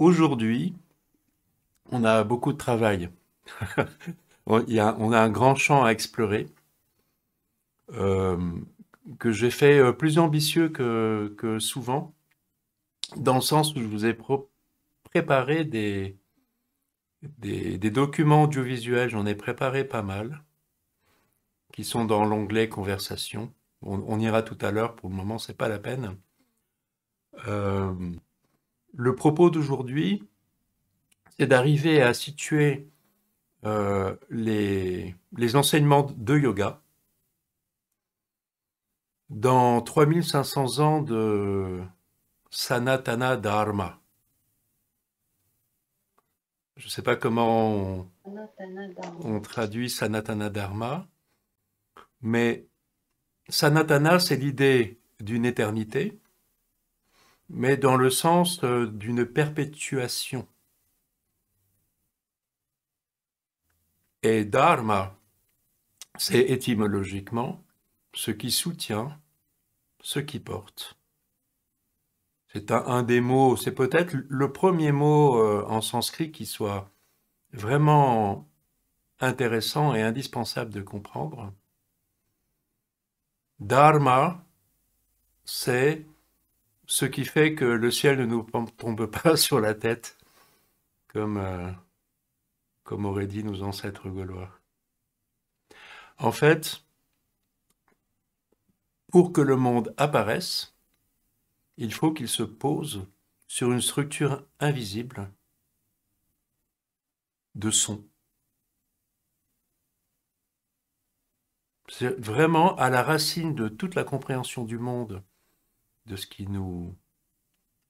Aujourd'hui, on a beaucoup de travail. on, y a, on, a, un grand champ à explorer euh, que j'ai fait euh, plus ambitieux que, souvent, dans le sens où je vous ai préparé des, des, documents audiovisuels, j'en ai préparé pas mal, qui sont dans l'onglet Conversation. On, ira tout à l'heure, pour le moment, c'est pas la peine. Euh, le propos d'aujourd'hui, c'est d'arriver à situer euh, les, enseignements de yoga dans 3500 ans de Sanatana Dharma. Je ne sais pas comment on traduit Sanatana Dharma, mais Sanatana, c'est l'idée d'une éternité, mais dans le sens euh, d'une perpétuation. Et dharma, c'est étymologiquement ce qui soutient, ce qui porte. C'est un, des mots, c'est peut-être le premier mot euh, en sanskrit qui soit vraiment intéressant et indispensable de comprendre. Dharma, c'est ce qui fait que le ciel ne nous tombe pas sur la tête, comme, euh, comme auraient dit nos ancêtres gaulois. En fait, pour que le monde apparaisse, il faut qu'il se pose sur une structure invisible de son. C'est vraiment à la racine de toute la compréhension du monde de ce qui nous,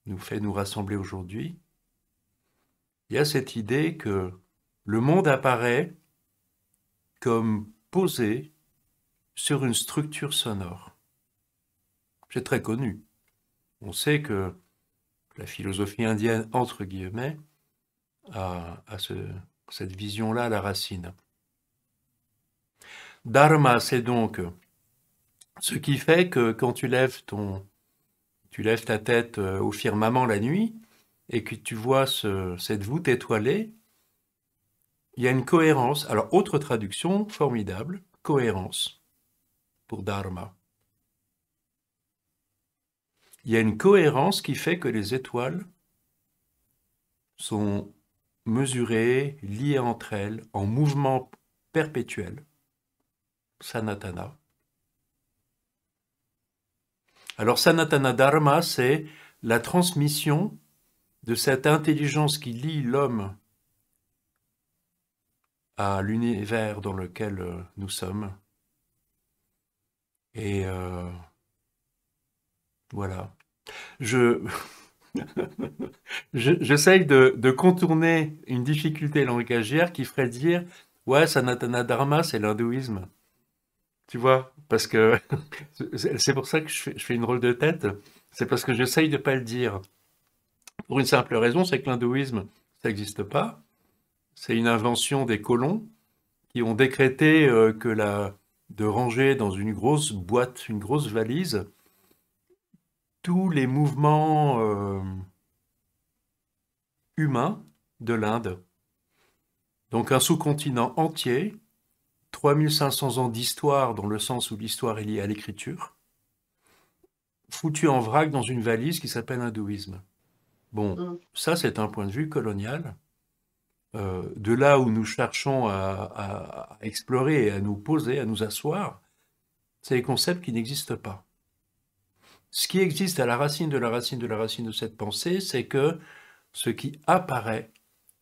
nous fait nous rassembler aujourd'hui, il y a cette idée que le monde apparaît comme posé sur une structure sonore. C'est très connu. On sait que la philosophie indienne, entre guillemets, a, cette vision-là à la racine. Dharma, c'est donc ce qui fait que quand tu lèves ton, tu lèves ta tête euh, au firmament la nuit et que tu vois cette voûte étoilée, il y a une cohérence. Alors, autre traduction formidable, cohérence pour Dharma. Il y a une cohérence qui fait que les étoiles sont mesurées, liées entre elles, en mouvement perpétuel, sanatana. Alors Sanatana Dharma, c'est la transmission de cette intelligence qui lie l'homme à l'univers dans lequel euh, nous sommes. Et euh, voilà. Je... J'essaye de, de, contourner une difficulté langagière qui ferait dire Ouais, Sanatana Dharma, c'est l'hindouisme. Tu vois parce que c'est pour ça que je fais, une rôle de tête, c'est parce que j'essaye de ne pas le dire. Pour une simple raison, c'est que l'hindouisme, ça n'existe pas. C'est une invention des colons qui ont décrété euh, que la, de ranger dans une grosse boîte, une grosse valise, tous les mouvements euh, humains de l'Inde. Donc un sous-continent entier 3500 ans d'histoire dans le sens où l'histoire est liée à l'écriture, foutu en vrac dans une valise qui s'appelle hindouisme. Bon, mm. ça c'est un point de vue colonial. Euh, de là où nous cherchons à, explorer et à nous poser, à nous asseoir, c'est des concepts qui n'existent pas. Ce qui existe à la racine de la racine de la racine de cette pensée, c'est que ce qui apparaît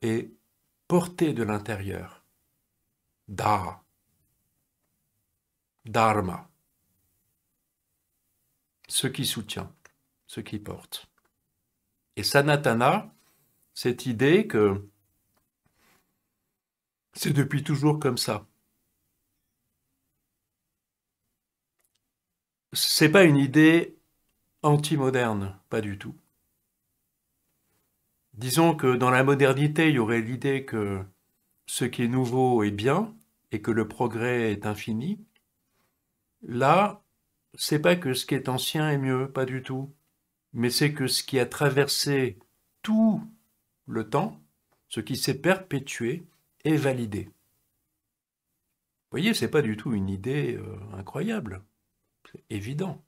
est porté de l'intérieur. Da, dharma. Ce qui soutient, ce qui porte. Et sanatana, cette idée que c'est depuis toujours comme ça. C'est pas une idée anti-moderne, pas du tout. Disons que dans la modernité, il y aurait l'idée que ce qui est nouveau est bien et que le progrès est infini. Là, c'est pas que ce qui est ancien est mieux, pas du tout, mais c'est que ce qui a traversé tout le temps, ce qui s'est perpétué, est validé. Vous voyez, c'est pas du tout une idée euh, incroyable, c'est évident.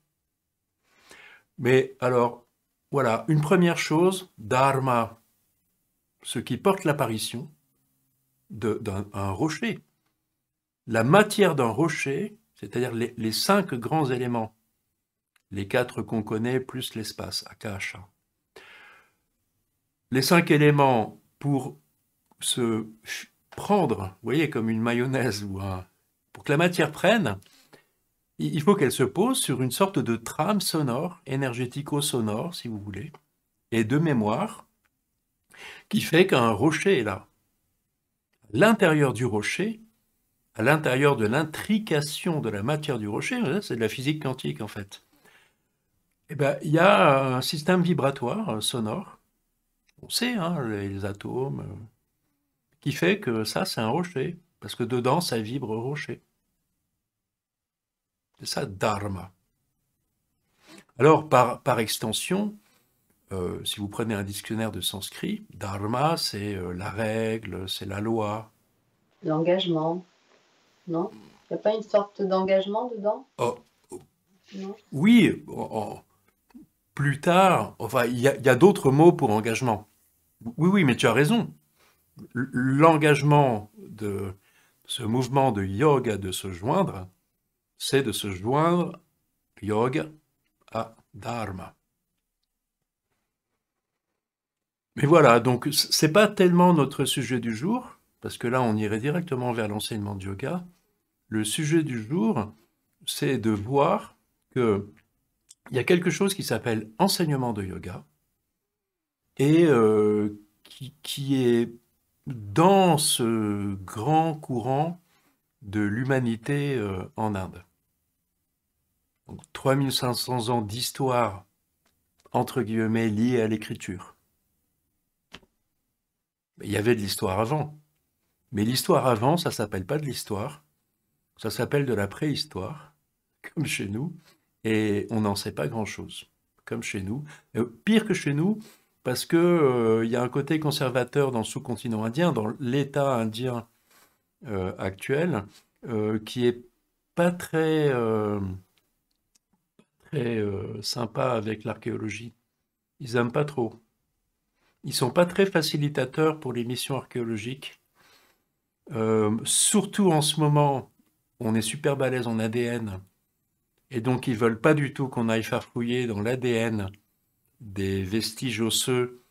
Mais alors, voilà, une première chose, dharma, ce qui porte l'apparition d'un rocher. La matière d'un rocher c'est-à-dire les, cinq grands éléments, les quatre qu'on connaît plus l'espace, akasha. Hein. Les cinq éléments pour se prendre, vous voyez, comme une mayonnaise ou Pour que la matière prenne, il faut qu'elle se pose sur une sorte de trame sonore, énergético-sonore, si vous voulez, et de mémoire, qui fait qu'un rocher est là. L'intérieur du rocher, à l'intérieur de l'intrication de la matière du rocher, hein, c'est de la physique quantique en fait. Eh ben, il y a un système vibratoire euh, sonore, on sait, hein, les atomes, euh, qui fait que ça, c'est un rocher, parce que dedans, ça vibre rocher. C'est ça, dharma. Alors, par, extension, euh, si vous prenez un dictionnaire de sanskrit, dharma, c'est la règle, c'est la loi. L'engagement. Non Il n'y a pas une sorte d'engagement dedans oh. Oui, plus tard, enfin, il y a, d'autres mots pour engagement. Oui, oui, mais tu as raison. L'engagement de ce mouvement de yoga de se joindre, c'est de se joindre, yoga, à dharma. Mais voilà, donc c'est pas tellement notre sujet du jour, parce que là, on irait directement vers l'enseignement de yoga. Le sujet du jour, c'est de voir qu'il y a quelque chose qui s'appelle enseignement de yoga et euh, qui, est dans ce grand courant de l'humanité euh, en Inde. Donc 3500 ans d'histoire, entre guillemets, liée à l'écriture. Il y avait de l'histoire avant, mais l'histoire avant, ça s'appelle pas de l'histoire, ça s'appelle de la préhistoire, comme chez nous, et on n'en sait pas grand-chose, comme chez nous. Euh, pire que chez nous, parce que il euh, y a un côté conservateur dans le sous-continent indien, dans l'État indien euh, actuel, qui est pas très, très sympa avec l'archéologie. Ils n'aiment pas trop. Ils sont pas très facilitateurs pour les missions archéologiques. Euh, surtout en ce moment, on est super balèze en ADN. Et donc, ils veulent pas du tout qu'on aille farfouiller dans l'ADN des vestiges osseux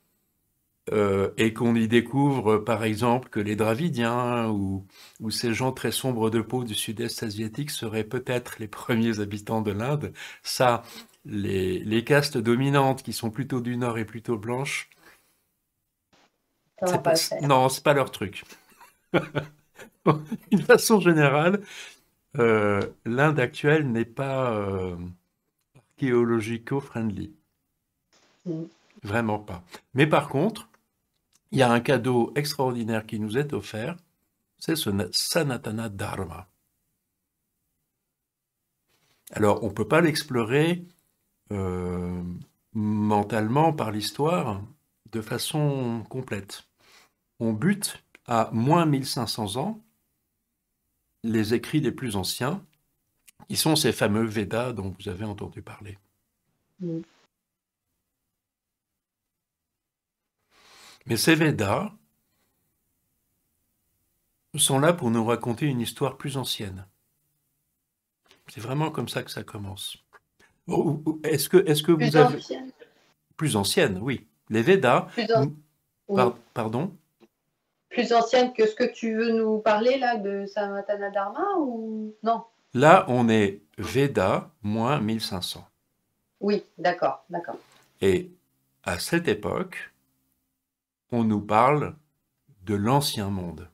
euh, et qu'on y découvre, par exemple, que les Dravidiens ou, ces gens très sombres de peau du sud-est asiatique seraient peut-être les premiers habitants de l'Inde. Ça, les, castes dominantes qui sont plutôt du nord et plutôt blanches, non, c'est pas leur truc. D'une façon générale, euh, l'Inde actuelle n'est pas euh, archéologico-friendly. Mm. Vraiment pas. Mais par contre, il y a un cadeau extraordinaire qui nous est offert, c'est ce Sanatana Dharma. Alors, on ne peut pas l'explorer euh, mentalement par l'histoire de façon complète. On bute à moins 1500 ans, les écrits les plus anciens, qui sont ces fameux Védas dont vous avez entendu parler. Mais ces Védas sont là pour nous raconter une histoire plus ancienne. C'est vraiment comme ça que ça commence. Est-ce que, est que plus vous avez... Ancienne. Plus ancienne, oui. Les Védas... Pardon plus ancienne que ce que tu veux nous parler là de Samatana Dharma ou non Là, on est Veda moins 1500. Oui, d'accord, d'accord. Et à cette époque, on nous parle de l'ancien monde.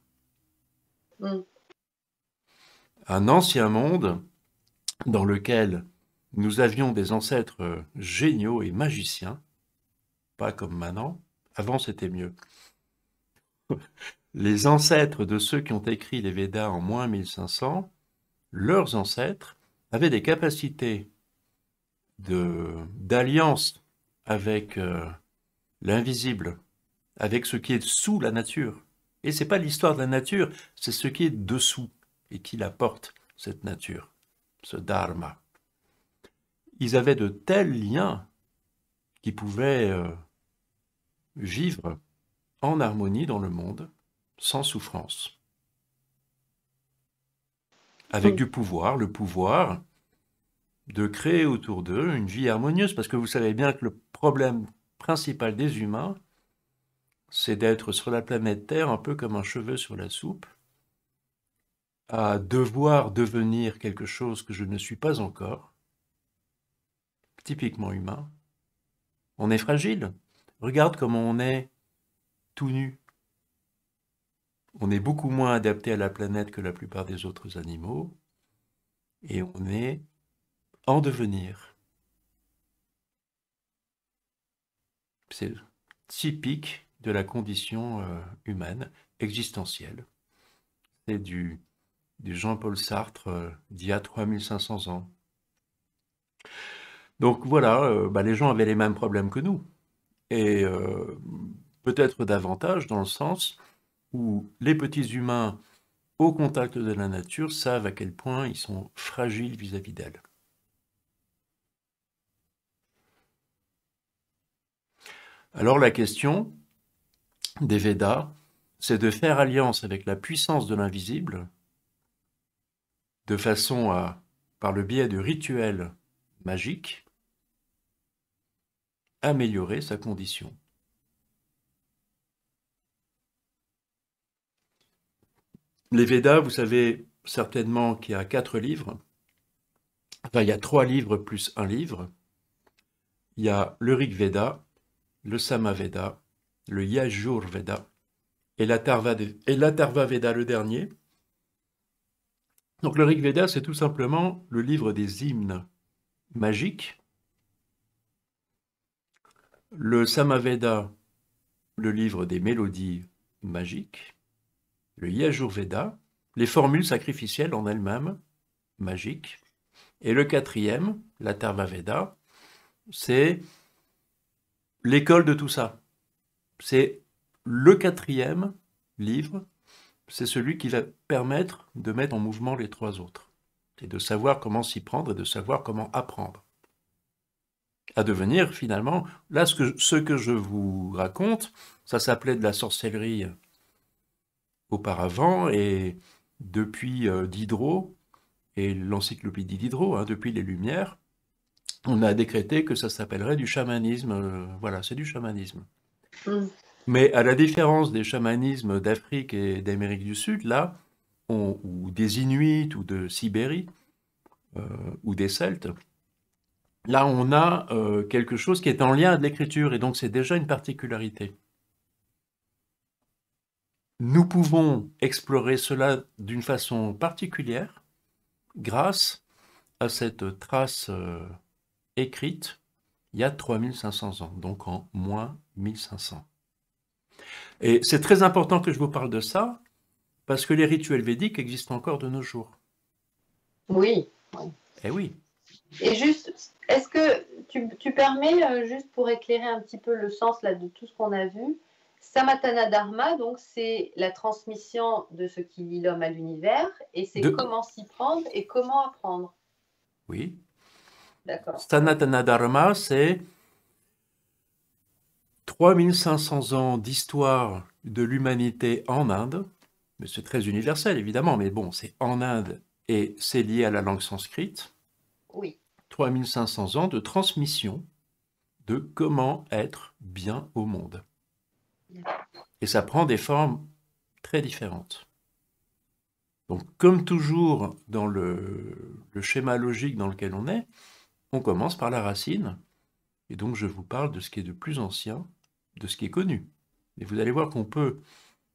Hmm. Un ancien monde dans lequel nous avions des ancêtres géniaux et magiciens, pas comme maintenant, avant c'était mieux les ancêtres de ceux qui ont écrit les Védas en moins 1500, leurs ancêtres avaient des capacités d'alliance avec euh, l'invisible, avec ce qui est sous la nature. Et c'est pas l'histoire de la nature, c'est ce qui est dessous et qui la porte, cette nature, ce dharma. Ils avaient de tels liens qui pouvaient euh, vivre en harmonie dans le monde, sans souffrance. Avec hmm. du pouvoir, le pouvoir de créer autour d'eux une vie harmonieuse, parce que vous savez bien que le problème principal des humains, c'est d'être sur la planète Terre un peu comme un cheveu sur la soupe, à devoir devenir quelque chose que je ne suis pas encore, typiquement humain. On est fragile. Regarde comment on est tout nu. On est beaucoup moins adapté à la planète que la plupart des autres animaux et on est en devenir. C'est typique de la condition euh, humaine existentielle. C'est du, Jean-Paul Sartre euh, d'il y a 3500 ans. Donc voilà, euh, bah, les gens avaient les mêmes problèmes que nous. Et peut-être davantage dans le sens où les petits humains au contact de la nature savent à quel point ils sont fragiles vis-à-vis d'elle. Alors la question des Védas, c'est de faire alliance avec la puissance de l'invisible, de façon à, par le biais de rituels magiques, améliorer sa condition. les Védas, vous savez certainement qu'il y a quatre livres. Enfin, il y a trois livres plus un livre. Il y a le Rig Veda, le Samaveda, le Yajur Veda et l'Atharva Veda, le dernier. Donc le Rig Veda, c'est tout simplement le livre des hymnes magiques. Le Samaveda, le livre des mélodies magiques le Veda, les formules sacrificielles en elles-mêmes, magiques. Et le quatrième, la Veda, c'est l'école de tout ça. C'est le quatrième livre, c'est celui qui va permettre de mettre en mouvement les trois autres, et de savoir comment s'y prendre et de savoir comment apprendre. À devenir finalement, là ce que je vous raconte, ça s'appelait de la sorcellerie auparavant, et depuis euh, Diderot et l'encyclopédie Diderot, hein, depuis les Lumières, on a décrété que ça s'appellerait du chamanisme. Euh, voilà, c'est du chamanisme. Mm. Mais à la différence des chamanismes d'Afrique et d'Amérique du Sud, là, ou des Inuits, ou de Sibérie, euh, ou des Celtes, là, on a quelque chose qui est en lien de l'écriture, et donc c'est déjà une particularité. Nous pouvons explorer cela d'une façon particulière grâce à cette trace euh, écrite il y a 3500 ans, donc en moins 1500. Et c'est très important que je vous parle de ça, parce que les rituels védiques existent encore de nos jours. Oui. Et eh oui. Et juste, est-ce que tu, permets, euh, juste pour éclairer un petit peu le sens là, de tout ce qu'on a vu, Samatana Dharma, donc c'est la transmission de ce qui lie l'homme à l'univers, et c'est comment s'y prendre et comment apprendre. Oui. D'accord. Sanatana Dharma, c'est 3500 ans d'histoire de l'humanité en Inde, mais c'est très universel évidemment, mais bon, c'est en Inde et c'est lié à la langue sanscrite. Oui. 3500 ans de transmission de comment être bien au monde. Et ça prend des formes très différentes. Donc, comme toujours dans le, schéma logique dans lequel on est, on commence par la racine. Et donc, je vous parle de ce qui est de plus ancien, de ce qui est connu. Et vous allez voir qu'on peut,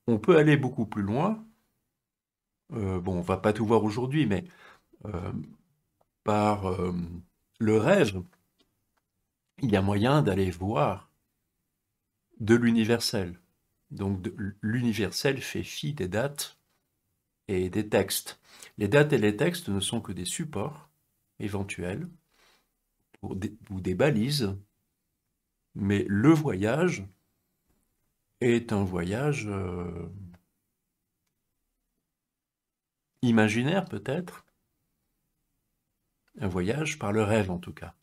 on peut aller beaucoup plus loin. Euh, bon, on ne va pas tout voir aujourd'hui, mais euh, par euh, le rêve, il y a moyen d'aller voir de l'universel. Donc l'universel fait fi des dates et des textes. Les dates et les textes ne sont que des supports éventuels ou des, balises, mais le voyage est un voyage euh, imaginaire peut-être, un voyage par le rêve en tout cas.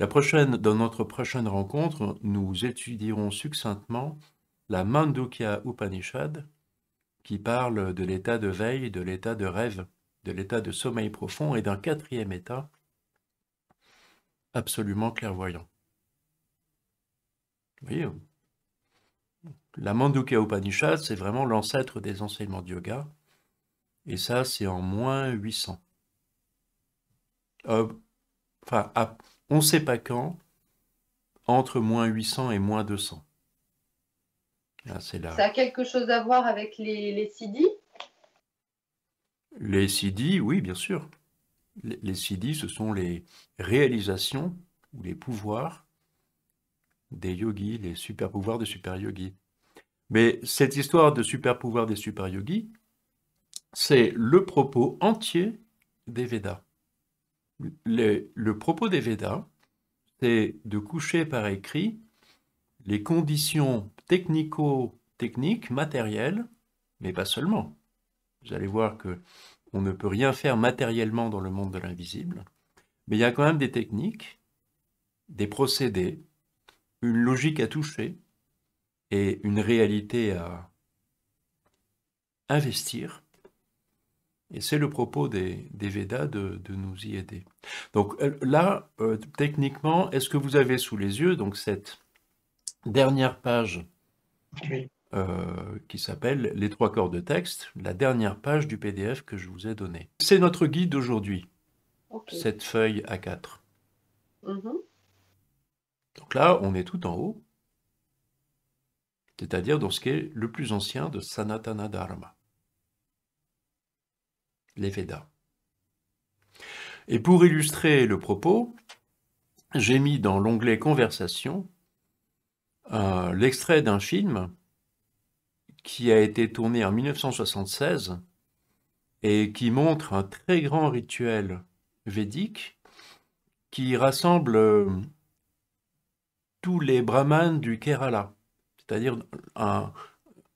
La prochaine, dans notre prochaine rencontre, nous étudierons succinctement la Mandukya Upanishad, qui parle de l'état de veille, de l'état de rêve, de l'état de sommeil profond et d'un quatrième état absolument clairvoyant. Vous voyez, la Mandukya Upanishad, c'est vraiment l'ancêtre des enseignements de yoga, et ça, c'est en moins 800. Euh, enfin, on ne sait pas quand, entre moins 800 et moins 200. là. Ça a quelque chose à voir avec les, les Les CD, oui, bien sûr. Les, les ce sont les réalisations ou les pouvoirs des yogis, les super pouvoirs des super yogis. Mais cette histoire de super pouvoirs des super yogis, c'est le propos entier des Védas le, propos des Védas, c'est de coucher par écrit les conditions technico-techniques, matérielles, mais pas seulement. Vous allez voir que on ne peut rien faire matériellement dans le monde de l'invisible, mais il y a quand même des techniques, des procédés, une logique à toucher et une réalité à investir et c'est le propos des, des Védas de, nous y aider. Donc euh, là, euh, techniquement, est-ce que vous avez sous les yeux donc cette dernière page euh, qui s'appelle Les trois corps de texte, la dernière page du PDF que je vous ai donné C'est notre guide d'aujourd'hui, cette feuille A4. Mhm. Donc là, on est tout en haut, c'est-à-dire dans ce qui est le plus ancien de Sanatana Dharma les Védas. Et pour illustrer le propos, j'ai mis dans l'onglet Conversation euh, l'extrait d'un film qui a été tourné en 1976 et qui montre un très grand rituel védique qui rassemble euh, tous les brahmanes du Kerala, c'est-à-dire un,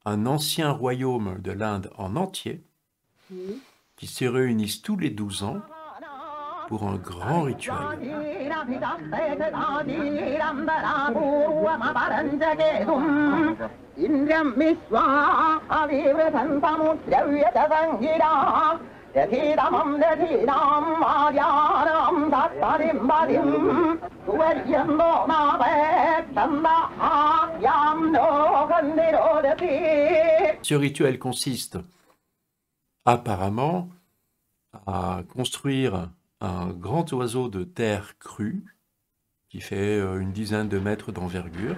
ancien royaume de l'Inde en entier, qui se réunissent tous les 12 ans pour un grand rituel. Ce rituel consiste apparemment à construire un grand oiseau de terre crue qui fait euh, une dizaine de mètres d'envergure.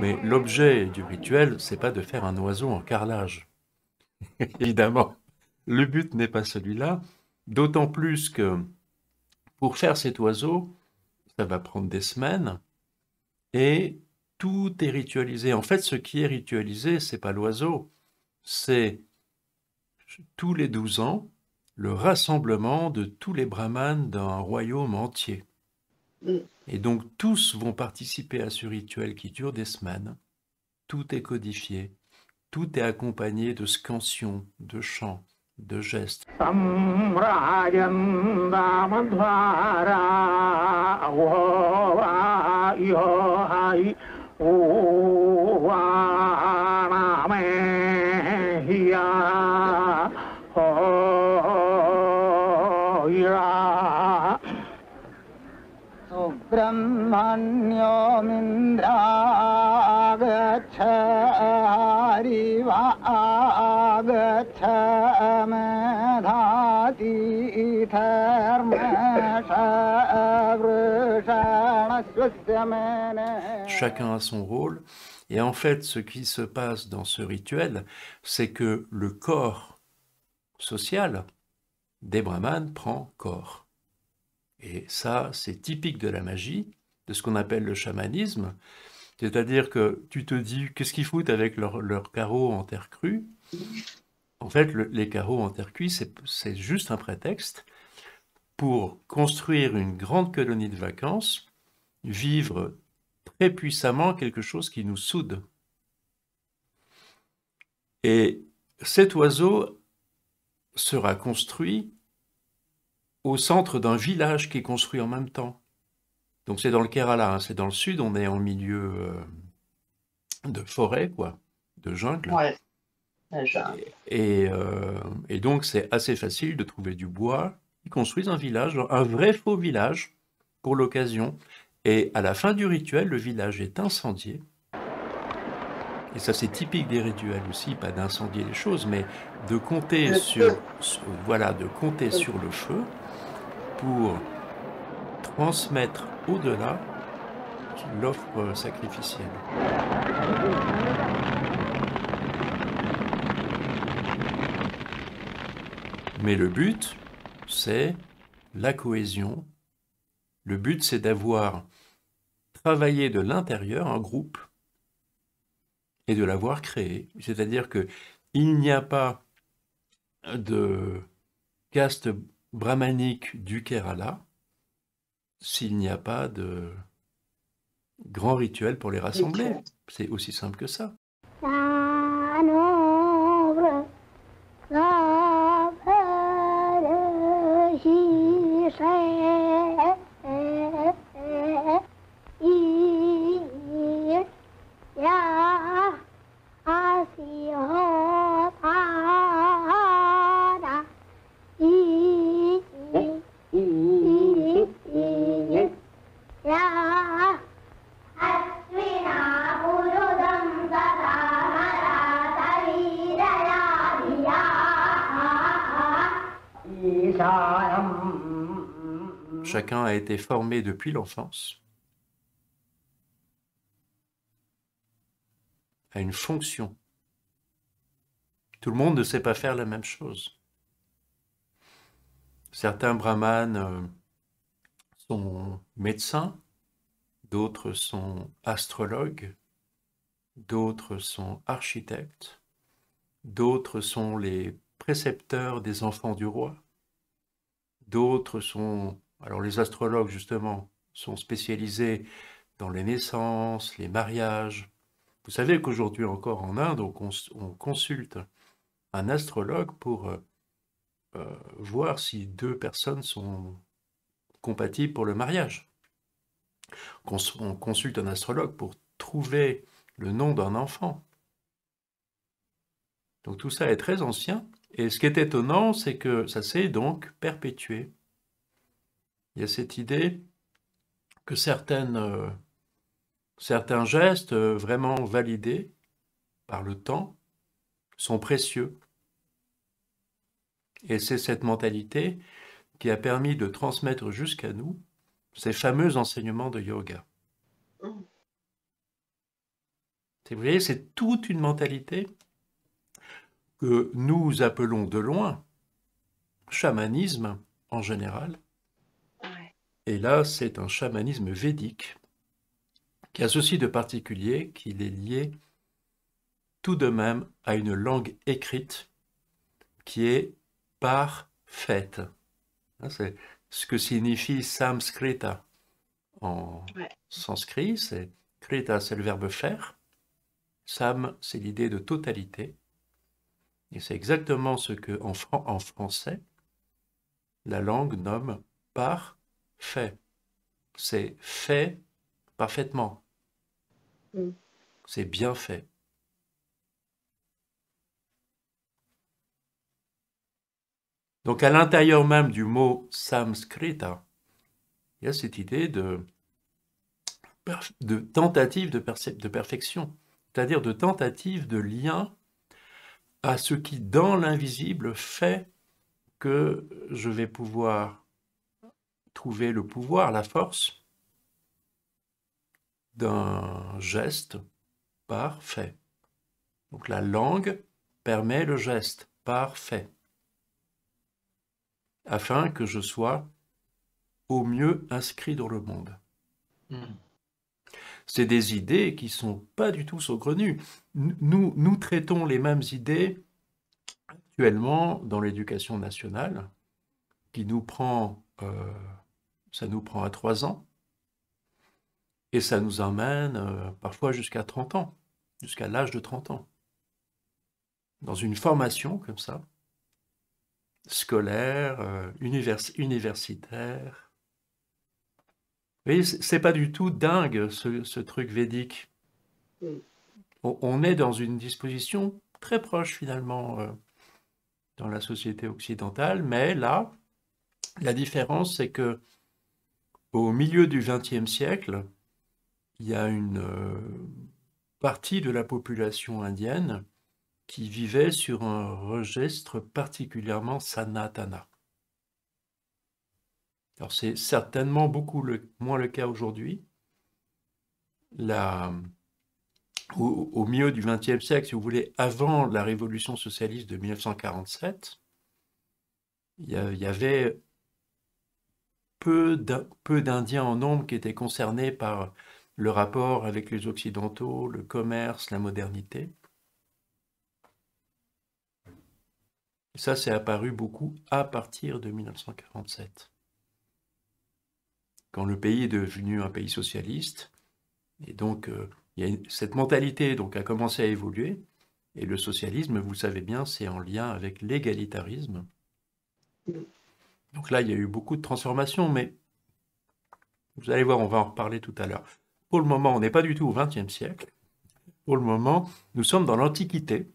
Mais l'objet du rituel, c'est pas de faire un oiseau en carrelage. Évidemment. Le but n'est pas celui-là, d'autant plus que pour faire cet oiseau, ça va prendre des semaines et tout est ritualisé. En fait, ce qui est ritualisé, c'est pas l'oiseau, c'est tous les 12 ans le rassemblement de tous les brahmanes d'un royaume entier. Mm. Et donc tous vont participer à ce rituel qui dure des semaines. Tout est codifié, tout est accompagné de scansions, de chants, de gestes. ब्रह्मण्योमिन्द्रागच्छ Chacun a son rôle. Et en fait, ce qui se passe dans ce rituel, c'est que le corps social des brahmanes prend corps. Et ça, c'est typique de la magie, de ce qu'on appelle le chamanisme. C'est-à-dire que tu te dis, qu'est-ce qu'ils foutent avec leurs carreaux en terre crue En fait, les carreaux en terre cuite, c'est juste un prétexte pour construire une grande colonie de vacances, vivre très puissamment quelque chose qui nous soude. Et cet oiseau sera construit au centre d'un village qui est construit en même temps. Donc c'est dans le Kerala, hein, c'est dans le sud, on est en milieu euh, de forêt, quoi, de jungle. Ouais, euh, Et, donc c'est assez facile de trouver du bois. Ils construisent un village, un vrai faux village pour l'occasion. Et à la fin du rituel, le village est incendié. Et ça, c'est typique des rituels aussi, pas d'incendier les choses, mais de compter sur, voilà, de compter sur le feu pour transmettre au-delà de l'offre sacrificielle. Mais le but, c'est la cohésion. Le but, c'est d'avoir travaillé de l'intérieur un groupe et de l'avoir créé. C'est-à-dire que il n'y a pas de caste brahmanique du Kerala s'il n'y a pas de grand rituel pour les rassembler. C'est aussi simple que ça. Chacun a été formé depuis l'enfance à une fonction. Tout le monde ne sait pas faire la même chose. Certains brahmanes euh, sont médecins, d'autres sont astrologues, d'autres sont architectes, d'autres sont les précepteurs des enfants du roi, d'autres sont alors les astrologues, justement, sont spécialisés dans les naissances, les mariages. Vous savez qu'aujourd'hui encore en Inde, on, consulte un astrologue pour euh, euh, voir si deux personnes sont compatibles pour le mariage. on consulte un astrologue pour trouver le nom d'un enfant. Donc tout ça est très ancien. Et ce qui est étonnant, c'est que ça s'est donc perpétué il y a cette idée que certaines, euh, certains gestes euh, vraiment validés par le temps sont précieux. Et c'est cette mentalité qui a permis de transmettre jusqu'à nous ces fameux enseignements de yoga. Mm. Vous voyez, c'est toute une mentalité que nous appelons de loin chamanisme en général, et là, c'est un chamanisme védique qui a ceci de particulier qu'il est lié tout de même à une langue écrite qui est parfaite. Hein, c'est ce que signifie samskrita en sanskrit. C'est krita, c'est le verbe faire. Sam, c'est l'idée de totalité. Et c'est exactement ce que en français la langue nomme par fait. C'est fait parfaitement. Mm. C'est bien fait. Donc à l'intérieur même du mot samskrita, hein, il y a cette idée de, tentative de perfection, c'est-à-dire de tentative de lien à ce qui, dans l'invisible, fait que je vais pouvoir trouver le pouvoir, la force d'un geste parfait. Donc la langue permet le geste parfait afin que je sois au mieux inscrit dans le monde. Hmm. C'est des idées qui sont pas du tout saugrenues. Nous, nous traitons les mêmes idées actuellement dans l'éducation nationale qui nous prend euh, ça nous prend à 3 ans, et ça nous emmène euh, parfois jusqu'à 30 ans, jusqu'à l'âge de 30 ans. Dans une formation comme ça, scolaire, euh, universitaire. Vous voyez, c'est pas du tout dingue ce, truc védique. On, est dans une disposition très proche finalement euh, dans la société occidentale, mais là, la différence c'est que au milieu du XXe siècle, il y a une euh, partie de la population indienne qui vivait sur un registre particulièrement sanatana. Alors c'est certainement beaucoup moins le cas aujourd'hui. Au, au, milieu du XXe siècle, si vous voulez, avant la révolution socialiste de 1947, il y, avait peu d'Indiens en nombre qui étaient concernés par le rapport avec les Occidentaux, le commerce, la modernité. ça, c'est apparu beaucoup à partir de 1947, quand le pays est devenu un pays socialiste. Et donc, euh, cette mentalité donc, a commencé à évoluer. Et le socialisme, vous savez bien, c'est en lien avec l'égalitarisme. Donc là, il y a eu beaucoup de transformations, mais vous allez voir, on va en reparler tout à l'heure. Pour le moment, on n'est pas du tout au XXe siècle. Pour le moment, nous sommes dans l'Antiquité,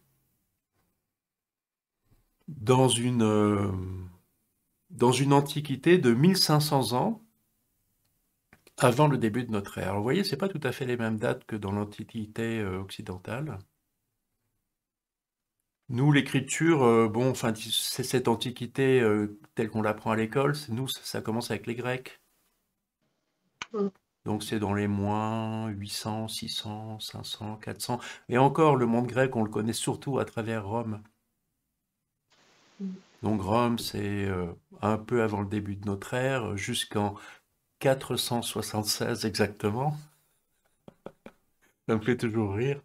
dans une, euh, dans une Antiquité de 1500 ans avant le début de notre ère. vous voyez, ce n'est pas tout à fait les mêmes dates que dans l'Antiquité euh, occidentale. Nous, l'écriture, euh, bon, enfin, c'est cette antiquité euh, telle qu'on l'apprend à l'école. Nous, ça commence avec les Grecs. Mmh. Donc, c'est dans les moins 800, 600, 500, 400. Et encore, le monde grec, on le connaît surtout à travers Rome. Mmh. Donc, Rome, c'est euh, un peu avant le début de notre ère, jusqu'en 476 exactement. Ça me fait toujours rire.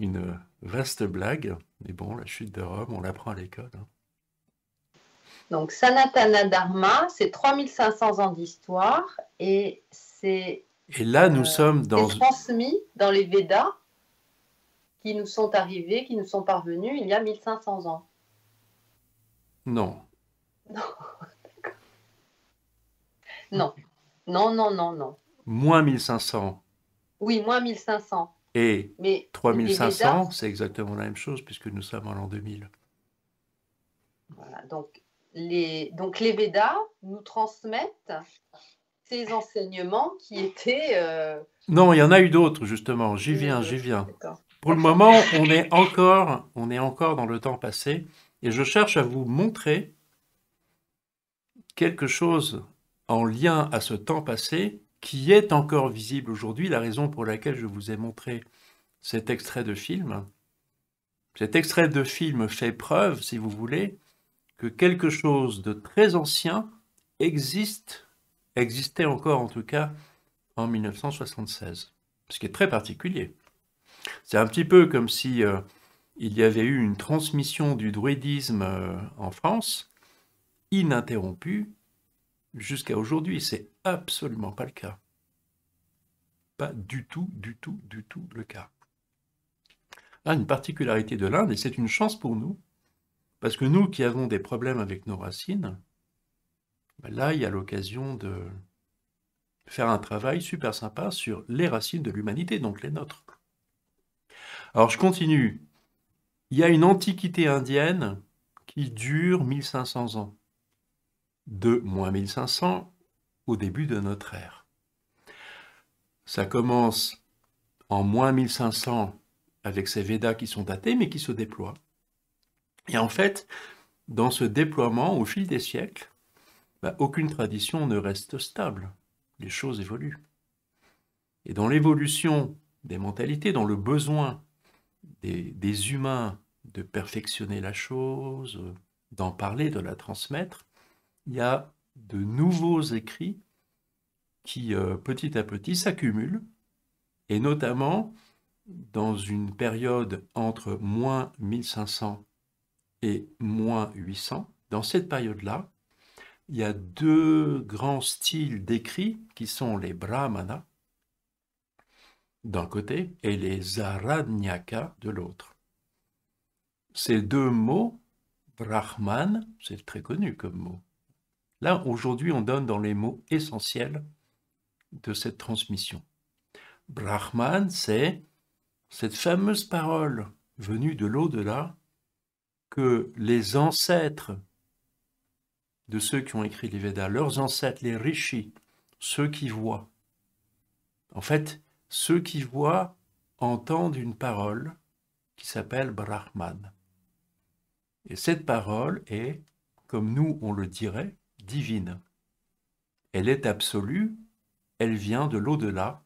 une- Vaste blague, mais bon, la chute de Rome, on l'apprend à l'école. Hein. Donc, Sanatana Dharma, c'est 3500 ans d'histoire et c'est. Et là, nous euh, sommes dans. transmis dans les Védas qui nous sont arrivés, qui nous sont parvenus il y a 1500 ans. Non. Non, non, non, non, non, non. Moins 1500. Oui, moins 1500. Et mais, 3500, c'est exactement la même chose puisque nous sommes en l'an 2000. Voilà, donc les, donc les Védas nous transmettent ces enseignements qui étaient... Euh, non, il y en a eu d'autres, justement. J'y viens, j'y viens. Pour le moment, on est, encore, on est encore dans le temps passé et je cherche à vous montrer quelque chose en lien à ce temps passé qui est encore visible aujourd'hui, la raison pour laquelle je vous ai montré cet extrait de film. Cet extrait de film fait preuve, si vous voulez, que quelque chose de très ancien existe, existait encore en tout cas en 1976, ce qui est très particulier. C'est un petit peu comme si euh, il y avait eu une transmission du druidisme euh, en France, ininterrompue, jusqu'à aujourd'hui. C'est absolument pas le cas. Pas du tout, du tout, du tout le cas. Là, ah, une particularité de l'Inde, et c'est une chance pour nous, parce que nous qui avons des problèmes avec nos racines, ben là, il y a l'occasion de faire un travail super sympa sur les racines de l'humanité, donc les nôtres. Alors, je continue. Il y a une antiquité indienne qui dure 1500 ans de moins 1500 au début de notre ère. Ça commence en moins 1500 avec ces Védas qui sont datés mais qui se déploient. Et en fait, dans ce déploiement au fil des siècles, bah, aucune tradition ne reste stable. Les choses évoluent. Et dans l'évolution des mentalités, dans le besoin des humains de perfectionner la chose, d'en parler, de la transmettre, il y a de nouveaux écrits qui euh, petit à petit s'accumulent, et notamment dans une période entre moins 1500 et moins 800. Dans cette période-là, il y a deux grands styles d'écrits qui sont les brahmanas d'un côté et les aranyaka de l'autre. Ces deux mots, brahman, c'est très connu comme mot, Là, aujourd'hui, on donne dans les mots essentiels de cette transmission. Brahman, c'est cette fameuse parole venue de l'au-delà que les ancêtres de ceux qui ont écrit les Védas, leurs ancêtres, les rishis, ceux qui voient, en fait, ceux qui voient entendent une parole qui s'appelle Brahman. Et cette parole est, comme nous on le dirait, divine. Elle est absolue, elle vient de l'au-delà,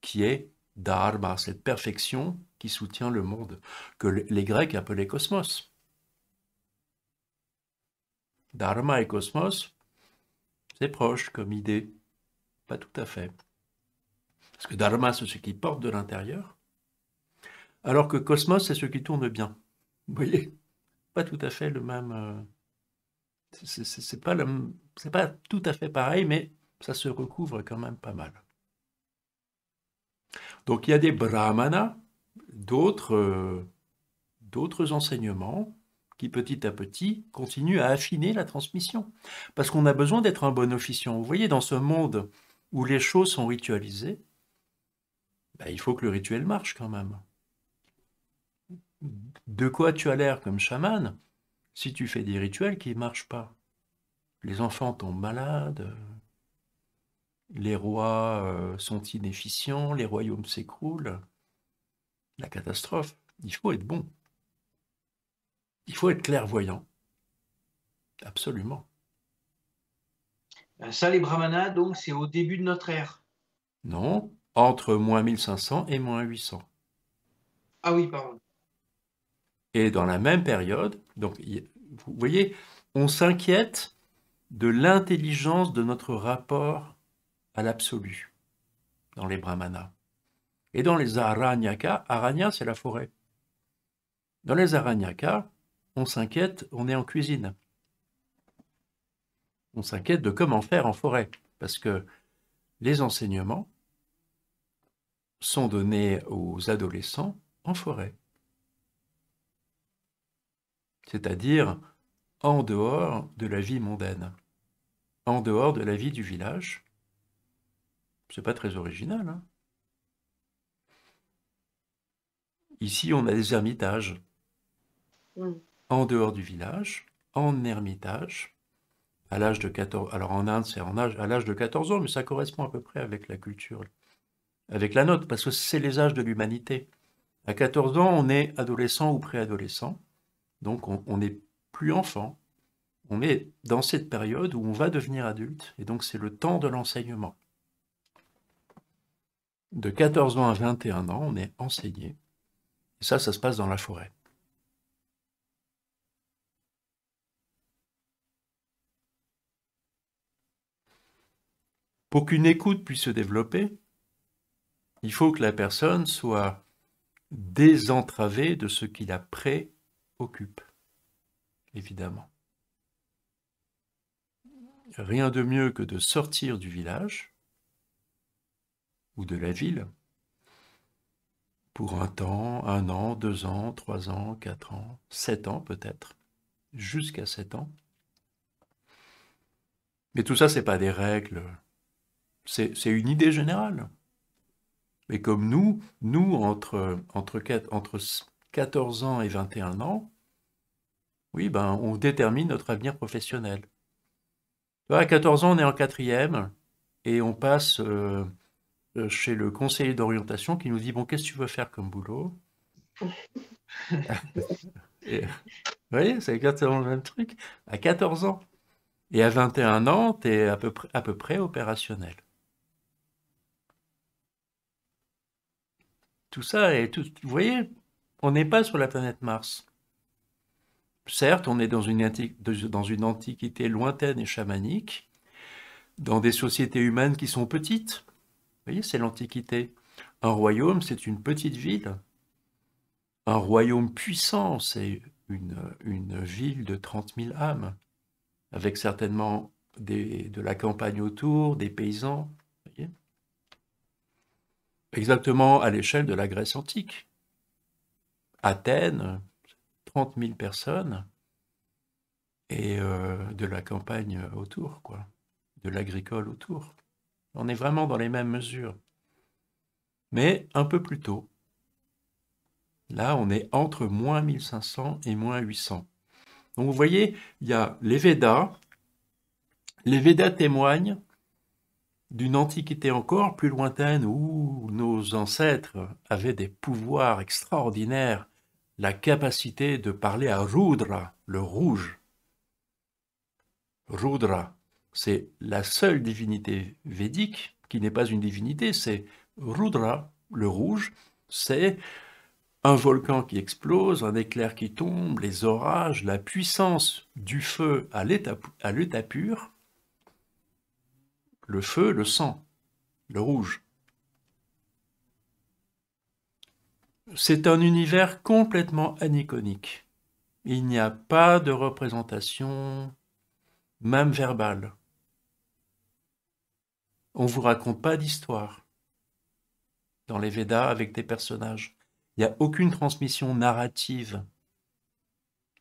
qui est Dharma, cette perfection qui soutient le monde, que les Grecs appelaient cosmos. Dharma et cosmos, c'est proche comme idée, pas tout à fait. Parce que Dharma, c'est ce qui porte de l'intérieur, alors que cosmos, c'est ce qui tourne bien. Vous voyez Pas tout à fait le même... Euh, c'est pas, pas tout à fait pareil, mais ça se recouvre quand même pas mal. Donc il y a des brahmanas, euh, d'autres enseignements qui petit à petit continuent à affiner la transmission. Parce qu'on a besoin d'être un bon officiant. Vous voyez, dans ce monde où les choses sont ritualisées, ben, il faut que le rituel marche quand même. De quoi tu as l'air comme chaman si tu fais des rituels qui ne marchent pas, les enfants tombent malades, les rois euh, sont inefficients, les royaumes s'écroulent, la catastrophe. Il faut être bon. Il faut être clairvoyant. Absolument. Euh, ça, les brahmanas, donc, c'est au début de notre ère. Non, entre moins 1500 et moins 800. Ah oui, pardon. Et dans la même période, donc vous voyez, on s'inquiète de l'intelligence de notre rapport à l'absolu dans les brahmanas. Et dans les aranyakas, aranya c'est la forêt. Dans les aranyakas, on s'inquiète, on est en cuisine. On s'inquiète de comment faire en forêt, parce que les enseignements sont donnés aux adolescents en forêt c'est-à-dire en dehors de la vie mondaine, en dehors de la vie du village. C'est pas très original. Hein. Ici, on a des ermitages. En dehors du village, en ermitage, à l'âge de 14 alors en Inde, c'est en âge, à l'âge de 14 ans, mais ça correspond à peu près avec la culture, avec la note, parce que c'est les âges de l'humanité. À 14 ans, on est adolescent ou préadolescent. Donc on n'est plus enfant, on est dans cette période où on va devenir adulte, et donc c'est le temps de l'enseignement. De 14 ans à 21 ans, on est enseigné, et ça, ça se passe dans la forêt. Pour qu'une écoute puisse se développer, il faut que la personne soit désentravée de ce qu'il a prêt, occupe, évidemment. Rien de mieux que de sortir du village ou de la ville pour un temps, un an, deux ans, trois ans, quatre ans, sept ans peut-être, jusqu'à sept ans. Mais tout ça, ce n'est pas des règles, c'est une idée générale. Mais comme nous, nous, entre, entre, entre 14 ans et 21 ans, oui, ben, on détermine notre avenir professionnel. À 14 ans, on est en quatrième et on passe euh, euh, chez le conseiller d'orientation qui nous dit Bon, qu'est-ce que tu veux faire comme boulot Vous voyez, c'est exactement le même truc. À 14 ans. Et à 21 ans, tu es à peu, près, à peu près opérationnel. Tout ça, est tout, vous voyez, on n'est pas sur la planète Mars. Certes, on est dans une, dans une antiquité lointaine et chamanique, dans des sociétés humaines qui sont petites. Vous voyez, c'est l'Antiquité. Un royaume, c'est une petite ville. Un royaume puissant, c'est une, une, ville de 30 000 âmes, avec certainement de la campagne autour, des paysans. Exactement à l'échelle de la Grèce antique. Athènes, 30 000 personnes, et euh, de la campagne autour, quoi, de l'agricole autour. On est vraiment dans les mêmes mesures. Mais un peu plus tôt. Là, on est entre moins 1500 et moins 800. Donc vous voyez, il y a les Védas. Les Védas témoignent d'une antiquité encore plus lointaine où nos ancêtres avaient des pouvoirs extraordinaires la capacité de parler à Rudra, le rouge. Rudra, c'est la seule divinité védique qui n'est pas une divinité, c'est Rudra, le rouge, c'est un volcan qui explose, un éclair qui tombe, les orages, la puissance du feu à l'état pur, le feu, le sang, le rouge. C'est un univers complètement aniconique. Il n'y a pas de représentation, même verbale. On ne vous raconte pas d'histoire dans les Védas avec des personnages. Il n'y a aucune transmission narrative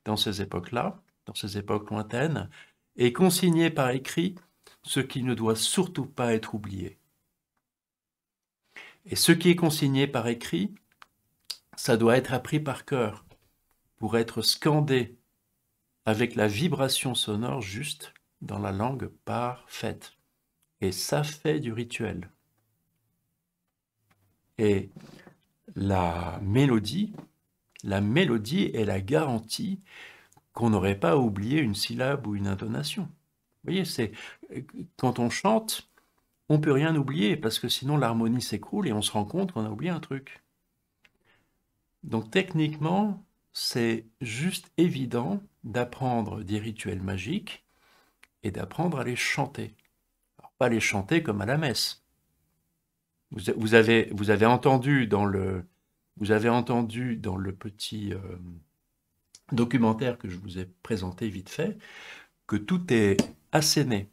dans ces époques-là, dans ces époques lointaines, et consigné par écrit ce qui ne doit surtout pas être oublié. Et ce qui est consigné par écrit ça doit être appris par cœur pour être scandé avec la vibration sonore juste dans la langue parfaite. Et ça fait du rituel. Et la mélodie, la mélodie est la garantie qu'on n'aurait pas oublié une syllabe ou une intonation. Vous voyez, c'est quand on chante, on peut rien oublier parce que sinon l'harmonie s'écroule et on se rend compte qu'on a oublié un truc. Donc techniquement, c'est juste évident d'apprendre des rituels magiques et d'apprendre à les chanter. Alors, pas les chanter comme à la messe. Vous, avez, vous, avez, entendu dans le, vous avez entendu dans le petit euh, documentaire que je vous ai présenté vite fait que tout est asséné,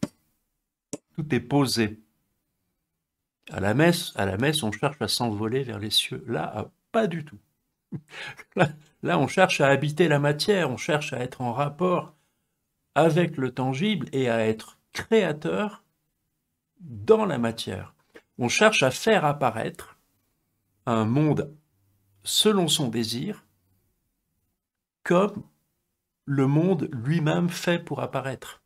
tout est posé. À la messe, à la messe on cherche à s'envoler vers les cieux. Là, ah, pas du tout. Là, on cherche à habiter la matière, on cherche à être en rapport avec le tangible et à être créateur dans la matière. On cherche à faire apparaître un monde selon son désir, comme le monde lui-même fait pour apparaître.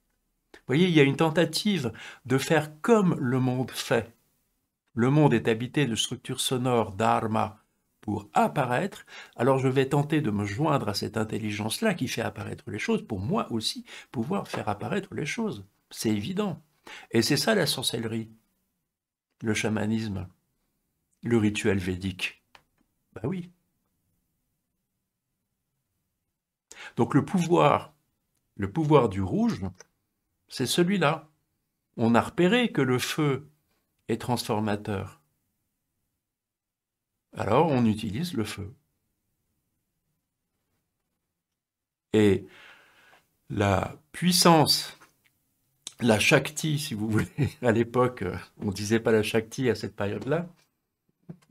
Vous voyez, il y a une tentative de faire comme le monde fait. Le monde est habité de structures sonores, dharma, pour apparaître, alors je vais tenter de me joindre à cette intelligence-là qui fait apparaître les choses pour moi aussi pouvoir faire apparaître les choses. C'est évident. Et c'est ça la sorcellerie, le chamanisme, le rituel védique. Ben oui. Donc le pouvoir, le pouvoir du rouge, c'est celui-là. On a repéré que le feu est transformateur alors on utilise le feu. Et la puissance, la Shakti, si vous voulez, à l'époque, on ne disait pas la Shakti à cette période-là,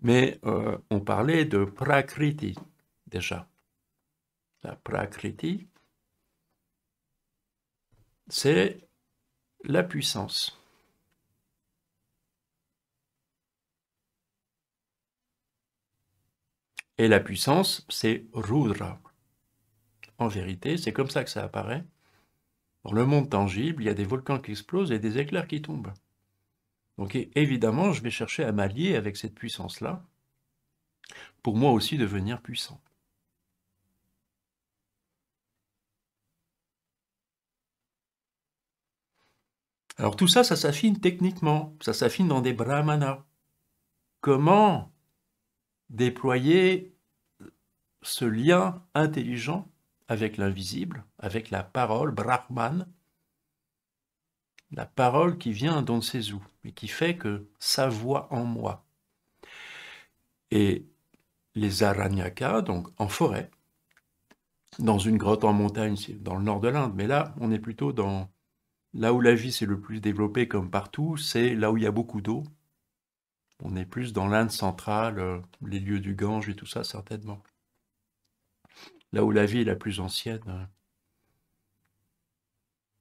mais euh, on parlait de Prakriti déjà. La Prakriti, c'est la puissance. Et la puissance, c'est Rudra. En vérité, c'est comme ça que ça apparaît. Dans le monde tangible, il y a des volcans qui explosent et des éclairs qui tombent. Donc évidemment, je vais chercher à m'allier avec cette puissance-là pour moi aussi devenir puissant. Alors tout ça, ça s'affine techniquement, ça s'affine dans des brahmanas. Comment déployer ce lien intelligent avec l'invisible, avec la parole, Brahman, la parole qui vient eaux, et qui fait que sa voix en moi. Et les Aranyakas, donc en forêt, dans une grotte en montagne, dans le nord de l'Inde, mais là, on est plutôt dans là où la vie c'est le plus développé comme partout, c'est là où il y a beaucoup d'eau. On est plus dans l'Inde centrale, euh, les lieux du Gange et tout ça certainement là où la vie est la plus ancienne, euh,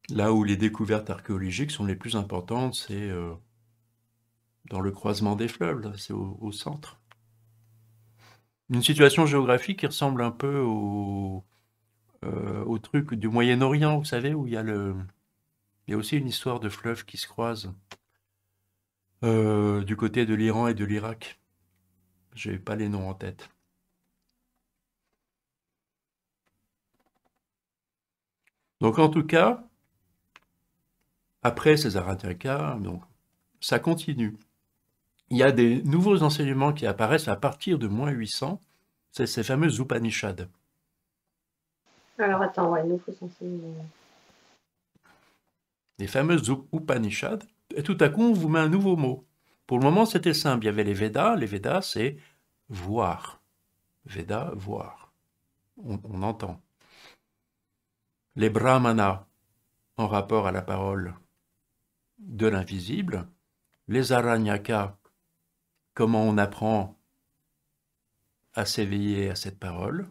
là où les découvertes archéologiques sont les plus importantes, c'est euh, dans le croisement des fleuves, c'est au, centre. Une situation géographique qui ressemble un peu euh, au, truc du Moyen-Orient, vous savez, où il y a le... Il y a aussi une histoire de fleuves qui se croisent du côté de l'Iran et de l'Irak. Je n'ai pas les noms en tête. Donc en tout cas, après ces Attica, ça continue. Il y a des nouveaux enseignements qui apparaissent à partir de moins 800, c'est ces fameuses Upanishads. Alors attends, ouais, nouveaux enseignements. Euh. Les fameuses Upanishads, et tout à coup on vous met un nouveau mot. Pour le moment c'était simple, il y avait les Védas, les Védas c'est voir. Veda, voir. on entend les brahmanas, en rapport à la parole de l'invisible, les aranyakas, comment on apprend à s'éveiller à cette parole,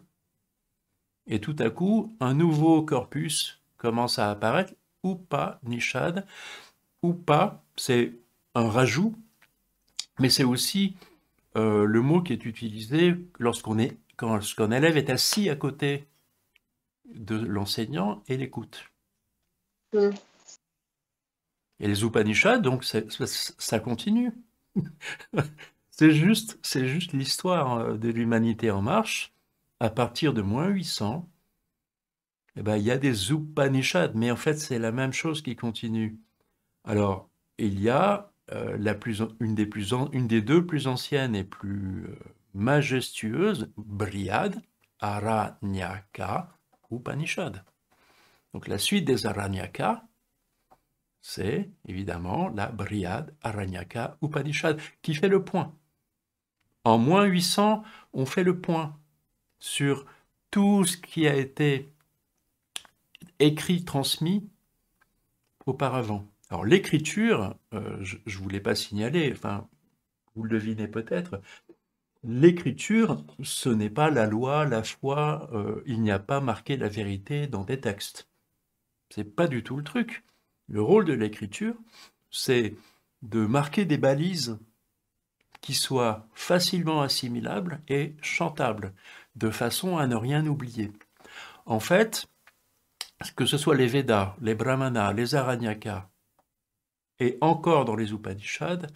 et tout à coup, un nouveau corpus commence à apparaître, pas Nishad. pas, c'est un rajout, mais c'est aussi euh, le mot qui est utilisé lorsqu'on est, quand, lorsqu'un élève est assis à côté de l'enseignant et l'écoute. Mm. Et les Upanishads, donc, ça, continue. c'est juste, c'est juste l'histoire euh, de l'humanité en marche. À partir de moins 800, eh ben, il y a des Upanishads, mais en fait, c'est la même chose qui continue. Alors, il y a euh, la une, des plus une des deux plus anciennes et plus euh, majestueuses, Briad, Aranyaka, Upanishad. Donc la suite des Aranyaka, c'est évidemment la Brihad Aranyaka Upanishad qui fait le point. En moins 800, on fait le point sur tout ce qui a été écrit, transmis auparavant. Alors l'écriture, euh, je ne pas signalé, enfin vous le devinez peut-être, L'écriture, ce n'est pas la loi, la foi, euh, il n'y a pas marqué la vérité dans des textes. C'est pas du tout le truc. Le rôle de l'écriture, c'est de marquer des balises qui soient facilement assimilables et chantables, de façon à ne rien oublier. En fait, que ce soit les Védas, les Brahmanas, les Aranyakas, et encore dans les Upanishads,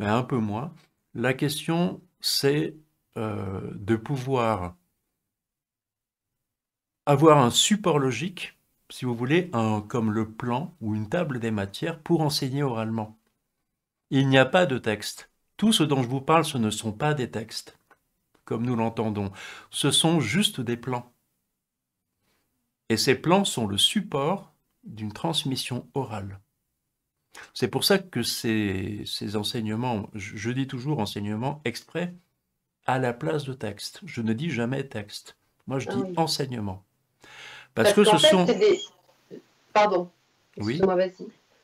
mais ben un peu moins, la question, c'est euh, de pouvoir avoir un support logique, si vous voulez, un, comme le plan ou une table des matières pour enseigner oralement. Il n'y a pas de texte. Tout ce dont je vous parle, ce ne sont pas des textes, comme nous l'entendons. Ce sont juste des plans. Et ces plans sont le support d'une transmission orale. C'est pour ça que ces, enseignements, je, dis toujours enseignement exprès à la place de texte. Je ne dis jamais texte. Moi, je ah dis enseignement. Parce, que ce sont. Pardon. Oui.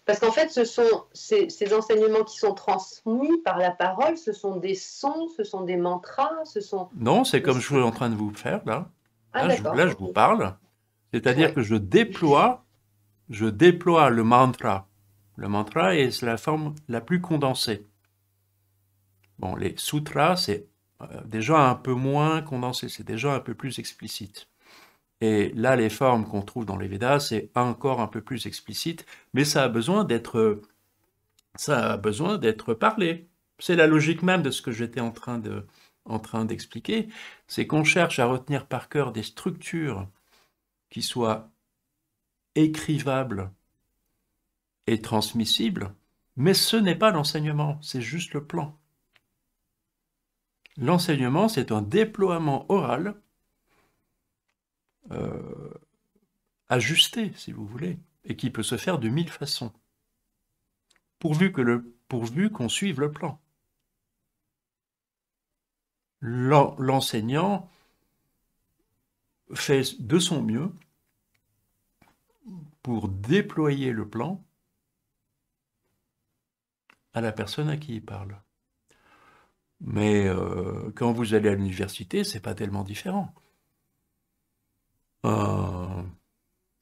Parce qu'en fait, ce sont ces, enseignements qui sont transmis par la parole, ce sont des sons, ce sont des mantras, ce sont. Non, c'est comme je suis en train de vous faire là. Ah, là, je, vous parle. C'est-à-dire que je déploie, je déploie le mantra le mantra est la forme la plus condensée. Bon, les sutras, c'est euh, déjà un peu moins condensé, c'est déjà un peu plus explicite. Et là, les formes qu'on trouve dans les Védas, c'est encore un peu plus explicite, mais ça a besoin d'être, ça a besoin d'être parlé. C'est la logique même de ce que j'étais en train en train d'expliquer, c'est qu'on cherche à retenir par cœur des structures qui soient écrivables est transmissible, mais ce n'est pas l'enseignement, c'est juste le plan. L'enseignement, c'est un déploiement oral euh, ajusté, si vous voulez, et qui peut se faire de mille façons, pourvu que le pourvu qu'on suive le plan. L'enseignant fait de son mieux pour déployer le plan à la personne à qui il parle. Mais euh, quand vous allez à l'université, c'est pas tellement différent. Euh,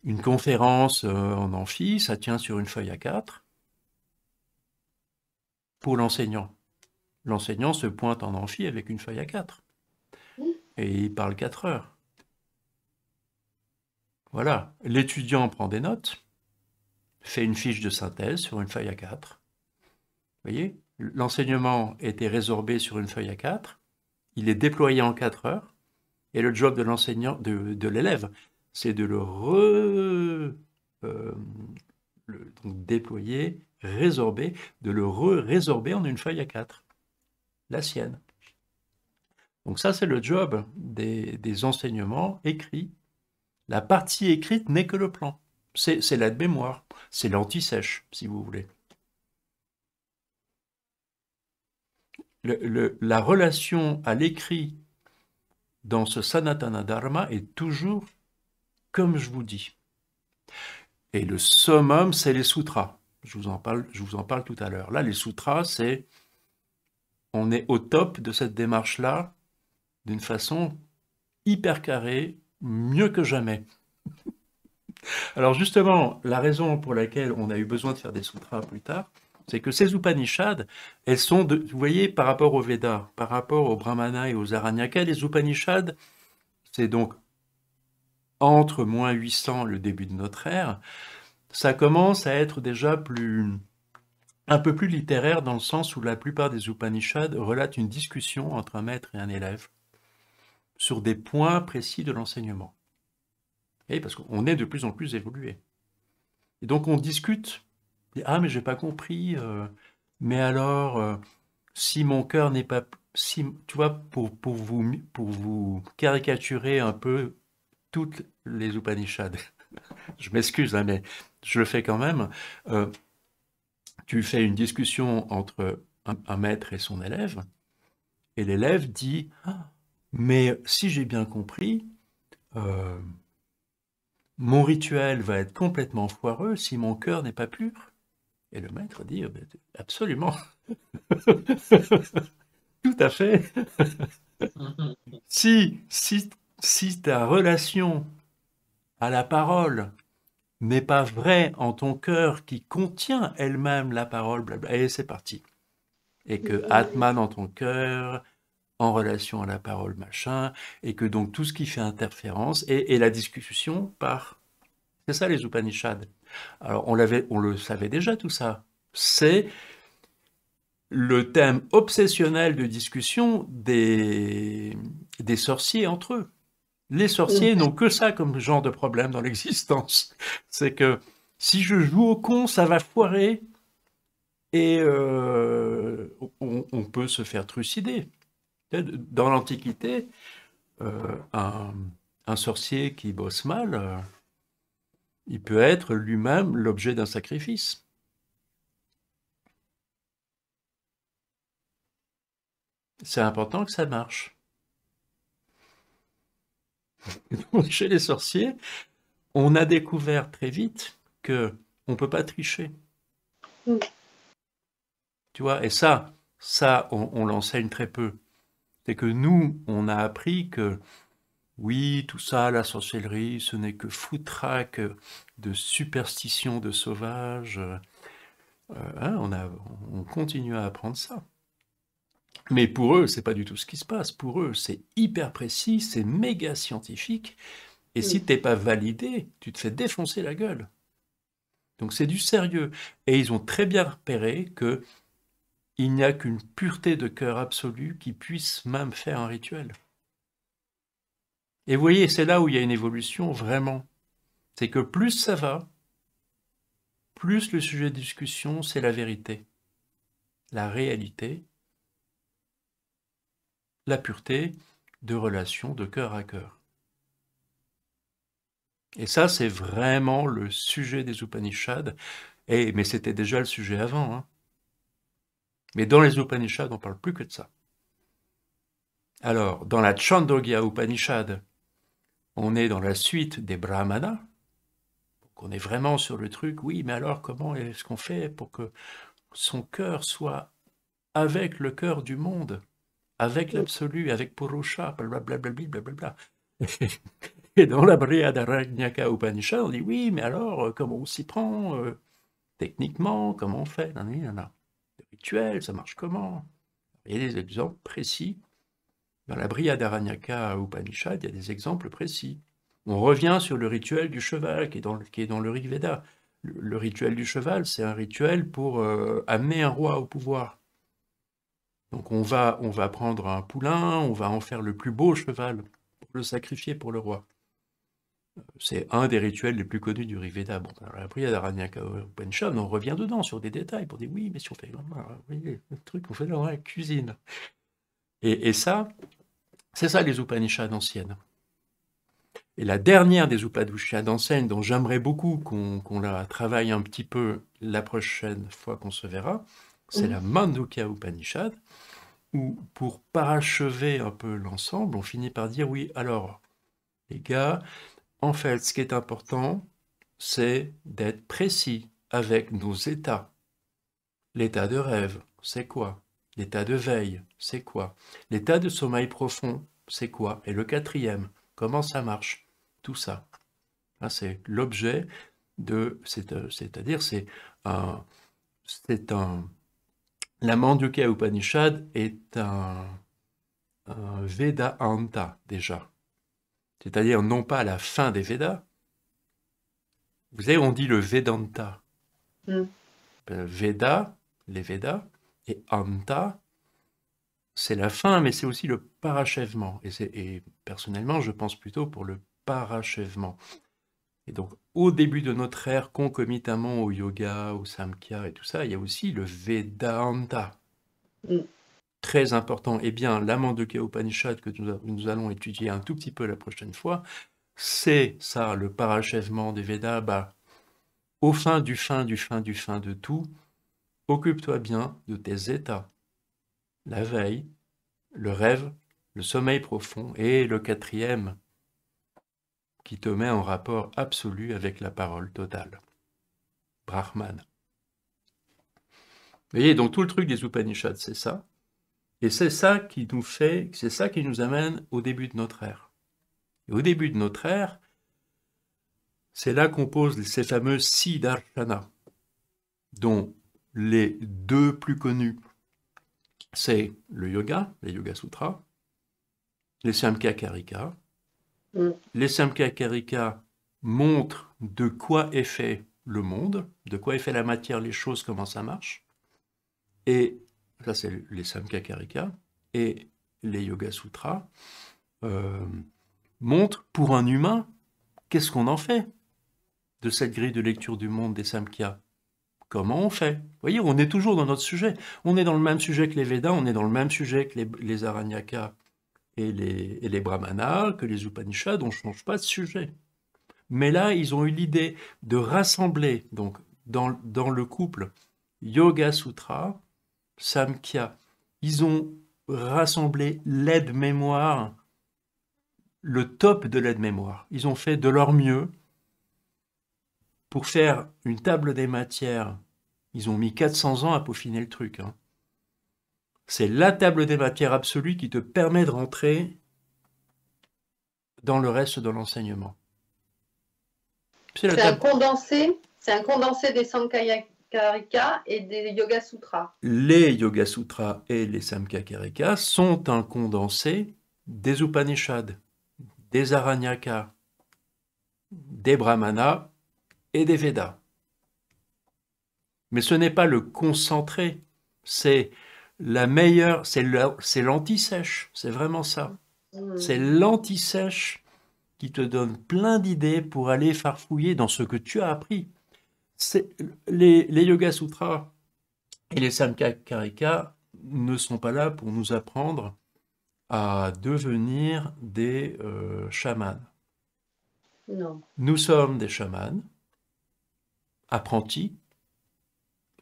une conférence euh, en amphi, ça tient sur une feuille à quatre pour l'enseignant. L'enseignant se pointe en amphi avec une feuille à quatre et il parle quatre heures. Voilà, l'étudiant prend des notes, fait une fiche de synthèse sur une feuille à quatre voyez, l'enseignement était résorbé sur une feuille à 4, il est déployé en 4 heures, et le job de l'enseignant, de, l'élève, c'est de le, re, euh, déployer, résorber, de le résorber en une feuille à 4, la sienne. Donc ça, c'est le job des, enseignements écrits. La partie écrite n'est que le plan. C'est la mémoire c'est l'anti-sèche, si vous voulez. la relation à l'écrit dans ce Sanatana Dharma est toujours comme je vous dis. Et le summum, c'est les sutras. Je vous en parle, je vous en parle tout à l'heure. Là, les sutras, c'est on est au top de cette démarche-là d'une façon hyper carrée, mieux que jamais. Alors justement, la raison pour laquelle on a eu besoin de faire des sutras plus tard, c'est que ces Upanishads, elles sont, vous voyez, par rapport au Védas, par rapport aux Brahmana et aux Aranyakas, les Upanishads, c'est donc entre moins 800 le début de notre ère, ça commence à être déjà plus un peu plus littéraire dans le sens où la plupart des Upanishads relatent une discussion entre un maître et un élève sur des points précis de l'enseignement. Et parce qu'on est de plus en plus évolué. Et donc on discute ah mais je n'ai pas compris. Euh, mais alors, euh, si mon cœur n'est pas, si tu vois, pour, vous pour vous caricaturer un peu toutes les Upanishads. je m'excuse, hein, mais je le fais quand même. Euh, tu fais une discussion entre un, maître et son élève, et l'élève dit, ah, mais si j'ai bien compris, mon rituel va être complètement foireux si mon cœur n'est pas pur. Et le maître dit oh, ben, Absolument. Tout à fait. si, si, si ta relation à la parole n'est pas vraie en ton cœur qui contient elle-même la parole, blabla, et c'est parti. Et que Atman en ton cœur, en relation à la parole, machin, et que donc tout ce qui fait interférence, et, la discussion par. C'est ça les Upanishads. Alors on, on le savait déjà tout ça. C'est le thème obsessionnel de discussion des, sorciers entre eux. Les sorciers n'ont que ça comme genre de problème dans l'existence. C'est que si je joue au con, ça va foirer et euh, on, peut se faire trucider. Dans l'Antiquité, euh, un, sorcier qui bosse mal, euh, il peut être lui-même l'objet d'un sacrifice. C'est important que ça marche. chez les sorciers, on a découvert très vite que on peut pas tricher. Tu vois, et ça, ça, on l'enseigne très peu. C'est que nous, on a appris que oui, tout ça, la sorcellerie, ce n'est que foutraque de superstition de sauvages. Euh, hein, on, continue à apprendre ça. Mais pour eux, c'est pas du tout ce qui se passe. Pour eux, c'est hyper précis, c'est méga scientifique. Et si si t'es pas validé, tu te fais défoncer la gueule. Donc c'est du sérieux. Et ils ont très bien repéré que il n'y a qu'une pureté de cœur absolue qui puisse même faire un rituel. Et vous voyez, c'est là où il y a une évolution vraiment. C'est que plus ça va, plus le sujet de discussion, c'est la vérité, la réalité, la pureté de relation de cœur à cœur. Et ça, c'est vraiment le sujet des Upanishads. mais c'était déjà le sujet avant. Hein. Mais dans les Upanishads, on ne parle plus que de ça. Alors, dans la Chandogya Upanishad, on est dans la suite des brahmanas, qu'on est vraiment sur le truc, oui, mais alors comment est-ce qu'on fait pour que son cœur soit avec le cœur du monde, avec l'absolu, avec Purusha, blablabla, blablabla. Et dans la Brihadaranyaka Upanishad, on dit oui, mais alors euh, comment on s'y prend euh, techniquement, comment on fait, Non, Le rituel, ça marche comment Il y a des exemples précis dans la Brihadaranyaka ou Upanishad, il y a des exemples précis. On revient sur le rituel du cheval qui est dans, le Rig Veda. Le, rituel du cheval, c'est un rituel pour euh, amener un roi au pouvoir. Donc on va, on va prendre un poulain, on va en faire le plus beau cheval pour le sacrifier pour le roi. C'est un des rituels les plus connus du Veda. Bon, alors la Brihadaranyaka Upanishad, on revient dedans sur des détails pour dire oui, mais si on fait, vous le truc, on fait dans la cuisine. Et, ça, c'est ça les Upanishads anciennes. Et la dernière des Upanishads anciennes, dont j'aimerais beaucoup qu'on la travaille un petit peu la prochaine fois qu'on se verra, c'est la Mandukya Upanishad, où pour parachever un peu l'ensemble, on finit par dire oui, alors, les gars, en fait, ce qui est important, c'est d'être précis avec nos états. L'état de rêve, c'est quoi L'état de veille, c'est quoi L'état de sommeil profond, c'est quoi Et le quatrième, comment ça marche Tout ça. Hein, c'est l'objet de. Euh, c'est-à-dire, c'est un. C'est un. La mandukya Upanishad est un, Veda Anta déjà. C'est-à-dire non pas la fin des Vedas. Vous savez, on dit le Vedanta. Mm. Euh, Veda, les Vedas, et anta, c'est la fin, mais c'est aussi le parachèvement. Et, et, personnellement, je pense plutôt pour le parachèvement. Et donc, au début de notre ère, concomitamment au yoga, au samkhya et tout ça, il y a aussi le Vedanta. ANTA, mm. Très important. Eh bien, l'amant de Upanishad que nous, allons étudier un tout petit peu la prochaine fois, c'est ça, le parachèvement des Vedas. Bah, au fin du fin du fin du fin de tout, Occupe-toi bien de tes états. La veille, le rêve, le sommeil profond et le quatrième, qui te met en rapport absolu avec la parole totale. Brahman. Vous voyez, donc tout le truc des Upanishads, c'est ça. Et c'est ça qui nous fait, c'est ça qui nous amène au début de notre ère. Et au début de notre ère, c'est là qu'on pose ces fameux Siddharthana, dont les deux plus connus, c'est le yoga, les Yoga Sutras, les Samkhya Karika. Mm. Les Samkhya montrent de quoi est fait le monde, de quoi est fait la matière, les choses, comment ça marche. Et ça, c'est les Samkhya Et les Yoga Sutras euh, montrent pour un humain qu'est-ce qu'on en fait de cette grille de lecture du monde des Samkhya Comment on fait Vous voyez, on est toujours dans notre sujet. On est dans le même sujet que les Védas, on est dans le même sujet que les, Aranyakas et les, Brahmanas, que les Upanishads, on ne change pas de sujet. Mais là, ils ont eu l'idée de rassembler, donc dans, dans le couple Yoga Sutra, Samkhya, ils ont rassemblé l'aide-mémoire, le top de l'aide-mémoire. Ils ont fait de leur mieux pour faire une table des matières ils ont mis 400 ans à peaufiner le truc. Hein. C'est la table des matières absolues qui te permet de rentrer dans le reste de l'enseignement. C'est un condensé, c'est un condensé des Karika et des Yoga Sutras. Les Yoga Sutras et les Karika sont un condensé des Upanishads, des Aranyakas, des Brahmanas et des Vedas. Mais ce n'est pas le concentré, c'est la meilleure, c'est l'anti-sèche, c'est vraiment ça. Mm. C'est l'anti-sèche qui te donne plein d'idées pour aller farfouiller dans ce que tu as appris. Les, les Yoga Sutras et les Samkhya ne sont pas là pour nous apprendre à devenir des euh, chamans. Non. Nous sommes des chamans, apprentis,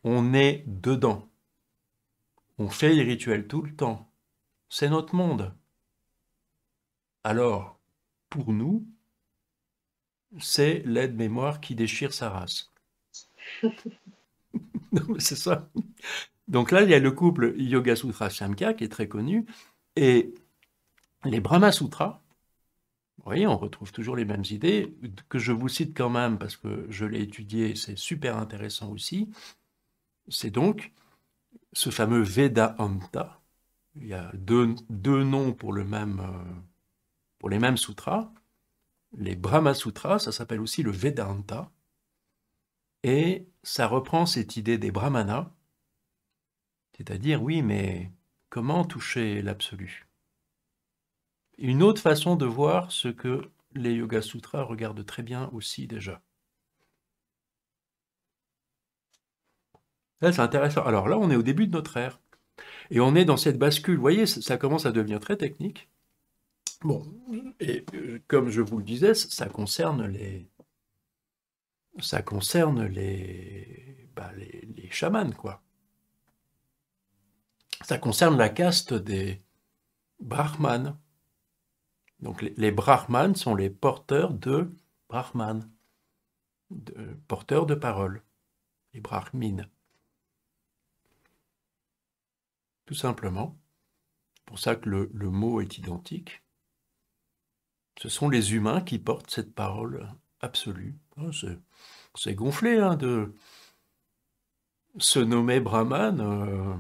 on est dedans. On fait les rituels tout le temps. C'est notre monde. Alors, pour nous, c'est l'aide-mémoire qui déchire sa race. c'est ça. Donc là, il y a le couple Yoga Sutra shamka qui est très connu et les Brahma Sutras. Vous voyez, on retrouve toujours les mêmes idées que je vous cite quand même parce que je l'ai étudié, c'est super intéressant aussi. C'est donc ce fameux Veda Anta. Il y a deux, noms pour, euh, pour les mêmes sutras. Les Brahma Sutras, ça s'appelle aussi le Vedanta. Et ça reprend cette idée des brahmanas, c'est-à-dire, oui, mais comment toucher l'absolu Une autre façon de voir ce que les Yoga Sutras regardent très bien aussi déjà. c'est intéressant. Alors là, on est au début de notre ère. Et on est dans cette bascule. Vous voyez, ça commence à devenir très technique. Bon, et euh, comme je vous le disais, ça concerne les, ça concerne bah, les, les, chamans, quoi. Ça concerne la caste des brahmanes. Donc les, brahmanes sont les porteurs de brahmanes, porteurs de paroles, les brahmines. Tout simplement. pour ça que le, mot est identique. Ce sont les humains qui portent cette parole absolue. Hein, c'est gonflé hein, de se nommer Brahman. Euh,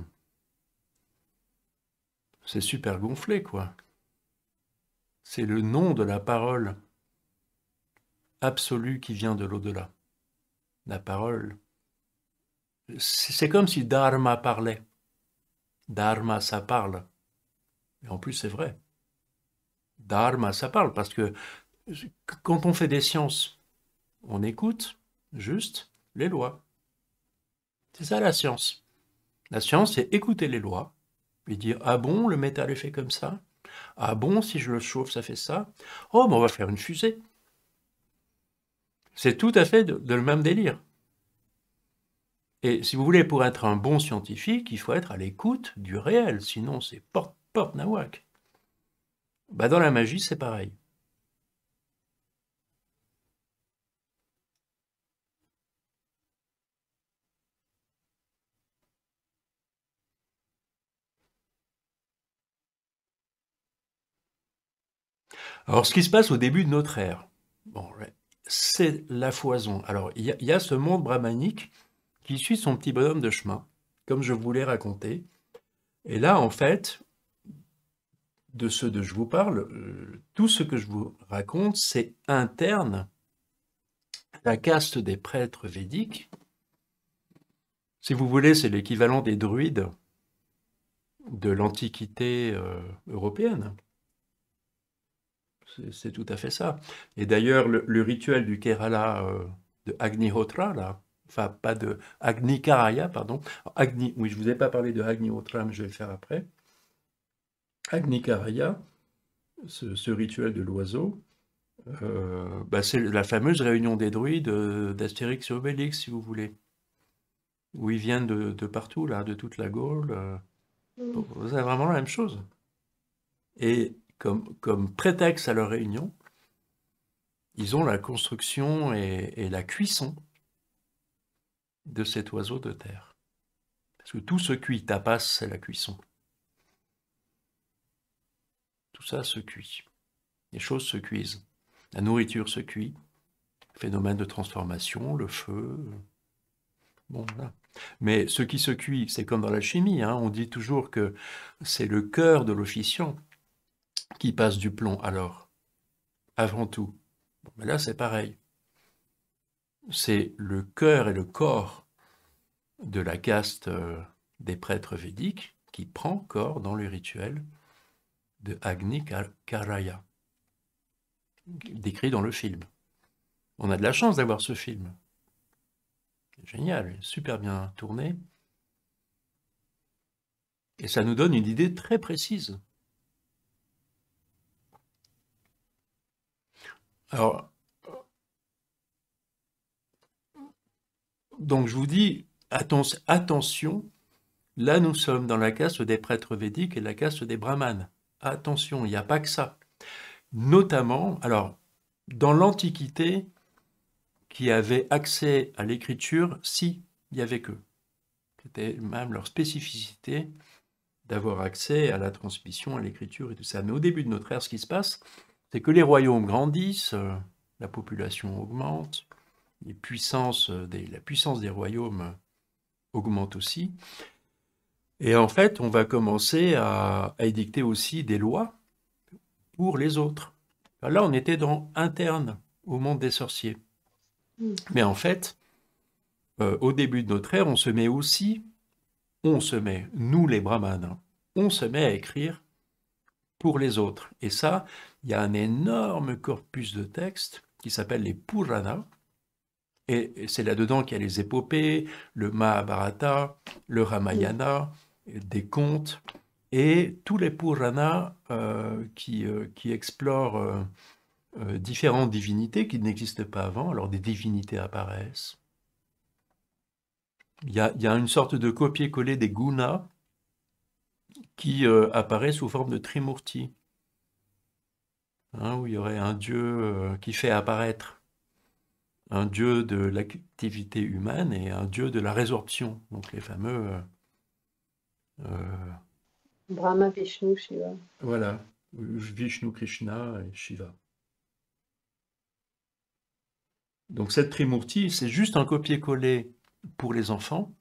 c'est super gonflé, quoi. C'est le nom de la parole absolue qui vient de l'au-delà. La parole. C'est comme si Dharma parlait. Dharma, ça parle. Et en plus, c'est vrai. Dharma, ça parle, parce que quand on fait des sciences, on écoute juste les lois. C'est ça la science. La science, c'est écouter les lois et dire Ah bon, le métal est fait comme ça Ah bon, si je le chauffe, ça fait ça Oh, mais ben, on va faire une fusée. C'est tout à fait de le même délire. Et si vous voulez, pour être un bon scientifique, il faut être à l'écoute du réel, sinon c'est porte-porte nawak. Bah dans la magie, c'est pareil. Alors, ce qui se passe au début de notre ère, bon, c'est la foison. Alors, il y, a ce monde brahmanique qui suit son petit bonhomme de chemin, comme je vous l'ai raconté. Et là, en fait, de ce dont je vous parle, euh, tout ce que je vous raconte, c'est interne la caste des prêtres védiques. Si vous voulez, c'est l'équivalent des druides de l'Antiquité euh, européenne. C'est tout à fait ça. Et d'ailleurs, le, rituel du Kerala euh, de Agnihotra, là, enfin pas de Agni Karaya, pardon. Agni, oui, je ne vous ai pas parlé de Agni je vais le faire après. Agni Karaya, ce, rituel de l'oiseau, euh, bah, c'est la fameuse réunion des druides euh, d'Astérix et Obélix, si vous voulez, où ils viennent de, partout, là, de toute la Gaule. Vous euh, avez c'est vraiment la même chose. Et comme, prétexte à leur réunion, ils ont la construction et, et la cuisson de cet oiseau de terre. Parce que tout ce cuit, Tapasse, c'est la cuisson. Tout ça se cuit. Les choses se cuisent. La nourriture se cuit. Phénomène de transformation, le feu. Bon, là. Mais ce qui se cuit, c'est comme dans la chimie. Hein. On dit toujours que c'est le cœur de l'officiant qui passe du plomb alors, avant tout. mais là, c'est pareil c'est le cœur et le corps de la caste euh, des prêtres védiques qui prend corps dans le rituel de Agni Karaya, décrit dans le film. On a de la chance d'avoir ce film. Génial, super bien tourné. Et ça nous donne une idée très précise. Alors, Donc je vous dis, attention, là nous sommes dans la caste des prêtres védiques et la caste des brahmanes. Attention, il n'y a pas que ça. Notamment, alors, dans l'Antiquité, qui avaient accès à l'écriture, si, il n'y avait que. C'était même leur spécificité d'avoir accès à la transmission, à l'écriture et tout ça. Mais au début de notre ère, ce qui se passe, c'est que les royaumes grandissent, euh, la population augmente, puissances euh, des, la puissance des royaumes augmente aussi. Et en fait, on va commencer à, édicter aussi des lois pour les autres. là, on était dans interne au monde des sorciers. Mm. Mais en fait, euh, au début de notre ère, on se met aussi, on se met, nous les brahmanes, on se met à écrire pour les autres. Et ça, il y a un énorme corpus de textes qui s'appelle les Puranas, et c'est là-dedans qu'il y a les épopées, le Mahabharata, le Ramayana, des contes, et tous les Puranas euh, qui, euh, qui, explorent euh, différentes divinités qui n'existaient pas avant. Alors des divinités apparaissent. Il y a, une sorte de copier-coller des gunas qui apparaît sous forme de trimurti, hein, où il y aurait un dieu qui fait apparaître un dieu de l'activité humaine et un dieu de la résorption, donc les fameux... Euh, euh, Brahma, Vishnu, Shiva. Voilà, Vishnu, Krishna et Shiva. Donc cette Trimurti, c'est juste un copier-coller pour les enfants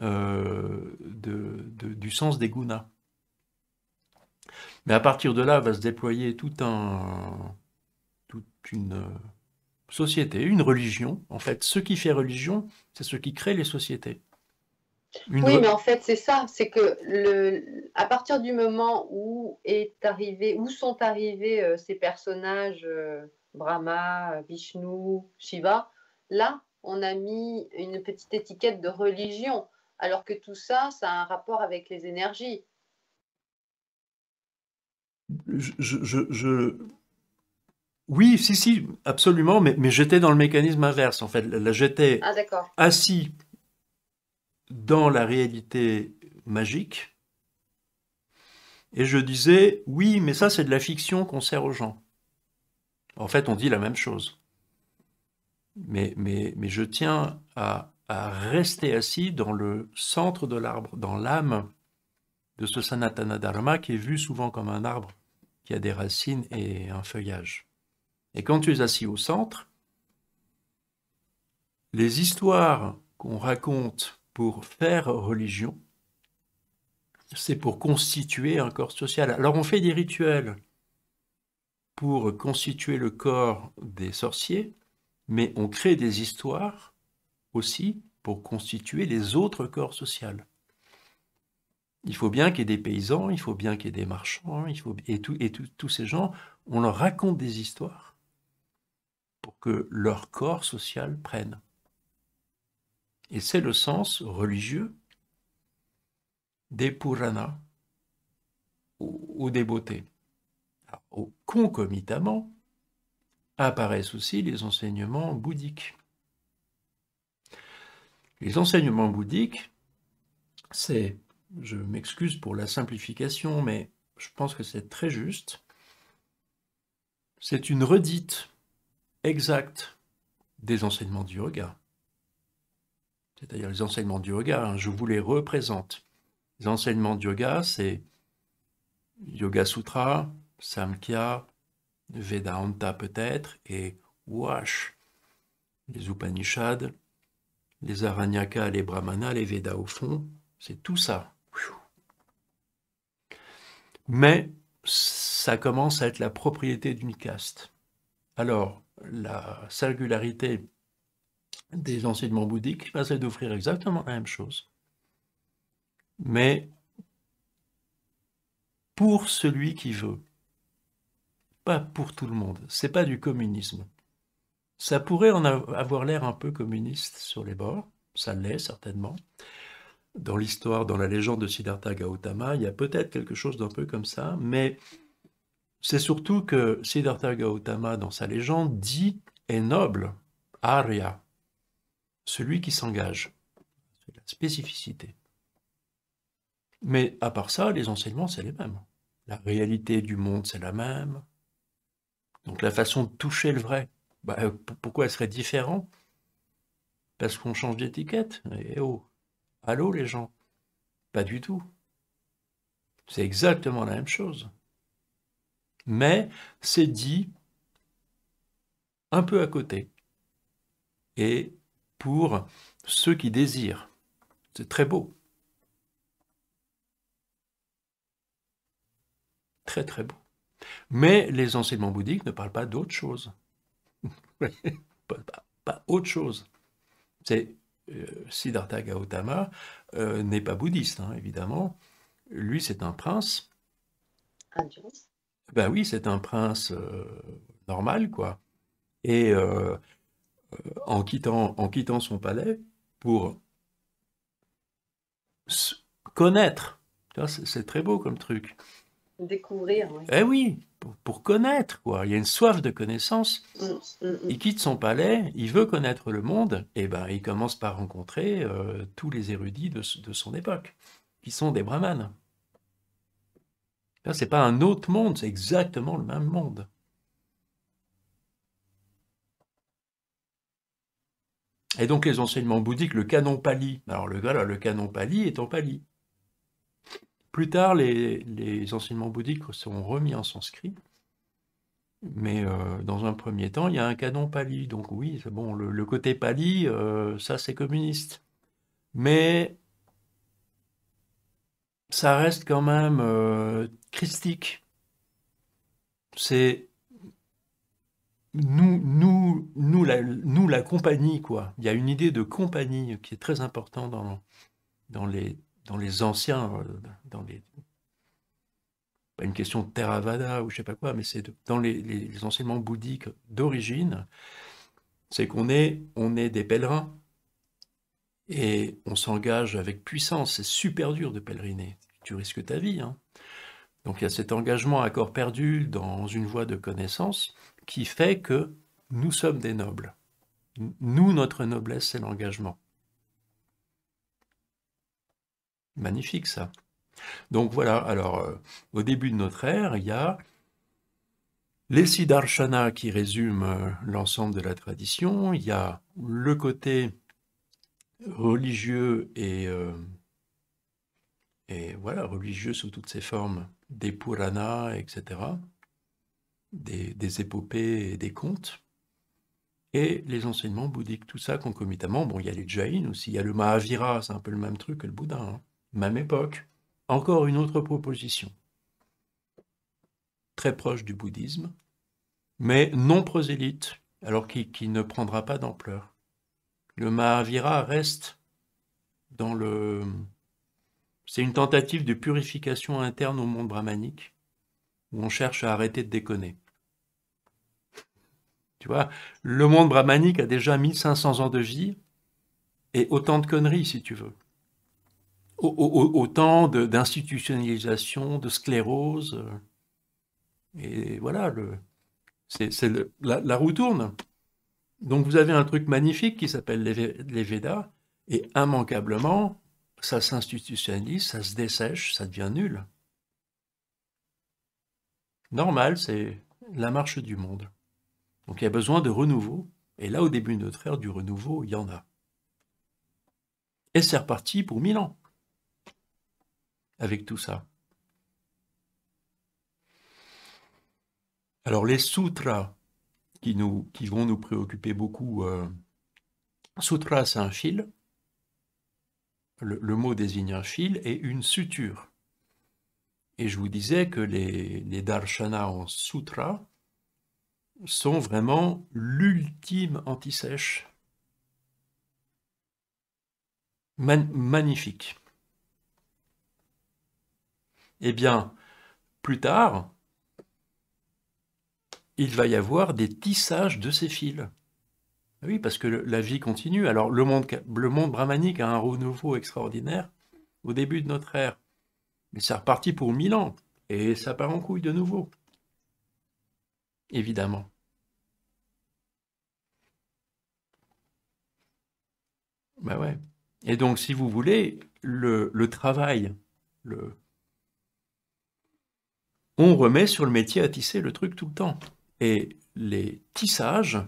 euh, du sens des gunas. Mais à partir de là, va se déployer tout un, toute une société, une religion. En fait, ce qui fait religion, c'est ce qui crée les sociétés. oui, mais en fait, c'est ça, c'est que à partir du moment où est arrivé, sont arrivés euh, ces personnages euh, Brahma, Vishnu, Shiva, là, on a mis une petite étiquette de religion, alors que tout ça, ça a un rapport avec les énergies. je, oui, si, si, absolument, mais, j'étais dans le mécanisme inverse, en fait. j'étais ah, assis dans la réalité magique et je disais, oui, mais ça, c'est de la fiction qu'on sert aux gens. En fait, on dit la même chose. Mais, mais, je tiens à, à rester assis dans le centre de l'arbre, dans l'âme de ce Sanatana Dharma qui est vu souvent comme un arbre qui a des racines et un feuillage. Et quand tu es assis au centre, les histoires qu'on raconte pour faire religion, c'est pour constituer un corps social. Alors on fait des rituels pour constituer le corps des sorciers, mais on crée des histoires aussi pour constituer les autres corps sociaux. Il faut bien qu'il y ait des paysans, il faut bien qu'il y ait des marchands, il faut, et, tous ces gens, on leur raconte des histoires que leur corps social prenne. Et c'est le sens religieux des Puranas ou, des beautés. concomitamment, apparaissent aussi les enseignements bouddhiques. Les enseignements bouddhiques, c'est, je m'excuse pour la simplification, mais je pense que c'est très juste, c'est une redite Exact. des enseignements du yoga, c'est-à-dire les enseignements du yoga, hein, je vous les représente. Les enseignements du yoga, c'est Yoga Sutra, Samkhya, Vedanta peut-être, et Wash, les Upanishads, les Aranyaka, les Brahmanas, les Vedas au fond, c'est tout ça. Mais ça commence à être la propriété d'une caste. Alors, la singularité des enseignements bouddhiques, c'est d'offrir exactement la même chose. Mais pour celui qui veut, pas pour tout le monde. C'est pas du communisme. Ça pourrait en avoir l'air un peu communiste sur les bords, ça l'est certainement. Dans l'histoire, dans la légende de Siddhartha Gautama, il y a peut-être quelque chose d'un peu comme ça, mais c'est surtout que Siddhartha Gautama, dans sa légende, dit est noble, Arya, celui qui s'engage. C'est la spécificité. Mais à part ça, les enseignements, c'est les mêmes. La réalité du monde, c'est la même. Donc la façon de toucher le vrai, bah, euh, pourquoi elle serait différente Parce qu'on change d'étiquette Et eh oh, allô les gens Pas du tout. C'est exactement la même chose mais c'est dit un peu à côté. Et pour ceux qui désirent, c'est très beau. Très très beau. Mais les enseignements bouddhiques ne parlent pas d'autre chose. pas, autre chose. C'est euh, Siddhartha Gautama euh, n'est pas bouddhiste, hein, évidemment. Lui, c'est Un prince ben oui, c'est un prince euh, normal, quoi. Et euh, euh, en, quittant, en quittant son palais pour connaître, c'est très beau comme truc. Découvrir. Oui. Eh oui, pour, connaître, quoi. Il y a une soif de connaissance. Mm, mm, mm. Il quitte son palais, il veut connaître le monde, et ben il commence par rencontrer tous les érudits de, son époque, qui sont des brahmanes. Ce n'est pas un autre monde, c'est exactement le même monde. Et donc les enseignements bouddhiques, le canon pali. Alors le, voilà, le canon pali est en pali. Plus tard, les, enseignements bouddhiques sont remis en sanskrit. Mais euh, dans un premier temps, il y a un canon pali. Donc oui, bon, le, côté pali, euh, ça c'est communiste. Mais ça reste quand même euh, christique. C'est nous, nous, nous, la, nous, la compagnie, quoi. Il y a une idée de compagnie qui est très importante dans, dans, les, dans les anciens, euh, dans les pas une question de Theravada ou je sais pas quoi, mais c'est dans les, enseignements bouddhiques d'origine, c'est qu'on est, on est des pèlerins, et on s'engage avec puissance. C'est super dur de pèleriner. Tu risques ta vie. Hein. Donc il y a cet engagement à corps perdu dans une voie de connaissance qui fait que nous sommes des nobles. Nous, notre noblesse, c'est l'engagement. Magnifique ça. Donc voilà, alors euh, au début de notre ère, il y a les Siddharshana qui résument euh, l'ensemble de la tradition, il y a le côté religieux et, euh, et voilà, religieux sous toutes ses formes, des Puranas, etc., des, épopées et des contes, et les enseignements bouddhiques, tout ça concomitamment. Bon, il y a les Jains aussi, il y a le Mahavira, c'est un peu le même truc que le Bouddha, hein. même époque. Encore une autre proposition, très proche du bouddhisme, mais non prosélyte, alors qui ne prendra pas d'ampleur le Mahavira reste dans le... C'est une tentative de purification interne au monde brahmanique, où on cherche à arrêter de déconner. Tu vois, le monde brahmanique a déjà 1500 ans de vie et autant de conneries, si tu veux. autant d'institutionnalisation, de, sclérose. Euh, et voilà, le, c'est, la roue tourne. Donc vous avez un truc magnifique qui s'appelle les, Vedas, et immanquablement, ça s'institutionnalise, ça se dessèche, ça devient nul. Normal, c'est la marche du monde. Donc il y a besoin de renouveau, et là au début de notre ère du renouveau, il y en a. Et c'est reparti pour mille ans avec tout ça. Alors les sutras, qui, vont nous préoccuper beaucoup. Euh, sutra, c'est un fil. Le, mot désigne un fil et une suture. Et je vous disais que les, les darshana en sutra sont vraiment l'ultime anti-sèche. magnifique. Eh bien, plus tard, il va y avoir des tissages de ces fils. Ah oui, parce que la vie continue. Alors le monde, le monde brahmanique a un renouveau extraordinaire au début de notre ère. Mais ça repartit pour mille ans. Et ça part en couille de nouveau. Évidemment. Ben ouais. Et donc, si vous voulez, le, le travail, le... on remet sur le métier à tisser le truc tout le temps et les tissages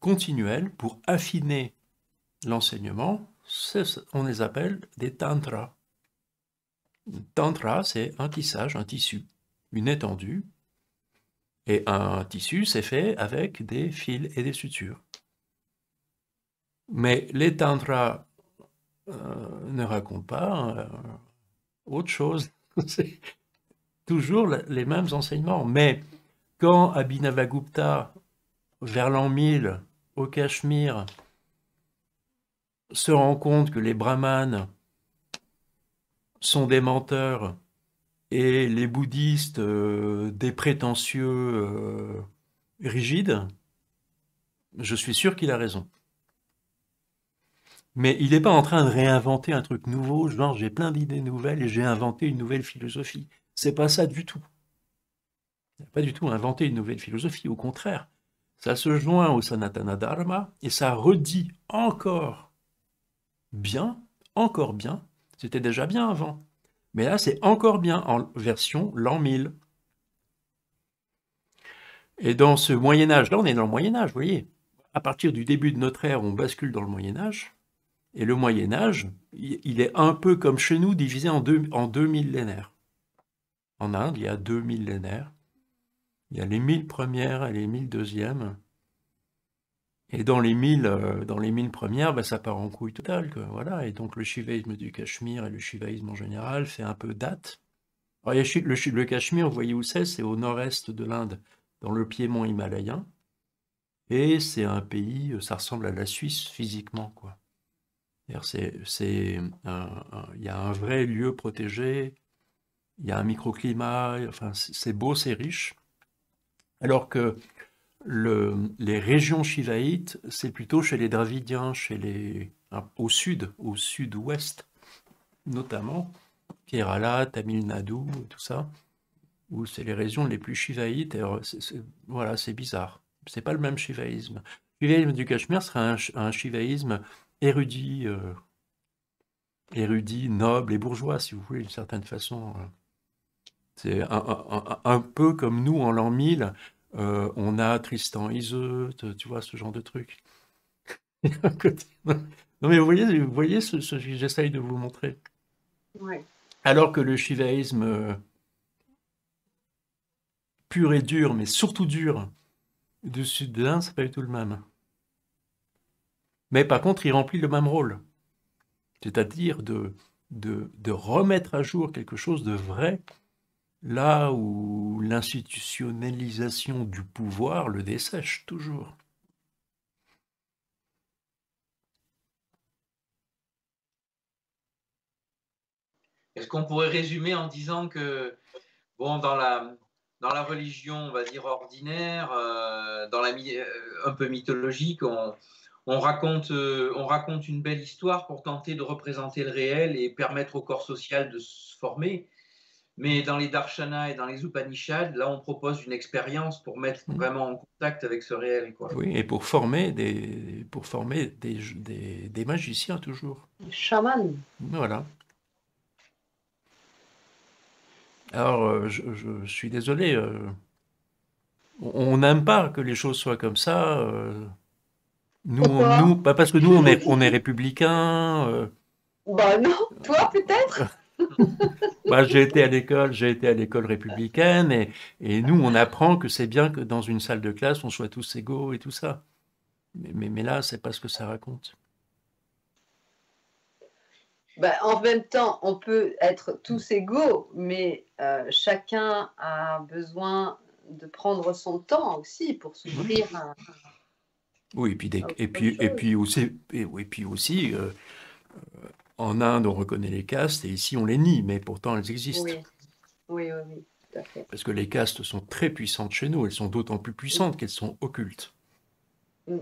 continuels pour affiner l'enseignement, on les appelle des tantras. Tantra, c'est un tissage, un tissu, une étendue, et un tissu, c'est fait avec des fils et des sutures. Mais les tantras euh, ne racontent pas euh, autre chose. c'est toujours les mêmes enseignements, mais quand Abhinavagupta, vers l'an 1000, au Cachemire, se rend compte que les brahmanes sont des menteurs et les bouddhistes euh, des prétentieux euh, rigides, je suis sûr qu'il a raison. Mais il n'est pas en train de réinventer un truc nouveau, genre j'ai plein d'idées nouvelles et j'ai inventé une nouvelle philosophie. C'est pas ça du tout pas du tout inventé une nouvelle philosophie, au contraire. Ça se joint au Sanatana Dharma et ça redit encore bien, encore bien. C'était déjà bien avant. Mais là, c'est encore bien en version l'an 1000. Et dans ce Moyen Âge, là on est dans le Moyen Âge, vous voyez, à partir du début de notre ère, on bascule dans le Moyen Âge. Et le Moyen Âge, il est un peu comme chez nous, divisé en en deux millénaires. En Inde, il y a deux millénaires. Il y a les mille premières et les mille deuxièmes. Et dans les mille euh, dans les premières, bah, ça part en couille totale. voilà. Et donc le shivaïsme du Cachemire et le shivaïsme en général fait un peu date. Alors, le, le Cachemire, vous voyez où c'est C'est au nord-est de l'Inde, dans le piémont himalayen. Et c'est un pays, euh, ça ressemble à la Suisse physiquement. quoi. C'est, il y a un vrai lieu protégé, il y a un microclimat, enfin, c'est beau, c'est riche. Alors que les régions shivaïtes, c'est plutôt chez les Dravidiens, chez les, hein, au sud, au sud-ouest notamment, Kerala, Tamil Nadu, tout ça, où c'est les régions les plus shivaïtes. voilà, c'est bizarre. C'est pas le même shivaïsme. Le shivaïsme du Cachemire sera un, shivaïsme érudit, euh, érudit, noble et bourgeois, si vous voulez, d'une certaine façon. Hein. C'est un, peu comme nous en l'an 1000, euh, on a Tristan Iseut, tu vois, ce genre de truc. non mais vous voyez, vous voyez ce, que j'essaye de vous montrer. Alors que le shivaïsme euh, pur et dur, mais surtout dur, du sud de l'Inde, n'est pas du tout le même. Mais par contre, il remplit le même rôle. C'est-à-dire de remettre à jour quelque chose de vrai là où l'institutionnalisation du pouvoir le dessèche toujours. Est-ce qu'on pourrait résumer en disant que, bon, dans la, religion, on va dire ordinaire, euh, dans la, euh, un peu mythologique, euh, on raconte une belle histoire pour tenter de représenter le réel et permettre au corps social de se former. Mais dans les darshana et dans les Upanishads, là, on propose une expérience pour mettre mm. vraiment en contact avec ce réel. Quoi. Oui, et pour former des, pour former des, des, magiciens toujours. Chaman. Voilà. Alors, euh, je, suis désolé. Euh, on n'aime pas que les choses soient comme ça. Euh, nous, pas parce que nous, on est, on est républicains. Bah non, toi peut-être Moi, j'ai été à l'école, j'ai été à l'école républicaine, et, nous, on apprend que c'est bien que dans une salle de classe, on soit tous égaux et tout ça. Mais, mais, là, c'est pas ce que ça raconte. Bah, en même temps, on peut être tous égaux, mais euh, chacun a besoin de prendre son temps aussi pour s'ouvrir Oui, et puis, et, puis, et puis aussi, et, puis aussi en Inde, on reconnaît les castes et ici, on les nie, mais pourtant, elles existent. Oui, oui, oui, Parce que les castes sont très puissantes chez nous. Elles sont d'autant plus puissantes mm. qu'elles sont occultes. Mm.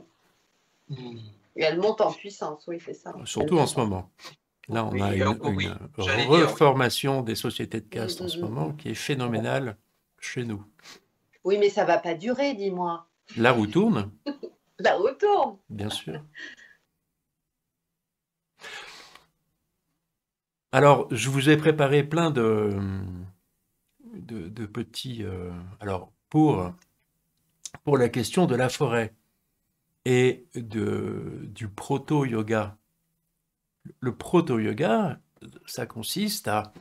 Mm. Et elles montent en puissance, oui, c'est ça. Surtout en ce moment. Là, on a une, reformation des sociétés de castes en ce moment qui est phénoménale chez nous. Oui, mais ça va pas durer, dis-moi. La roue tourne. La roue tourne. Bien sûr. Alors, je vous ai préparé plein de, de, petits... Euh, alors, pour, pour la question de la forêt et de, du proto-yoga. Le proto-yoga, ça consiste à,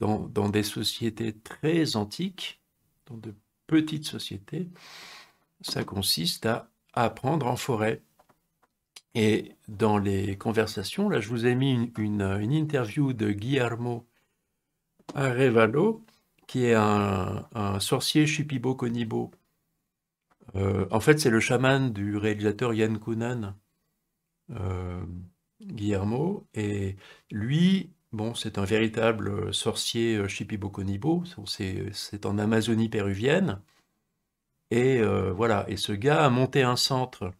dans, dans, des sociétés très antiques, dans de petites sociétés, ça consiste à apprendre en forêt. Et dans les conversations, là, je vous ai mis une, interview de Guillermo Arevalo, qui est un, sorcier Shipibo conibo euh, en fait, c'est le chaman du réalisateur Yann Kunan, euh, Guillermo. Et lui, bon, c'est un véritable sorcier euh, Shipibo conibo C'est en Amazonie péruvienne. Et voilà. Et ce gars a monté un centre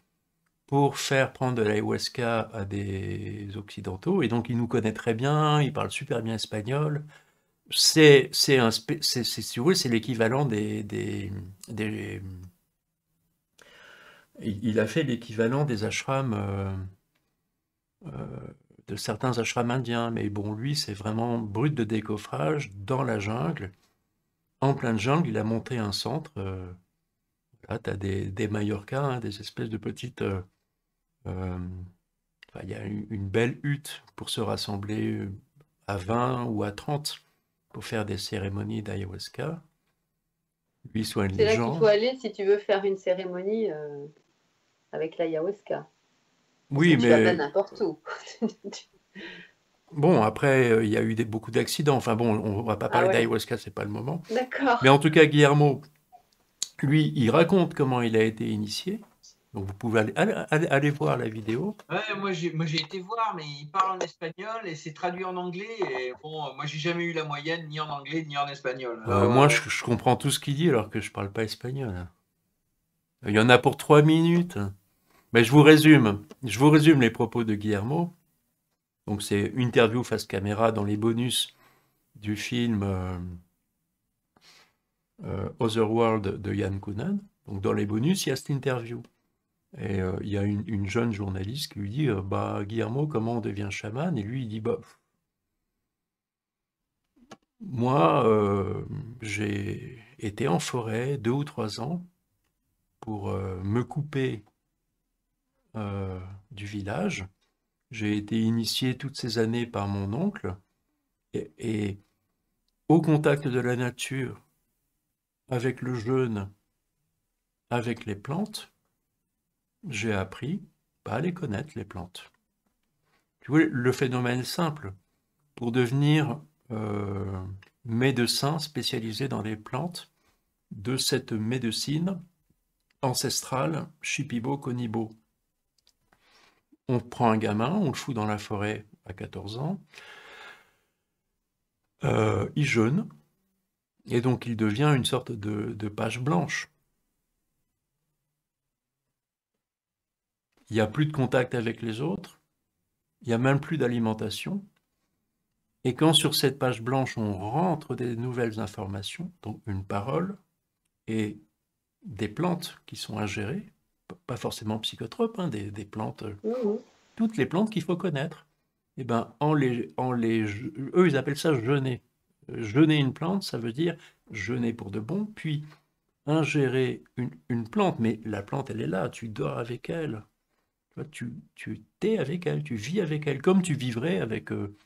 pour faire prendre de l'ayahuasca à des occidentaux. Et donc, il nous connaît très bien, il parle super bien espagnol. C'est, si vous c'est l'équivalent des, des, Il a fait l'équivalent des ashrams, euh, euh, de certains ashrams indiens. Mais bon, lui, c'est vraiment brut de décoffrage dans la jungle. En plein jungle, il a monté un centre. Euh, Là, tu as des, des hein, des espèces de petites euh, il y a une belle hutte pour se rassembler euh, à 20 ou à 30 pour faire des cérémonies d'ayahuasca. Lui soit les C'est là qu'il faut aller si tu veux faire une cérémonie euh, avec l'ayahuasca. Oui, mais. Tu n'importe où. bon, après, il y a eu des, beaucoup d'accidents. Enfin bon, on ne va pas ah parler d'ayahuasca, ce n'est pas le moment. D'accord. Mais en tout cas, Guillermo, lui, il raconte comment il a été initié. Donc vous pouvez aller, aller, voir la vidéo. moi, j'ai, été voir, mais il parle en espagnol et c'est traduit en anglais. Et bon, moi j'ai jamais eu la moyenne ni en anglais ni en espagnol. Euh, moi euh, je, comprends tout ce qu'il dit alors que je parle pas espagnol. Hein. Il y en a pour trois minutes. Hein. Mais je vous résume. Je vous résume les propos de Guillermo. Donc c'est interview face caméra dans les bonus du film euh, euh World Otherworld de Yann Kunan. Donc dans les bonus, il y a cette interview. Et euh, il y a une, jeune journaliste qui lui dit euh, Bah, Guillermo, comment on devient chaman Et lui, il dit Bah, moi, euh, j'ai été en forêt deux ou trois ans pour me couper du village. J'ai été initié toutes ces années par mon oncle. et au contact de la nature, avec le jeûne, avec les plantes, j'ai appris à les connaître, les plantes. Tu vois, le phénomène simple, pour devenir euh, médecin spécialisé dans les plantes, de cette médecine ancestrale shipibo conibo On prend un gamin, on le fout dans la forêt à 14 ans, euh, il jeûne, et donc il devient une sorte de page blanche. il n'y a plus de contact avec les autres, il n'y a même plus d'alimentation. Et quand sur cette page blanche, on rentre des nouvelles informations, donc une parole et des plantes qui sont ingérées, pas forcément psychotropes, hein, des, plantes, euh, toutes les plantes qu'il faut connaître. Et eh ben, eux, ils appellent ça jeûner. Euh, jeûner une plante, ça veut dire jeûner pour de bon, puis ingérer une plante, mais la plante, elle est là, tu dors avec elle, tu, tu t'es avec elle, tu vis avec elle, comme tu vivrais avec euh,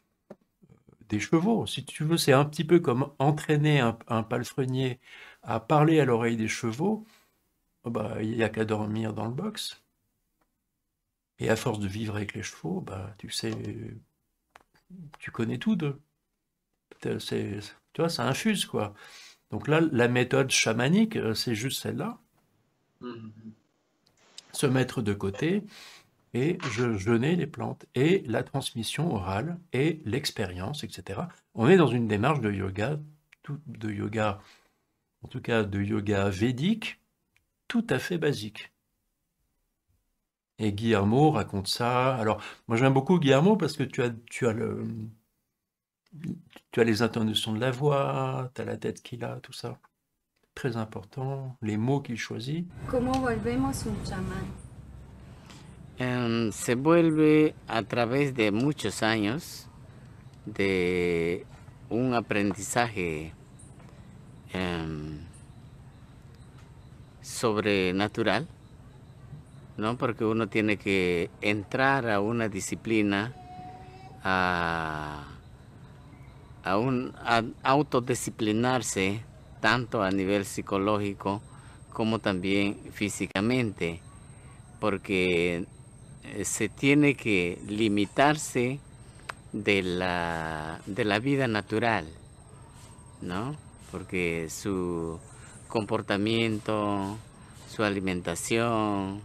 des chevaux. Si tu veux, c'est un petit peu comme entraîner un, palefrenier à parler à l'oreille des chevaux. Oh bah, il y n'y a qu'à dormir dans le box. Et à force de vivre avec les chevaux, bah, tu sais, tu connais tout d'eux. tu vois, ça infuse, quoi. Donc là, la méthode chamanique, euh, c'est juste celle-là. Mmh, mmh, mmh se mettre de côté et je jeûner les plantes et la transmission orale et l'expérience, etc. On est dans une démarche de yoga, de yoga, en tout cas de yoga védique, tout à fait basique. Et Guillermo raconte ça. Alors, moi j'aime beaucoup Guillermo parce que tu as, tu as le, tu as les intonations de la voix, tu as la tête qu'il a, tout ça. très important, les mots qu'il choisit. ¿Cómo volvemos un chamán? Em, se vuelve a través de muchos años de un aprendizaje em, sobrenatural, ¿no? porque uno tiene que entrar a una disciplina, a, un, a autodisciplinarse tanto a nivel psicológico como también físicamente, porque eh, se tiene que limitarse de la, vida natural, ¿no? Porque su comportamiento, su alimentación,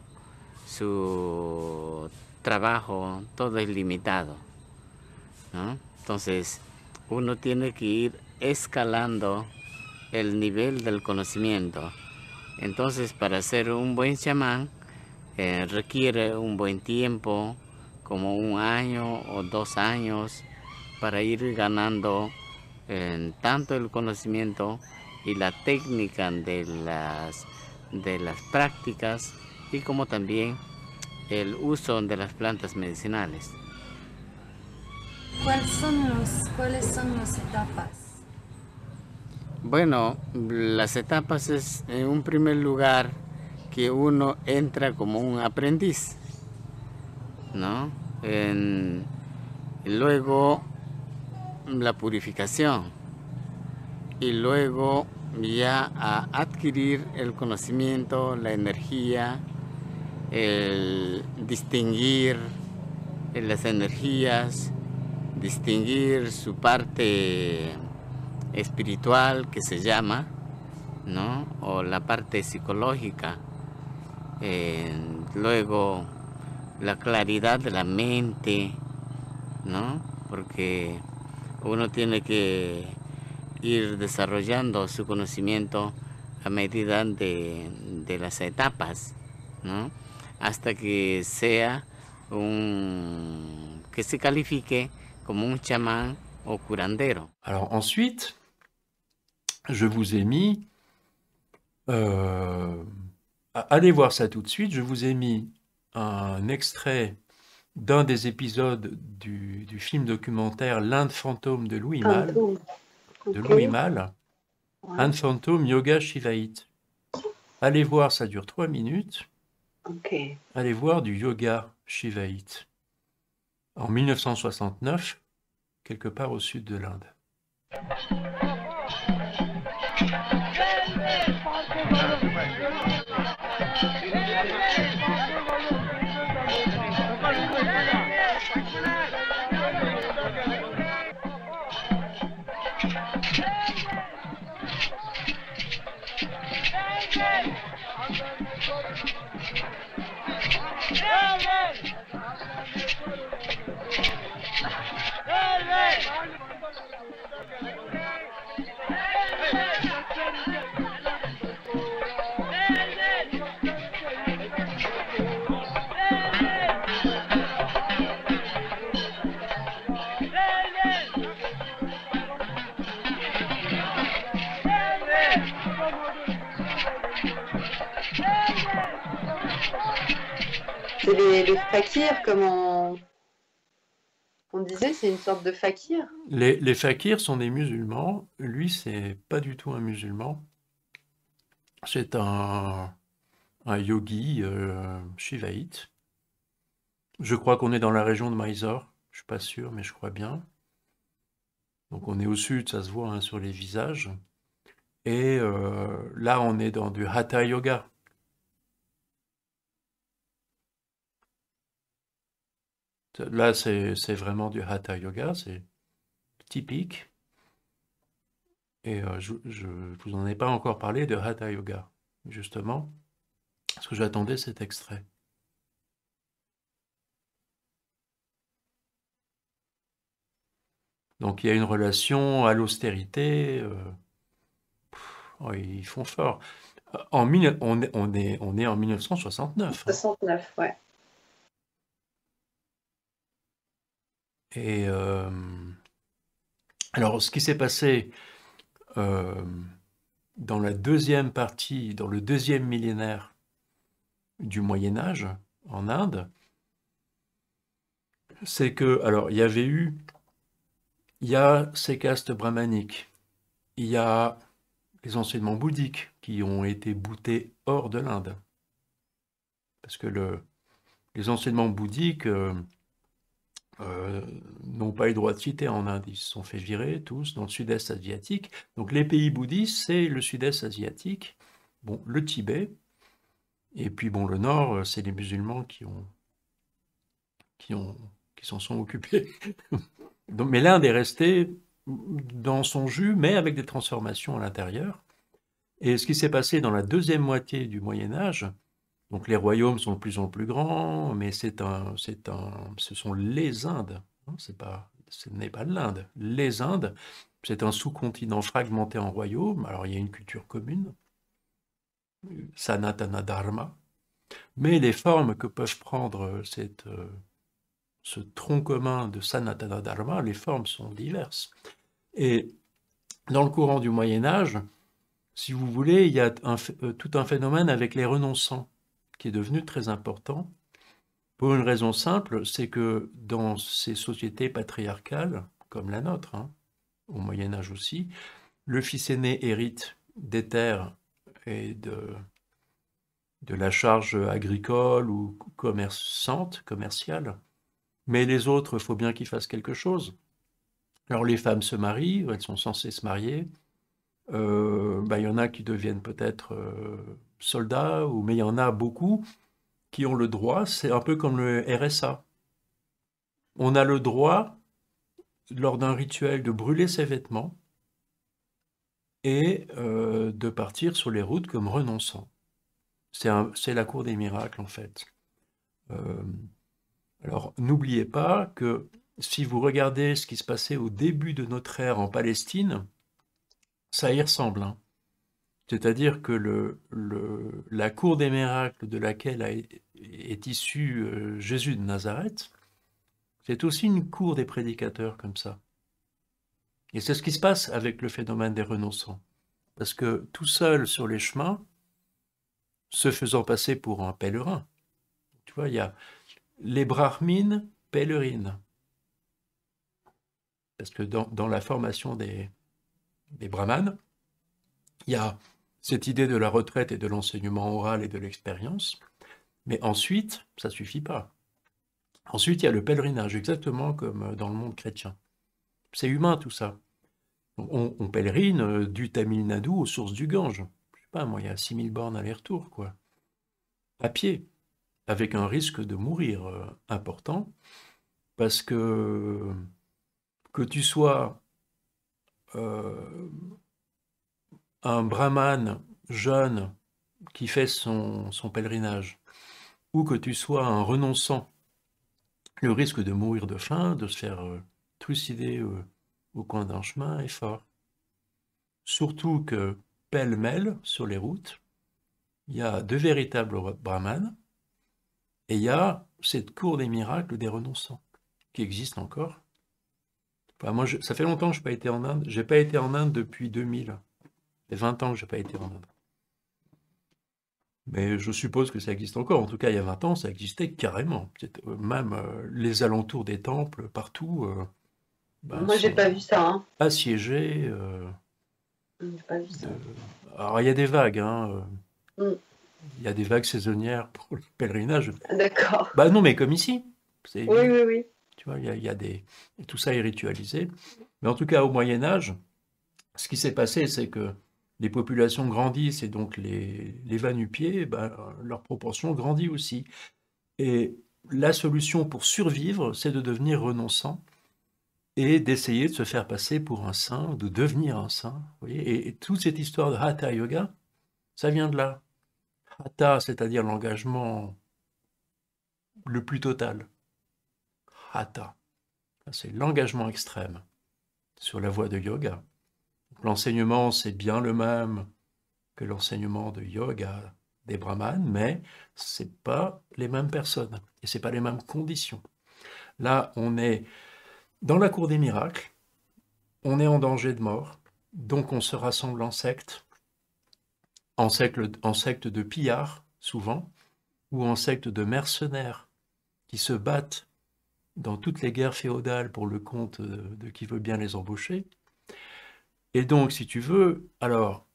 su trabajo, todo es limitado, Entonces, uno tiene que ir escalando el nivel del conocimiento. Entonces, para ser un buen chamán, eh, requiere un buen tiempo, como un año o dos años, para ir ganando eh, tanto el conocimiento y la técnica de las, de las prácticas y como también el uso de las plantas medicinales. ¿Cuáles son, los, ¿Cuáles son las etapas? Bueno, las etapas es en un primer lugar que uno entra como un aprendiz, ¿no? luego la purificación y luego ya a adquirir el conocimiento, la energía, el distinguir eh, las energías, distinguir su parte espiritual que se llama, ¿no? O la parte psicológica. luego, la claridad de la mente, ¿no? Porque uno tiene que ir desarrollando su conocimiento a medida de, las etapas, Hasta que sea un... que se califique como un chamán o curandero. ensuite, je vous ai mis, euh, allez voir ça tout de suite, je vous ai mis un extrait d'un des épisodes du, film documentaire L'Inde fantôme de Louis Mal. De Louis Mal. Inde fantôme, yoga shivaïte. Allez voir, ça dure trois minutes. Allez voir du yoga shivaïte en 1969, quelque part au sud de l'Inde. Les le comme on, disait, c'est une sorte de fakir. Les, fakirs sont des musulmans. Lui, c'est pas du tout un musulman. C'est un, yogi euh, shivaïte. Je crois qu'on est dans la région de Mysore. Je suis pas sûr, mais je crois bien. Donc on est au sud, ça se voit hein, sur les visages. Et euh, là, on est dans du hatha yoga. Là, c'est vraiment du hatha yoga, c'est typique. Et euh, je ne vous en ai pas encore parlé de hatha yoga, justement, parce que j'attendais cet extrait. Donc il y a une relation à l'austérité. Euh, oh, ils font fort. En, on, est, on est en 1969. 69, hein. ouais. Et euh, alors, ce qui s'est passé euh, dans la deuxième partie, dans le deuxième millénaire du Moyen Âge en Inde, c'est que, alors, il y avait eu, il y a ces castes brahmaniques, il y a les enseignements bouddhiques qui ont été boutés hors de l'Inde. Parce que les enseignements bouddhiques, euh, euh, n'ont pas eu droit de citer en Inde. Ils se sont fait virer tous dans le sud-est asiatique. Donc les pays bouddhistes, c'est le sud-est asiatique, bon, le Tibet, et puis bon, le nord, euh, c'est les musulmans qui ont qui s'en sont occupés. mais l'Inde est restée dans son jus, mais avec des transformations à l'intérieur. Et ce qui s'est passé dans la deuxième moitié du Moyen Âge, donc les royaumes sont de plus en plus grands, mais c'est un, c'est un, ce sont les Indes. Hein, c'est pas, ce n'est pas l'Inde. Les Indes, c'est un sous-continent fragmenté en royaumes. Alors il y a une culture commune, Sanatana Dharma, mais les formes que peuvent prendre euh, cette, euh, ce tronc commun de Sanatana Dharma, les formes sont diverses. Et dans le courant du Moyen Âge, si vous voulez, il y a euh, tout un phénomène avec les renonçants qui est devenu très important, pour une raison simple, c'est que dans ces sociétés patriarcales, comme la nôtre, hein, au Moyen Âge aussi, le fils aîné hérite des terres et de, de la charge agricole ou commerçante, commerciale, mais les autres, il faut bien qu'ils fassent quelque chose. Alors les femmes se marient, elles sont censées se marier, euh, bah, il y en a qui deviennent peut-être euh, soldats, ou, mais il y en a beaucoup qui ont le droit, c'est un peu comme le RSA. On a le droit, lors d'un rituel, de brûler ses vêtements et euh, de partir sur les routes comme renonçant. C'est la cour des miracles, en fait. Euh, alors, n'oubliez pas que si vous regardez ce qui se passait au début de notre ère en Palestine, ça y ressemble. Hein. C'est-à-dire que la cour des miracles de laquelle est issu euh, Jésus de Nazareth, c'est aussi une cour des prédicateurs comme ça. Et c'est ce qui se passe avec le phénomène des renonçants. Parce que tout seul sur les chemins, se faisant passer pour un pèlerin, tu vois, il y a les brahmines pèlerines. Parce que dans la formation des, des brahmanes. Il y a cette idée de la retraite et de l'enseignement oral et de l'expérience. Mais ensuite, ça suffit pas. Ensuite, il y a le pèlerinage, exactement comme dans le monde chrétien. C'est humain tout ça. On, on, pèlerine euh, du Tamil Nadu aux sources du Gange. Je sais pas, moi, il y a 6000 bornes aller-retour, quoi. À pied, avec un risque de mourir euh, important, parce que que tu sois euh, un brahman jeune qui fait son, pèlerinage, ou que tu sois un renonçant, le risque de mourir de faim, de se faire euh, trucider euh, au coin d'un chemin est fort. Surtout que pêle-mêle sur les routes, il y a deux véritables brahmanes et il y a cette cour des miracles des renonçants qui existe encore bah, moi, ça fait longtemps que je n'ai pas été en Inde. J'ai pas été en Inde depuis 2000. y a 20 ans que je n'ai pas été en Inde. Mais je suppose que ça existe encore. En tout cas, il y a 20 ans, ça existait carrément. Euh, même euh, les alentours des temples, partout. Euh, bah, moi, j'ai pas vu ça. Hein. pas vu ça. Alors, il y a des vagues. Hein, mm. Il y a des vagues saisonnières pour le pèlerinage. D'accord. Bah non, mais comme ici. Oui, oui, oui. Hein, il a, tout ça est ritualisé. Mais en tout cas, au Moyen Âge, ce qui s'est passé, c'est que les populations grandissent et donc les, les vanupiers, eh ben, leur proportion grandit aussi. Et la solution pour survivre, c'est de devenir renonçant et d'essayer de se faire passer pour un saint, de devenir un saint. Vous et, toute cette histoire de Hatha Yoga, ça vient de là. Hatha, c'est-à-dire l'engagement le plus total. C'est l'engagement extrême sur la voie de yoga. L'enseignement, c'est bien le même que l'enseignement de yoga des brahmanes, mais ce pas les mêmes personnes et ce n'est pas les mêmes conditions. Là, on est dans la cour des miracles, on est en danger de mort, donc on se rassemble en sectes, en sectes en secte de pillards souvent, ou en secte de mercenaires qui se battent dans toutes les guerres féodales pour le compte euh, de qui veut bien les embaucher. Et donc, si tu veux, alors,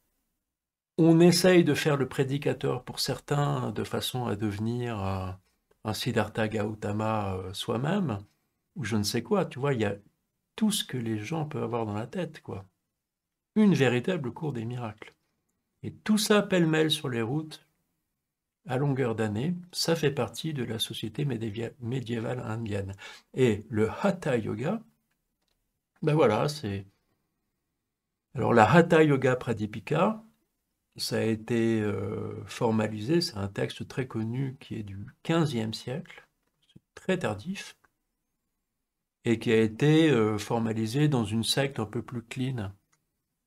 on essaye de faire le prédicateur pour certains de façon à devenir un, Siddhartha Gautama euh, soi-même, ou je ne sais quoi, tu vois, il y a tout ce que les gens peuvent avoir dans la tête, quoi. Une véritable cour des miracles. Et tout ça pêle-mêle sur les routes, à longueur d'année, ça fait partie de la société médiévale indienne. Et le Hatha Yoga, ben voilà, c'est... Alors la Hatha Yoga Pradipika, ça a été euh, formalisé, c'est un texte très connu qui est du 15e siècle, très tardif, et qui a été euh, formalisé dans une secte un peu plus clean,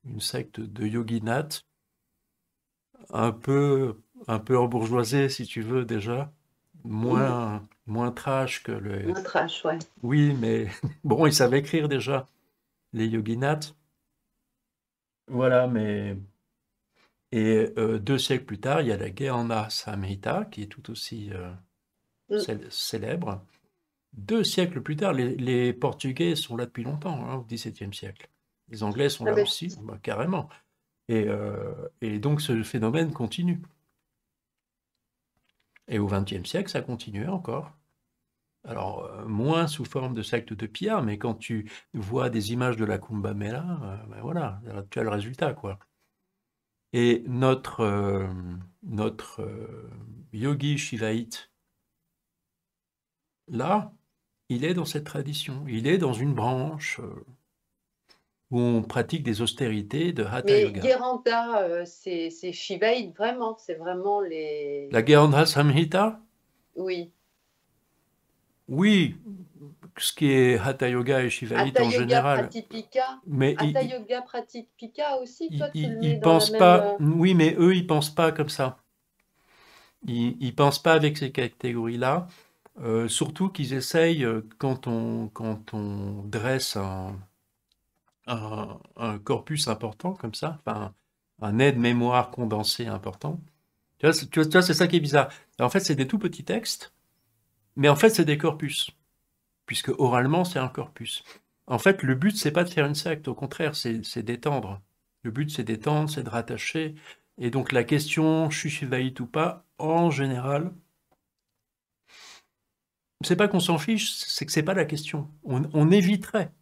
une secte de yoginats, un peu un peu embourgeoisé, si tu veux, déjà. Moins, moins trash que le. Moins trash, ouais. Oui, mais bon, ils savaient écrire déjà, les yoginats. Voilà, mais. Et euh, deux siècles plus tard, il y a la Guéana Samhita, qui est tout aussi euh, mm. célèbre. Deux siècles plus tard, les, Portugais sont là depuis longtemps, hein, au XVIIe siècle. Les Anglais sont ah là ben aussi, bah, carrément. Euh, et donc ce phénomène continue. Et au XXe siècle, ça continuait encore. Alors, euh, moins sous forme de secte de pierre, mais quand tu vois des images de la Kumbh Mela, euh, ben voilà, tu as le résultat, quoi. Et notre, euh, notre yogi shivaïte, là, il est dans cette tradition, il est dans une branche où on pratique des austérités de Hatha Yoga. Mais euh, c'est Shivaïde, vraiment, c'est vraiment les... La Gheranda Samhita Oui. Oui, ce qui est Hatha Yoga et Shivaïd en yoga général. Pika, Mais Hatha Yoga pratique Pika aussi, toi tu le mets dans pas, euh, Oui, mais eux, ils pensent pas comme ça. Ils ne pensent pas avec ces catégories-là. Euh, surtout qu'ils essayent, euh, quand on, quand on dresse un, un, corpus important comme ça, enfin, un aide-mémoire condensé important. Tu vois, c'est ça qui est bizarre. en fait, c'est des tout petits textes, mais en fait, c'est des corpus, puisque oralement, c'est un corpus. En fait, le but, c'est pas de faire une secte, au contraire, c'est d'étendre. Le but, c'est d'étendre, c'est de rattacher. Et donc, la question, je suis ou pas, en général, c'est pas qu'on s'en fiche, c'est que c'est pas la question. on éviterait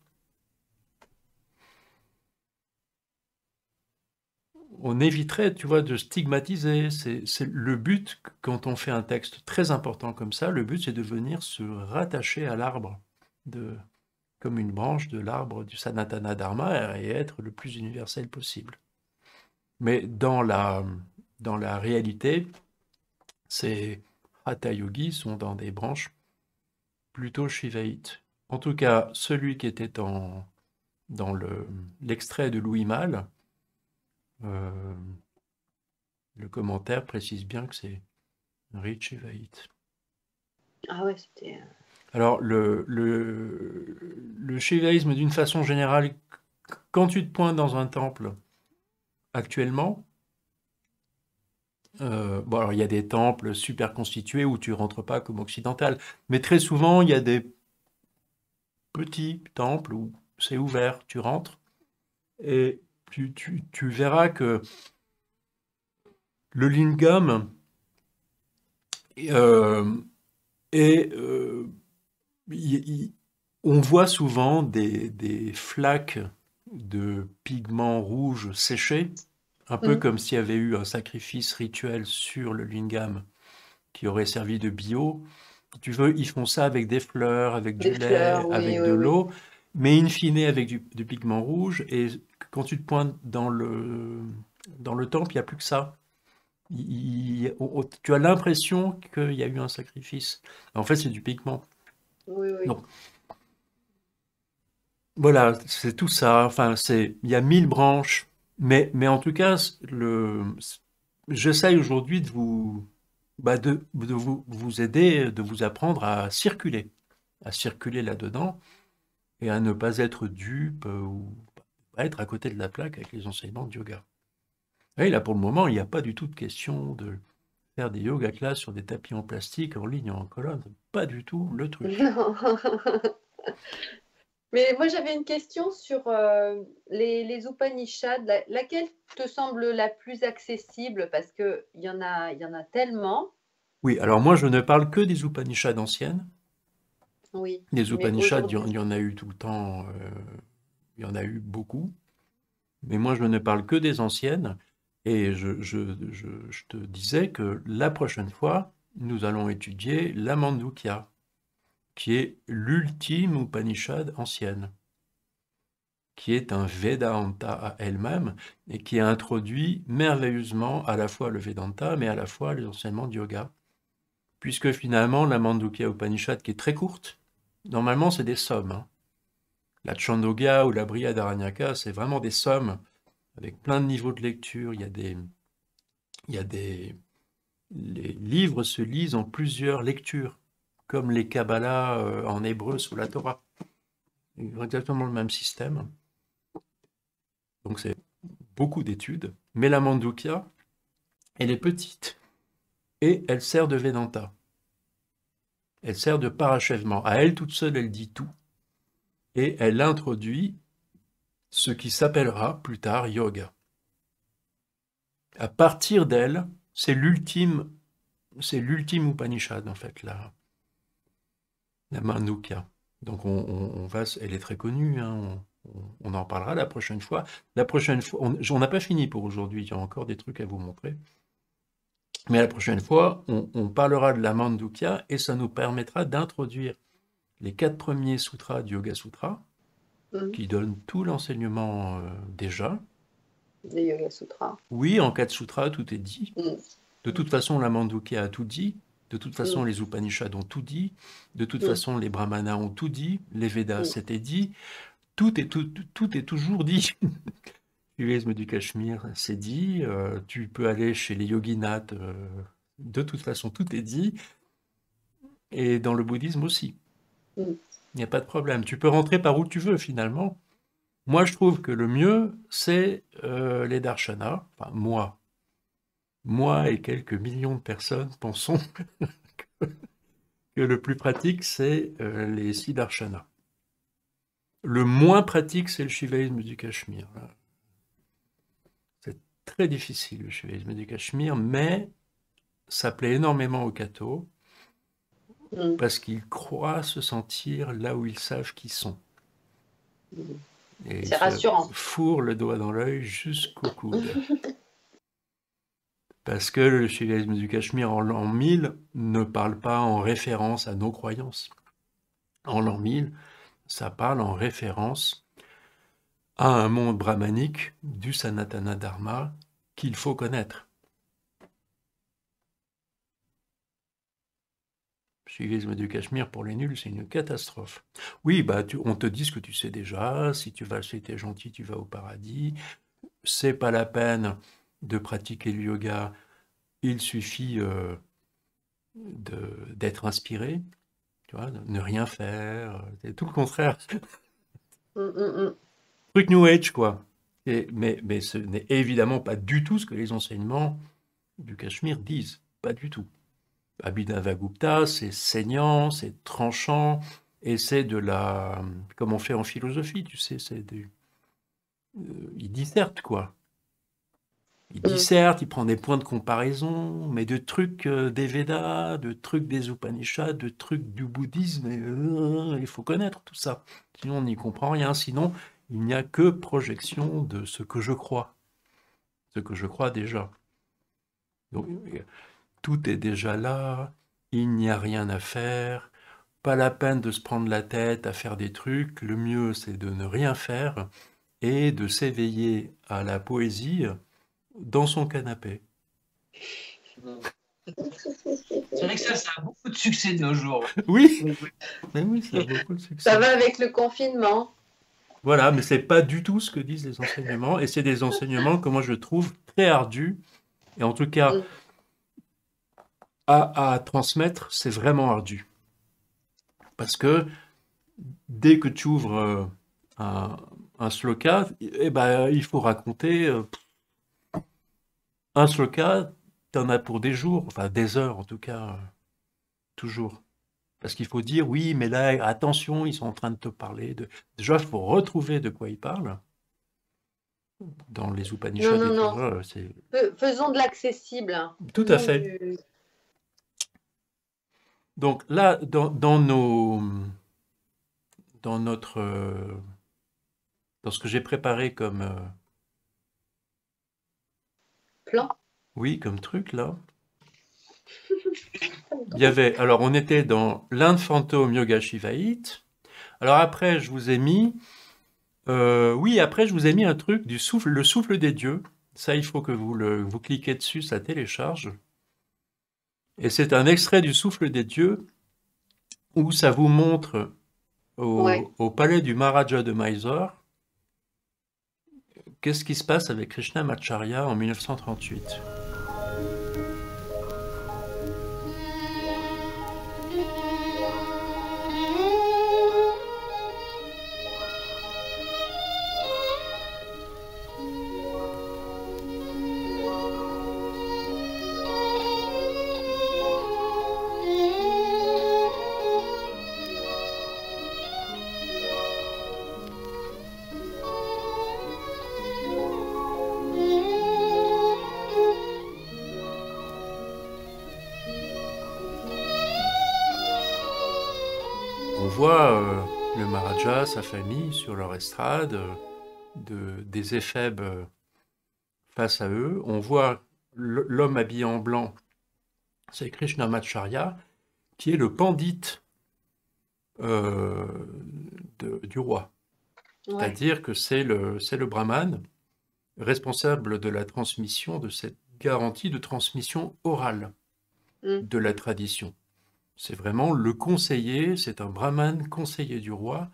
on éviterait, tu vois, de stigmatiser. C'est le but quand on fait un texte très important comme ça. Le but, c'est de venir se rattacher à l'arbre, comme une branche de l'arbre du Sanatana Dharma et être le plus universel possible. Mais dans la, dans la réalité, ces Hatha Yogis sont dans des branches plutôt shivaïtes. En tout cas, celui qui était en, dans l'extrait de Louis Malle, euh, le commentaire précise bien que c'est Rich et Ah ouais, c'était. Euh, alors, le, le, le shivaïsme, d'une façon générale, quand tu te pointes dans un temple actuellement, euh, bon, alors il y a des temples super constitués où tu rentres pas comme occidental, mais très souvent il y a des petits temples où c'est ouvert, tu rentres et tu, verras que le lingam et euh, euh, on voit souvent des, flaques de pigments rouges séchés, un peu mm. comme s'il y avait eu un sacrifice rituel sur le lingam qui aurait servi de bio. Tu veux, ils font ça avec des fleurs, avec du lait, avec de l'eau mais in fine avec du, pigment rouge, et quand tu te pointes dans le, dans le temple, il n'y a plus que ça. tu as l'impression qu'il y a eu un sacrifice. En fait, c'est du pigment. voilà, c'est tout ça. Enfin, il y a mille branches, mais, mais en tout cas, le, j'essaye aujourd'hui de vous, bah, de vous, vous aider, de vous apprendre à circuler, à circuler là-dedans et à ne pas être dupe euh, ou être à côté de la plaque avec les enseignements de yoga. Et là, pour le moment, il n'y a pas du tout de question de faire des yoga classes sur des tapis en plastique, en ligne, en colonne. Pas du tout le truc. Mais moi, j'avais une question sur euh, les, Upanishads. laquelle te semble la plus accessible Parce qu'il y, en a, y en a tellement. Oui, alors moi, je ne parle que des Upanishads anciennes. Les Upanishads, il y, en a eu tout le temps, euh, il y en a eu beaucoup. Mais moi, je ne parle que des anciennes. Et je, je te disais que la prochaine fois, nous allons étudier la Mandukya, qui est l'ultime Upanishad ancienne, qui est un Vedanta à elle-même et qui a introduit merveilleusement à la fois le Vedanta, mais à la fois les enseignements de yoga puisque finalement la Mandukya Upanishad, qui est très courte, normalement c'est des sommes. Hein. La Chandogya ou la Brihadaranyaka, c'est vraiment des sommes avec plein de niveaux de lecture. Il y a des, il y a des, les livres se lisent en plusieurs lectures, comme les Kabbalah euh, en hébreu sous la Torah. Exactement le même système. Donc c'est beaucoup d'études. Mais la Mandukya, elle est petite et elle sert de Vedanta. Elle sert de parachèvement. À elle toute seule, elle dit tout. Et elle introduit ce qui s'appellera plus tard yoga. À partir d'elle, c'est l'ultime, c'est l'ultime Upanishad en fait, la, la Donc on, va, elle est très connue, hein, on, en parlera la prochaine fois. La prochaine fois, on n'a pas fini pour aujourd'hui, il y a encore des trucs à vous montrer. Mais la prochaine fois, on, parlera de la Mandukya et ça nous permettra d'introduire les quatre premiers sutras du Yoga Sutra, mhm. qui donnent tout l'enseignement euh, déjà. Les Yoga Sutras. Oui, en quatre sutras, tout est dit. Mhm. De toute façon, la Mandukya a tout dit. De toute façon, mhm. les Upanishads ont tout dit. De toute façon, les Brahmanas ont tout dit. Les Védas, c'était dit. Tout est, tout, tout est toujours dit. spiritualisme du Cachemire, c'est dit. Euh, tu peux aller chez les yoginats, euh, de toute façon, tout est dit. Et dans le bouddhisme aussi. Mm. Il n'y a pas de problème. Tu peux rentrer par où tu veux, finalement. Moi, je trouve que le mieux, c'est euh, les darshanas. Enfin, moi. Moi et quelques millions de personnes pensons que, le plus pratique, c'est les six Le moins pratique, c'est le shivaïsme du Cachemire très difficile, le chevalisme du Cachemire, mais ça plaît énormément aux cathos mm. parce qu'ils croient se sentir là où ils savent qu'ils sont. C'est rassurant. Fourre le doigt dans l'œil jusqu'au coude. parce que le chevalisme du Cachemire en l'an 1000 ne parle pas en référence à nos croyances. En l'an 1000, ça parle en référence à un monde brahmanique du Sanatana Dharma qu'il faut connaître. Suivisme du Cachemire pour les nuls, c'est une catastrophe. Oui, bah, on te dit ce que tu sais déjà. Si tu vas, es gentil, tu vas au paradis. C'est pas la peine de pratiquer le yoga. Il suffit euh, d'être inspiré. Tu vois, ne rien faire. C'est tout le contraire. Hum, hum, hum. New Age, quoi. Et, mais, mais ce n'est évidemment pas du tout ce que les enseignements du Cachemire disent. Pas du tout. Abhinavagupta, c'est saignant, c'est tranchant, et c'est de la. comme on fait en philosophie, tu sais, c'est du. Euh, il disserte, quoi. Il mm. disserte, il prend des points de comparaison, mais de trucs euh, des Védas, de trucs des Upanishads, de trucs du bouddhisme. Euh, il faut connaître tout ça. Sinon, on n'y comprend rien. Sinon, il n'y a que projection de ce que je crois, ce que je crois déjà. tout est déjà là, il n'y a rien à faire, pas la peine de se prendre la tête à faire des trucs, le mieux c'est de ne rien faire et de s'éveiller à la poésie dans son canapé. C'est vrai que ça, a beaucoup de succès de nos jours. Oui, oui ça beaucoup Ça va avec le confinement. Voilà, mais c'est pas du tout ce que disent les enseignements, et c'est des enseignements que moi je trouve très ardus, et en tout cas, à, transmettre, c'est vraiment ardu. Parce que dès que tu ouvres euh, un, un eh ben, il faut raconter euh, un sloka, tu en as pour des jours, enfin des heures en tout cas, euh, toujours. Parce qu'il faut dire, oui, mais là, attention, ils sont en train de te parler. De... Déjà, il faut retrouver de quoi ils parlent. Dans les Upanishads, non, non, faisons de l'accessible. Tout à fait. Donc là, dans, nos, dans notre, dans ce que j'ai préparé comme euh, plan. Oui, comme truc là. Il y avait, alors on était dans l'Inde fantôme yoga shivaïte. Alors après, je vous ai mis, euh, oui, après, je vous ai mis un truc du souffle, le souffle des dieux. Ça, il faut que vous, vous cliquez dessus, ça télécharge. Et c'est un extrait du souffle des dieux où ça vous montre au, palais du Maharaja de Mysore qu'est-ce qui se passe avec Krishna Macharya en 1938. sa famille sur leur estrade, euh, des éphèbes euh, face à eux. On voit l'homme habillé en blanc, c'est Krishnamacharya, qui est le pandit euh, du roi. C'est-à-dire que c'est le, brahman responsable de la transmission, de cette garantie de transmission orale mm. de la tradition. C'est vraiment le conseiller, c'est un brahman conseiller du roi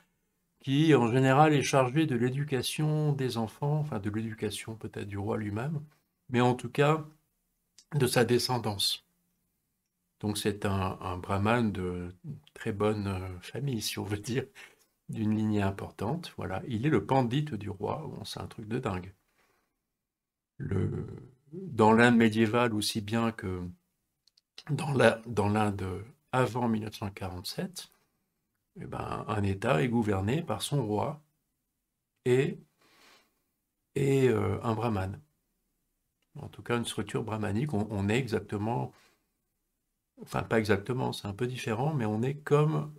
qui en général est chargé de l'éducation des enfants, enfin de l'éducation peut-être du roi lui-même, mais en tout cas de sa descendance. Donc c'est un, brahman de très bonne euh, famille, si on veut dire, d'une lignée importante. Voilà, il est le pandite du roi. c'est un truc de dingue. dans l'Inde médiévale aussi bien que dans l'Inde avant 1947, eh ben, un État est gouverné par son roi et, et euh, un brahman. En tout cas, une structure brahmanique, on, est exactement, enfin pas exactement, c'est un peu différent, mais on est comme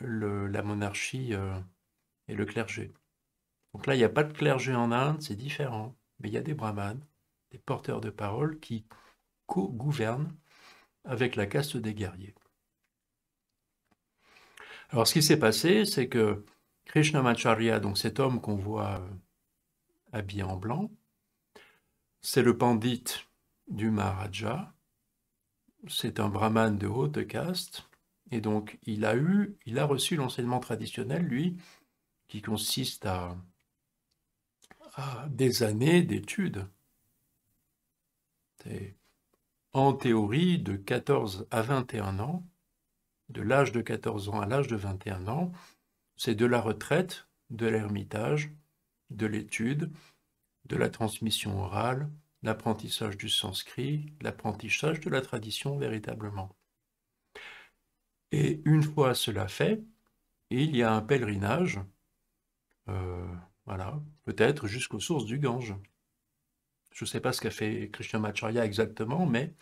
la monarchie euh, et le clergé. Donc là, il n'y a pas de clergé en Inde, c'est différent. Mais il y a des brahmanes, des porteurs de parole qui co-gouvernent avec la caste des guerriers. Alors, ce qui s'est passé, c'est que Krishnamacharya, donc cet homme qu'on voit euh, habillé en blanc, c'est le pandit du Maharaja. C'est un brahman de haute caste. Et donc, il a eu, il a reçu l'enseignement traditionnel, lui, qui consiste à, à des années d'études. En théorie, de 14 à 21 ans, de l'âge de 14 ans à l'âge de 21 ans, c'est de la retraite, de l'ermitage, de l'étude, de la transmission orale, l'apprentissage du sanskrit, l'apprentissage de la tradition véritablement. Et une fois cela fait, il y a un pèlerinage, euh, voilà, peut-être jusqu'aux sources du Gange. Je ne sais pas ce qu'a fait Christian Krishnamacharya exactement, mais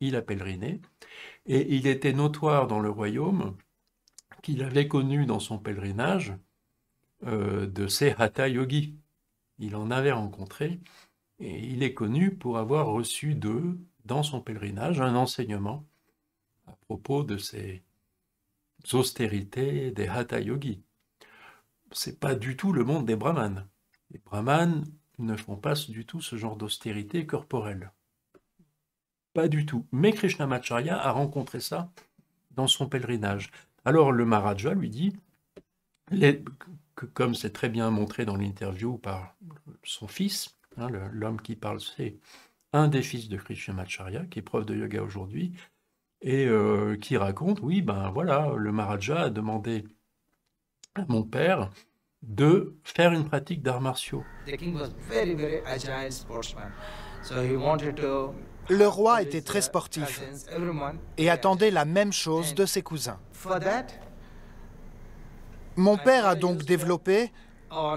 il a pèleriné, et il était notoire dans le royaume qu'il avait connu dans son pèlerinage euh, de ces hatha yogis. Il en avait rencontré, et il est connu pour avoir reçu d'eux, dans son pèlerinage, un enseignement à propos de ces austérités des hatha yogis. C'est pas du tout le monde des brahmanes. Les brahmanes ne font pas du tout ce genre d'austérité corporelle du tout. Mais Krishna Krishnamacharya a rencontré ça dans son pèlerinage. Alors le Maharaja lui dit, les, comme c'est très bien montré dans l'interview par son fils, hein, l'homme qui parle, c'est un des fils de Krishna Krishnamacharya, qui est prof de yoga aujourd'hui, et euh, qui raconte, oui, ben voilà, le Maharaja a demandé à mon père de faire une pratique d'arts martiaux. So he le roi était très sportif et attendait la même chose de ses cousins. Mon père a donc développé,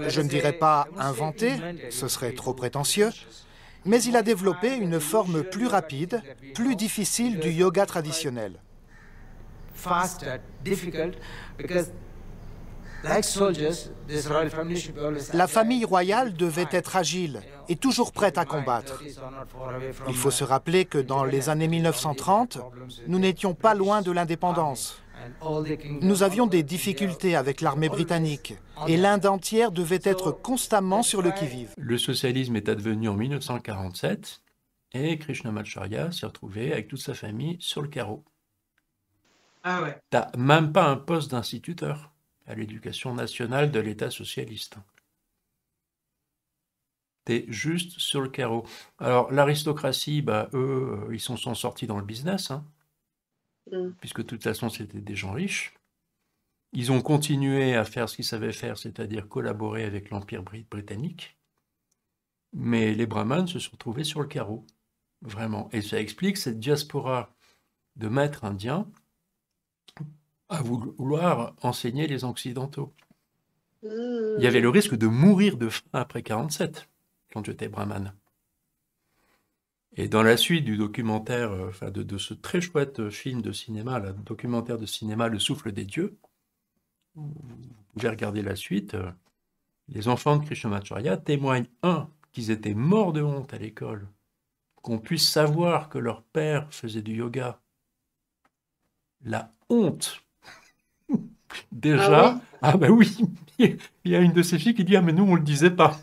je ne dirais pas inventé, ce serait trop prétentieux, mais il a développé une forme plus rapide, plus difficile du yoga traditionnel. La famille royale devait être agile et toujours prête à combattre. Il faut se rappeler que dans les années 1930, nous n'étions pas loin de l'indépendance. Nous avions des difficultés avec l'armée britannique et l'Inde entière devait être constamment sur le qui-vive. Le socialisme est advenu en 1947 et Krishnamacharya s'est retrouvé avec toute sa famille sur le carreau. Ah ouais. même pas un poste d'instituteur à l'éducation nationale de l'État socialiste. T'es juste sur le carreau. Alors, l'aristocratie, bah, eux, euh, ils sont, sortis dans le business, hein. mm. puisque de toute façon, c'était des gens riches. Ils ont continué à faire ce qu'ils savaient faire, c'est-à-dire collaborer avec l'Empire britannique. Mais les brahmanes se sont retrouvés sur le carreau, vraiment. Et ça explique cette diaspora de maîtres indiens à vouloir enseigner les Occidentaux. Euh. Il y avait le risque de mourir de faim après 47, quand j'étais brahman. Et dans la suite du documentaire, euh, enfin de, ce très chouette euh, film de cinéma, le documentaire de cinéma Le souffle des dieux, vous pouvez regarder la suite, les enfants de Krishnamacharya témoignent, un, qu'ils étaient morts de honte à l'école, qu'on puisse savoir que leur père faisait du yoga. La honte Déjà, ah, ah, ben oui, il y a une de ces filles qui dit Ah, mais nous, on ne le disait pas.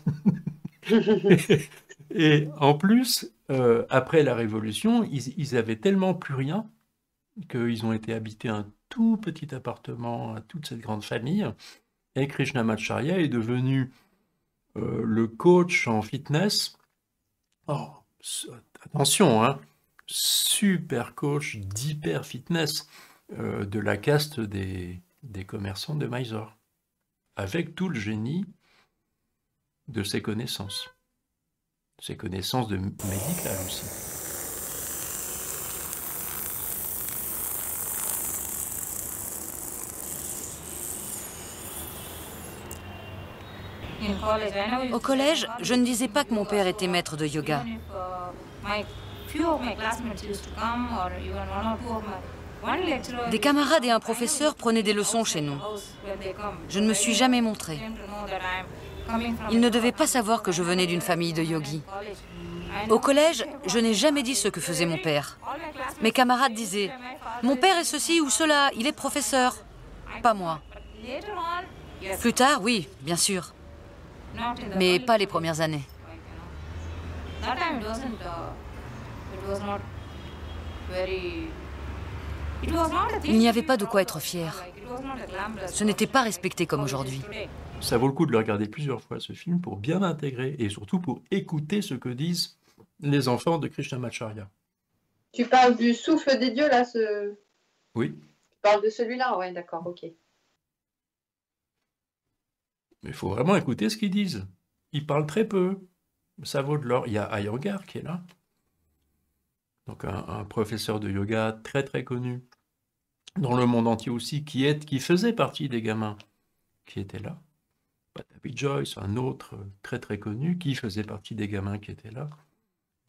et, en plus, euh, après la Révolution, ils, avaient tellement plus rien qu'ils ont été habités un tout petit appartement à toute cette grande famille. Et Krishnamacharya est devenu euh, le coach en fitness. Oh, attention, hein, super coach d'hyper fitness euh, de la caste des, des commerçants de Mysore, avec tout le génie de ses connaissances, ses connaissances de médical aussi. Au collège, je ne disais pas que mon père était maître de yoga. Des camarades et un professeur prenaient des leçons chez nous. Je ne me suis jamais montré. Ils ne devaient pas savoir que je venais d'une famille de yogis. Au collège, je n'ai jamais dit ce que faisait mon père. Mes camarades disaient « Mon père est ceci ou cela, il est professeur ». Pas moi. Plus tard, oui, bien sûr. Mais pas les premières années. Uh, il n'y avait pas de quoi être fier. Ce n'était pas respecté comme aujourd'hui. Ça vaut le coup de le regarder plusieurs fois, ce film, pour bien l'intégrer et surtout pour écouter ce que disent les enfants de Krishnamacharya. Tu parles du souffle des dieux, là ce... Oui. Tu parles de celui-là, ouais, d'accord, ok. Mais il faut vraiment écouter ce qu'ils disent. Ils parlent très peu. Ça vaut de l'or. Il y a Iyengar qui est là. Donc un professeur de yoga très très connu dans le monde entier aussi, qui, est, qui faisait partie des gamins qui étaient là. Bah, David Joyce, un autre très très connu, qui faisait partie des gamins qui étaient là.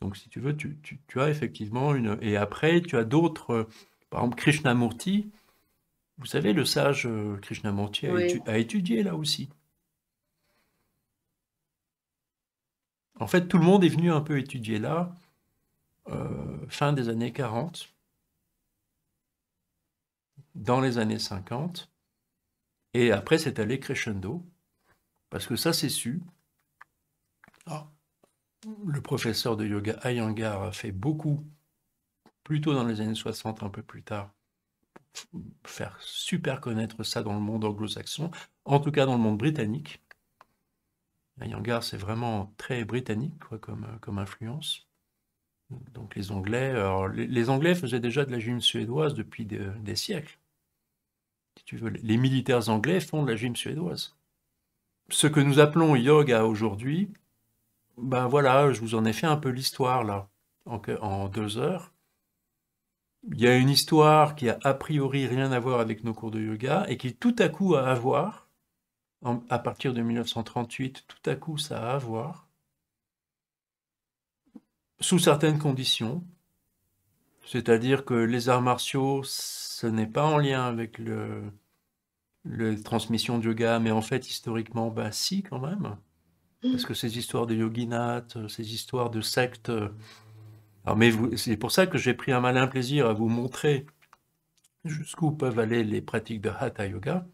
Donc si tu veux, tu, as effectivement une... Et après, tu as d'autres, par exemple Krishnamurti. Vous savez, le sage euh, Krishnamurti a, étudié là aussi. En fait, tout le monde est venu un peu étudier là, euh, fin des années 40 dans les années 50. Et après, c'est allé crescendo, parce que ça c'est su. Ah, le professeur de yoga Ayangar a fait beaucoup, plutôt dans les années 60, un peu plus tard, faire super connaître ça dans le monde anglo-saxon, en tout cas dans le monde britannique. Ayangar c'est vraiment très britannique comme, comme influence. Donc les Anglais, les, Anglais faisaient déjà de la gym suédoise depuis des siècles veux, les militaires anglais font de la gym suédoise. Ce que nous appelons yoga aujourd'hui, ben voilà, je vous en ai fait un peu l'histoire là, en, deux heures. Il y a une histoire qui a a priori rien à voir avec nos cours de yoga et qui tout à coup a à voir, à partir de 1938, tout à coup ça a à voir, sous certaines conditions, c'est-à-dire que les arts martiaux, ce n'est pas en lien avec le, les transmissions de yoga, mais en fait, historiquement, bah si, quand même. Parce que ces histoires de yoginath, euh, ces histoires de sectes. Euh, alors, mais c'est pour ça que j'ai pris un malin plaisir à vous montrer jusqu'où peuvent aller les pratiques de hatha yoga.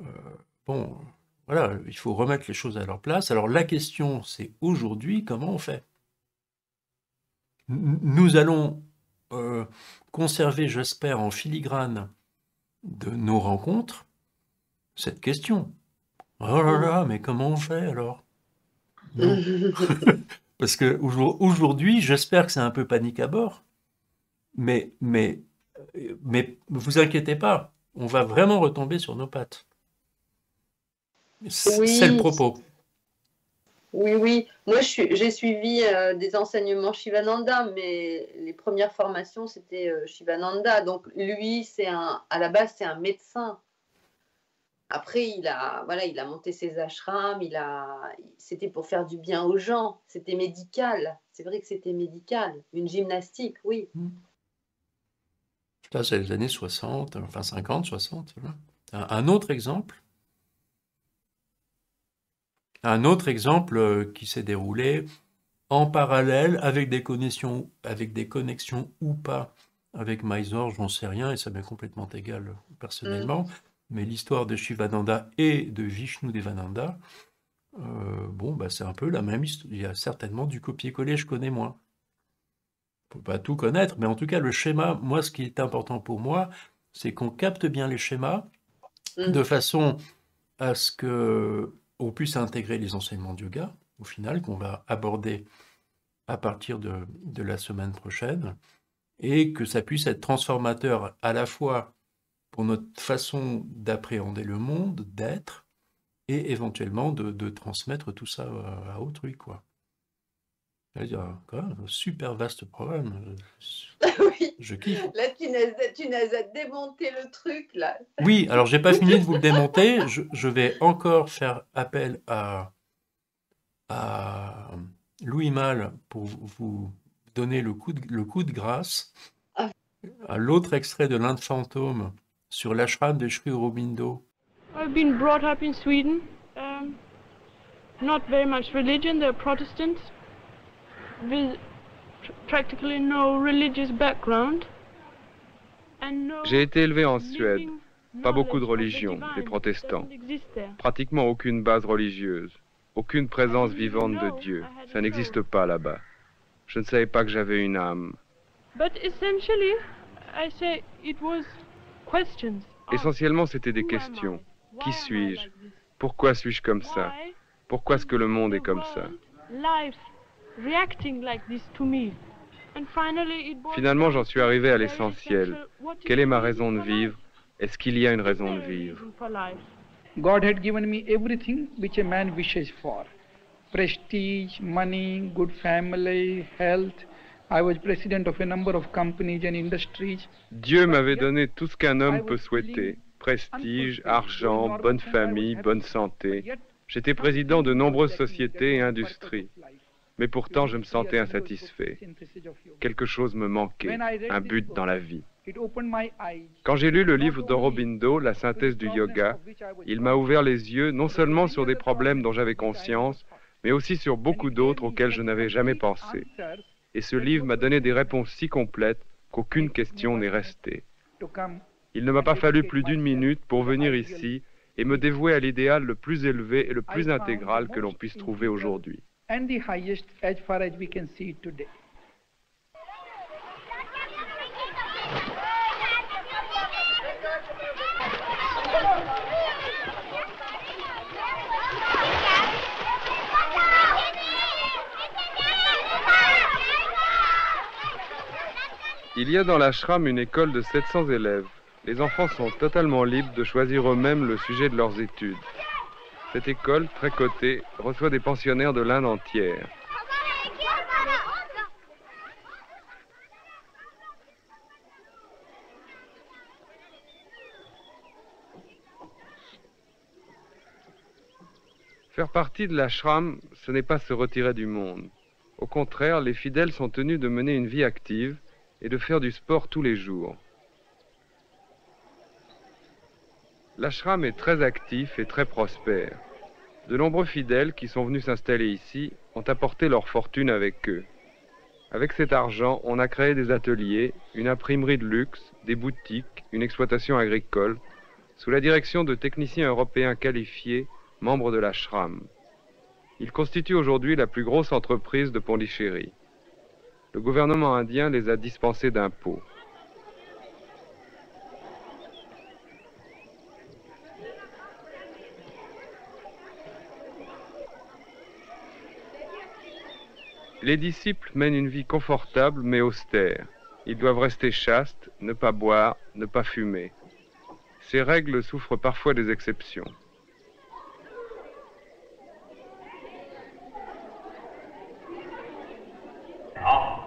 Euh, bon, voilà, il faut remettre les choses à leur place. Alors, la question, c'est aujourd'hui, comment on fait Nous allons euh, conserver, j'espère, en filigrane de nos rencontres, cette question. Oh là là, oh. mais comment on fait alors Parce que aujourd'hui, j'espère que c'est un peu panique à bord, mais, mais, mais vous inquiétez pas, on va vraiment retomber sur nos pattes. C'est le propos. Oui, oui. Moi, j'ai suivi euh, des enseignements Shivananda, mais les premières formations, c'était euh, Shivananda. Donc, lui, c'est à la base, c'est un médecin. Après, il a, voilà, il a monté ses ashrams. Il a, c'était pour faire du bien aux gens. C'était médical. C'est vrai que c'était médical. Une gymnastique, oui. Ça, hmm. c'est les années 60, enfin 50, 60. un autre exemple un autre exemple euh, qui s'est déroulé en parallèle avec des connexions, avec des connexions ou pas avec MyZorge, j'en sais rien et ça m'est complètement égal euh, personnellement. Mm. Mais l'histoire de Shivananda et de Vishnu Devananda, euh, bon, bah, c'est un peu la même histoire. Il y a certainement du copier-coller, je connais moins. On peut pas tout connaître, mais en tout cas, le schéma, moi, ce qui est important pour moi, c'est qu'on capte bien les schémas mm. de façon à ce que puisse intégrer les enseignements de yoga, au final, qu'on va aborder à partir de, la semaine prochaine, et que ça puisse être transformateur à la fois pour notre façon d'appréhender le monde, d'être, et éventuellement de, transmettre tout ça à, euh, à autrui, quoi. Il y a quand même un super vaste problème. Euh, oui. Je kiffe. Là, tu nous as, démonté le truc, là. Oui, alors j'ai pas fini de vous le démonter. Je, je vais encore faire appel à, à Louis Mal pour vous donner le coup de, grâce ah. à l'autre extrait de l'Inde fantômes sur l'ashram de Shri Aurobindo. I've been brought up in Sweden. Um, not very much religion, they're Protestants. J'ai été élevé en Suède. Pas beaucoup de religions, des protestants. Pratiquement aucune base religieuse. Aucune présence vivante de Dieu. Ça n'existe pas là-bas. Je ne savais pas que j'avais une âme. Essentiellement, c'était des questions. Qui suis-je Pourquoi suis-je comme ça Pourquoi est-ce que le monde est comme ça Finalement, j'en suis arrivé à l'essentiel. Quelle est ma raison de vivre Est-ce qu'il y a une raison de vivre Dieu m'avait donné tout ce qu'un homme peut souhaiter. Prestige, argent, bonne famille, bonne santé. J'étais président de nombreuses sociétés et industries. Mais pourtant, je me sentais insatisfait. Quelque chose me manquait, un but dans la vie. Quand j'ai lu le livre d'Orobindo, La synthèse du yoga, il m'a ouvert les yeux non seulement sur des problèmes dont j'avais conscience, mais aussi sur beaucoup d'autres auxquels je n'avais jamais pensé. Et ce livre m'a donné des réponses si complètes qu'aucune question n'est restée. Il ne m'a pas fallu plus d'une minute pour venir ici et me dévouer à l'idéal le plus élevé et le plus intégral que l'on puisse trouver aujourd'hui and the highest far as we can see today. Il y a dans l'ashram une école de 700 élèves. Les enfants sont totalement libres de choisir eux-mêmes le sujet de leurs études cette école très cotée reçoit des pensionnaires de l'Inde entière. Faire partie de l'ashram, ce n'est pas se retirer du monde. Au contraire, les fidèles sont tenus de mener une vie active et de faire du sport tous les jours. L'ashram est très actif et très prospère. De nombreux fidèles qui sont venus s'installer ici ont apporté leur fortune avec eux. Avec cet argent, on a créé des ateliers, une imprimerie de luxe, des boutiques, une exploitation agricole, sous la direction de techniciens européens qualifiés, membres de l'ashram. Ils constituent aujourd'hui la plus grosse entreprise de Pondichéry. Le gouvernement indien les a dispensés d'impôts. Les disciples mènent une vie confortable mais austère. Ils doivent rester chastes, ne pas boire, ne pas fumer. Ces règles souffrent parfois des exceptions. Ah,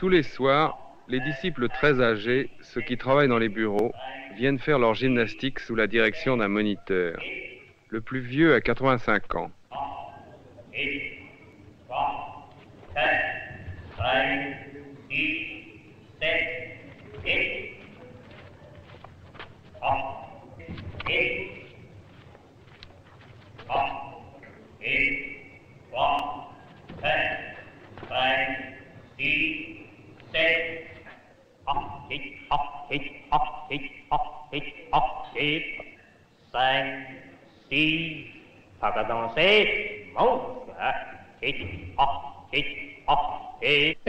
Tous les soirs, les disciples très âgés, ceux qui travaillent dans les bureaux, viennent faire leur gymnastique sous la direction d'un moniteur. Le plus vieux a 85 ans. 1, 2, 3, 4, 5, 6, 7, 8. 1, 2, 3, 4, 5, 6, 7, 8. A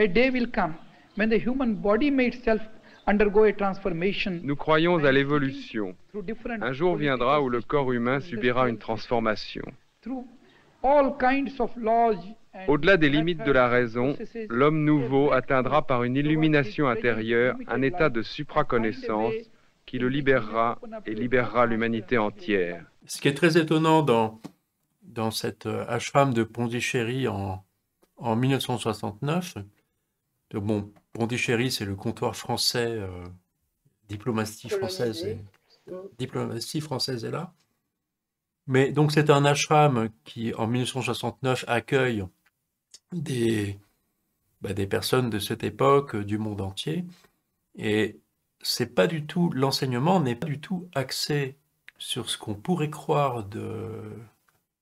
day will come when the human body may itself undergo a transformation. Nous croyons à l'évolution. Un jour viendra où le corps humain subira une transformation. Through all kinds of laws au-delà des limites de la raison, l'homme nouveau atteindra par une illumination intérieure un état de supraconnaissance qui le libérera et libérera l'humanité entière. Ce qui est très étonnant dans, dans cette ashram euh, de Pondichéry en, en 1969, bon, Pondichéry c'est le comptoir français, euh, diplomatie française, euh, diplomatie française est là. Mais donc c'est un ashram qui en 1969 accueille des, bah, des personnes de cette époque, euh, du monde entier. Et c'est pas du tout, l'enseignement n'est pas du tout axé sur ce qu'on pourrait croire de,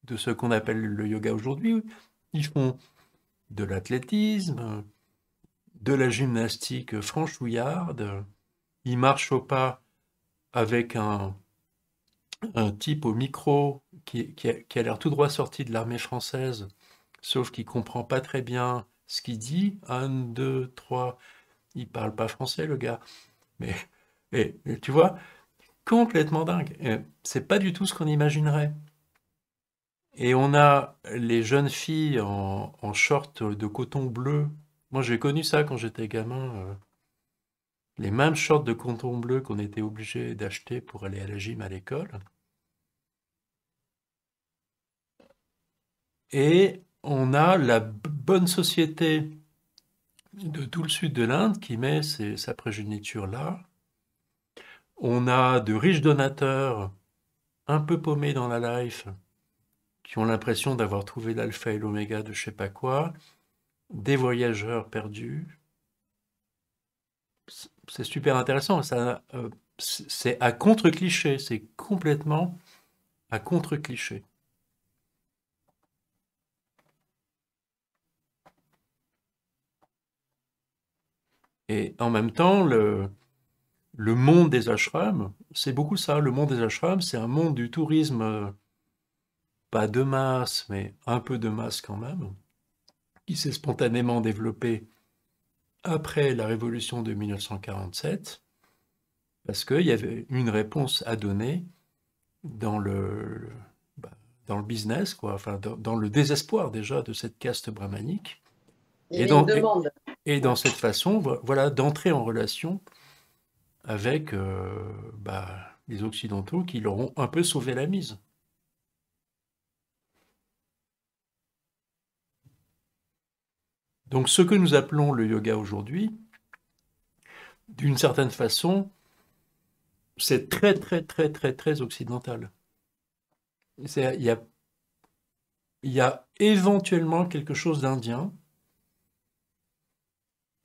de ce qu'on appelle le yoga aujourd'hui. Ils font de l'athlétisme, de la gymnastique franchouillarde. Ils marchent au pas avec un, un type au micro qui, qui a l'air tout droit sorti de l'armée française sauf qu'il comprend pas très bien ce qu'il dit. Un, deux, trois, il parle pas français, le gars. Mais, et, tu vois, complètement dingue. C'est pas du tout ce qu'on imaginerait. Et on a les jeunes filles en, shorts short de coton bleu. Moi, j'ai connu ça quand j'étais gamin. Euh. les mêmes shorts de coton bleu qu'on était obligé d'acheter pour aller à la gym à l'école. Et on a la bonne société de tout le sud de l'Inde qui met sa progéniture là. On a de riches donateurs un peu paumés dans la life qui ont l'impression d'avoir trouvé l'alpha et l'oméga de je sais pas quoi, des voyageurs perdus. C'est super intéressant. Euh, c'est à contre-cliché. C'est complètement à contre-cliché. Et en même temps, le, le monde des ashrams, c'est beaucoup ça. Le monde des ashrams, c'est un monde du tourisme, euh, pas de masse, mais un peu de masse quand même, qui s'est spontanément développé après la révolution de 1947, parce qu'il y avait une réponse à donner dans le, bah, dans le business, quoi, enfin, dans le désespoir déjà de cette caste brahmanique et, dans, cette façon, voilà, d'entrer en relation avec euh, bah, les Occidentaux qui leur ont un peu sauvé la mise. Donc ce que nous appelons le yoga aujourd'hui, d'une certaine façon, c'est très très très très très occidental. Il y a éventuellement quelque chose d'indien,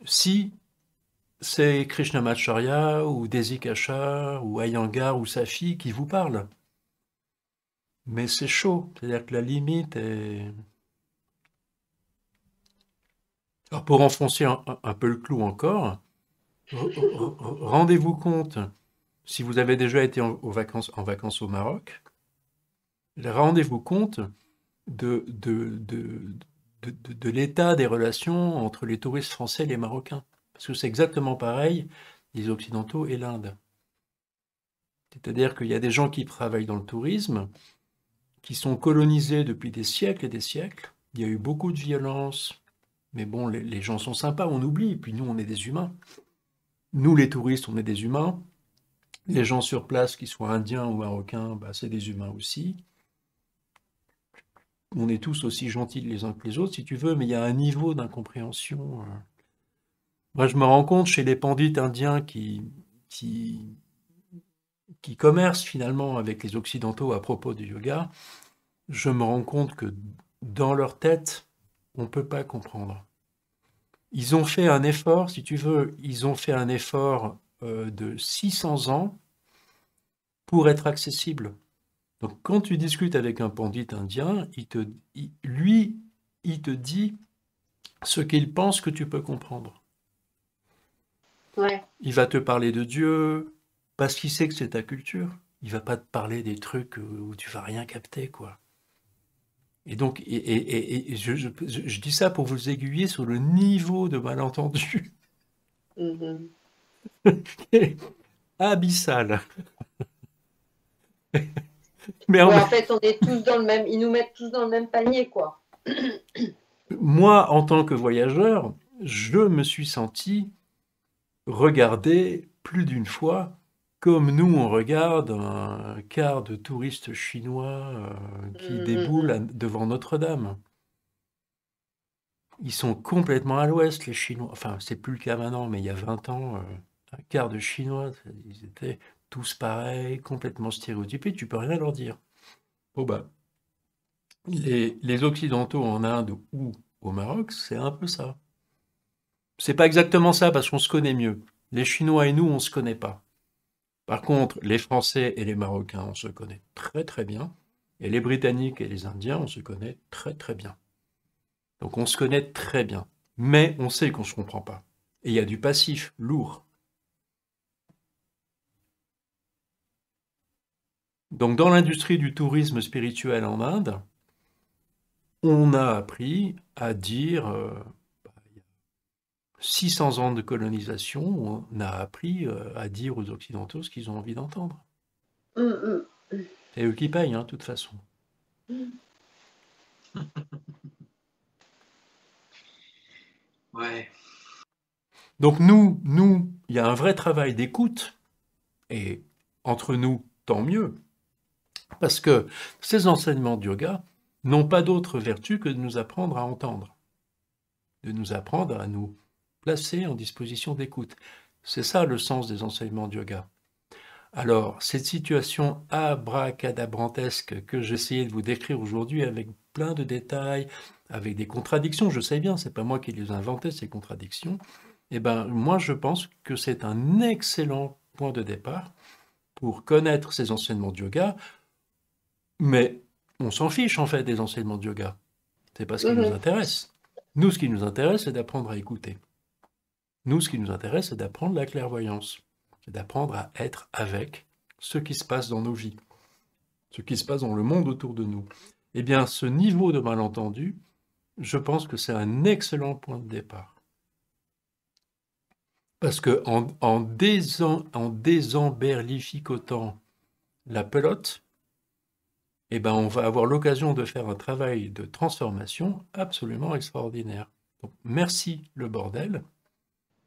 si c'est Krishnamacharya ou Kachar ou Ayangar ou Safi qui vous parle, mais c'est chaud, c'est-à-dire que la limite est... Alors pour enfoncer un, peu le clou encore, rendez-vous compte, si vous avez déjà été en, vacances, en vacances au Maroc, rendez-vous compte de, de, de, de, l'état des relations entre les touristes français et les Marocains. Parce que c'est exactement pareil, les Occidentaux et l'Inde. C'est-à-dire qu'il y a des gens qui travaillent dans le tourisme, qui sont colonisés depuis des siècles et des siècles. Il y a eu beaucoup de violence, mais bon, les, gens sont sympas, on oublie, puis nous, on est des humains. Nous, les touristes, on est des humains. Les gens sur place, qu'ils soient indiens ou marocains, bah, c'est des humains aussi on est tous aussi gentils les uns que les autres, si tu veux, mais il y a un niveau d'incompréhension. Euh. Moi, je me rends compte chez les pandits indiens qui, qui, qui commercent finalement avec les Occidentaux à propos du yoga, je me rends compte que dans leur tête, on ne peut pas comprendre. Ils ont fait un effort, si tu veux, ils ont fait un effort euh, de 600 ans pour être accessibles. Donc quand tu discutes avec un pandit indien, lui, il te dit ce qu'il pense que tu peux comprendre. Il va te parler de Dieu parce qu'il sait que c'est ta culture. Il va pas te parler des trucs où tu vas rien capter, quoi. Et donc, et, je, dis ça pour vous aiguiller sur le niveau de malentendu mm-hmm. abyssal. Mais en... fait, on est tous dans le même. Ils nous mettent tous dans le même panier, quoi. Moi, en tant que voyageur, je me suis senti regardé plus d'une fois comme nous, on regarde un quart de touristes chinois euh, qui mm, mm, déboule déboulent mm. devant Notre-Dame. Ils sont complètement à l'ouest, les Chinois. Enfin, c'est plus le cas maintenant, mais il y a 20 ans, euh, un quart de Chinois, ils étaient tous pareils, complètement stéréotypés, tu peux rien leur dire. Oh ben, les, Occidentaux en Inde ou au Maroc, c'est un peu ça. C'est pas exactement ça parce qu'on se connaît mieux. Les Chinois et nous, on se connaît pas. Par contre, les Français et les Marocains, on se connaît très très bien. Et les Britanniques et les Indiens, on se connaît très très bien. Donc on se connaît très bien. Mais on sait qu'on ne se comprend pas. Et il y a du passif lourd. Donc dans l'industrie du tourisme spirituel en Inde, on a appris à dire, euh, 600 bah, ans de colonisation, on a appris euh, à dire aux Occidentaux ce qu'ils ont envie d'entendre. Mm, mm. Et eux qui payent, hein, de toute façon. Ouais. Donc nous, nous, il y a un vrai travail d'écoute, et entre nous, tant mieux. Parce que ces enseignements de yoga n'ont pas d'autre vertu que de nous apprendre à entendre, de nous apprendre à nous placer en disposition d'écoute. C'est ça le sens des enseignements de yoga. Alors, cette situation abracadabrantesque que j'essayais de vous décrire aujourd'hui avec plein de détails, avec des contradictions, je sais bien, ce n'est pas moi qui les ai inventées ces contradictions, eh ben, moi, je pense que c'est un excellent point de départ pour connaître ces enseignements de yoga, mais on s'en fiche en fait des enseignements de yoga. C'est pas ce qui nous mhm. intéresse. Nous, ce qui nous intéresse, c'est d'apprendre à écouter. Nous, ce qui nous intéresse, c'est d'apprendre la clairvoyance, d'apprendre à être avec ce qui se passe dans nos vies, ce qui se passe dans le monde autour de nous. Eh bien, ce niveau de malentendu, je pense que c'est un excellent point de départ. Parce que en, en, la pelote, eh ben, on va avoir l'occasion de faire un travail de transformation absolument extraordinaire. merci le bordel.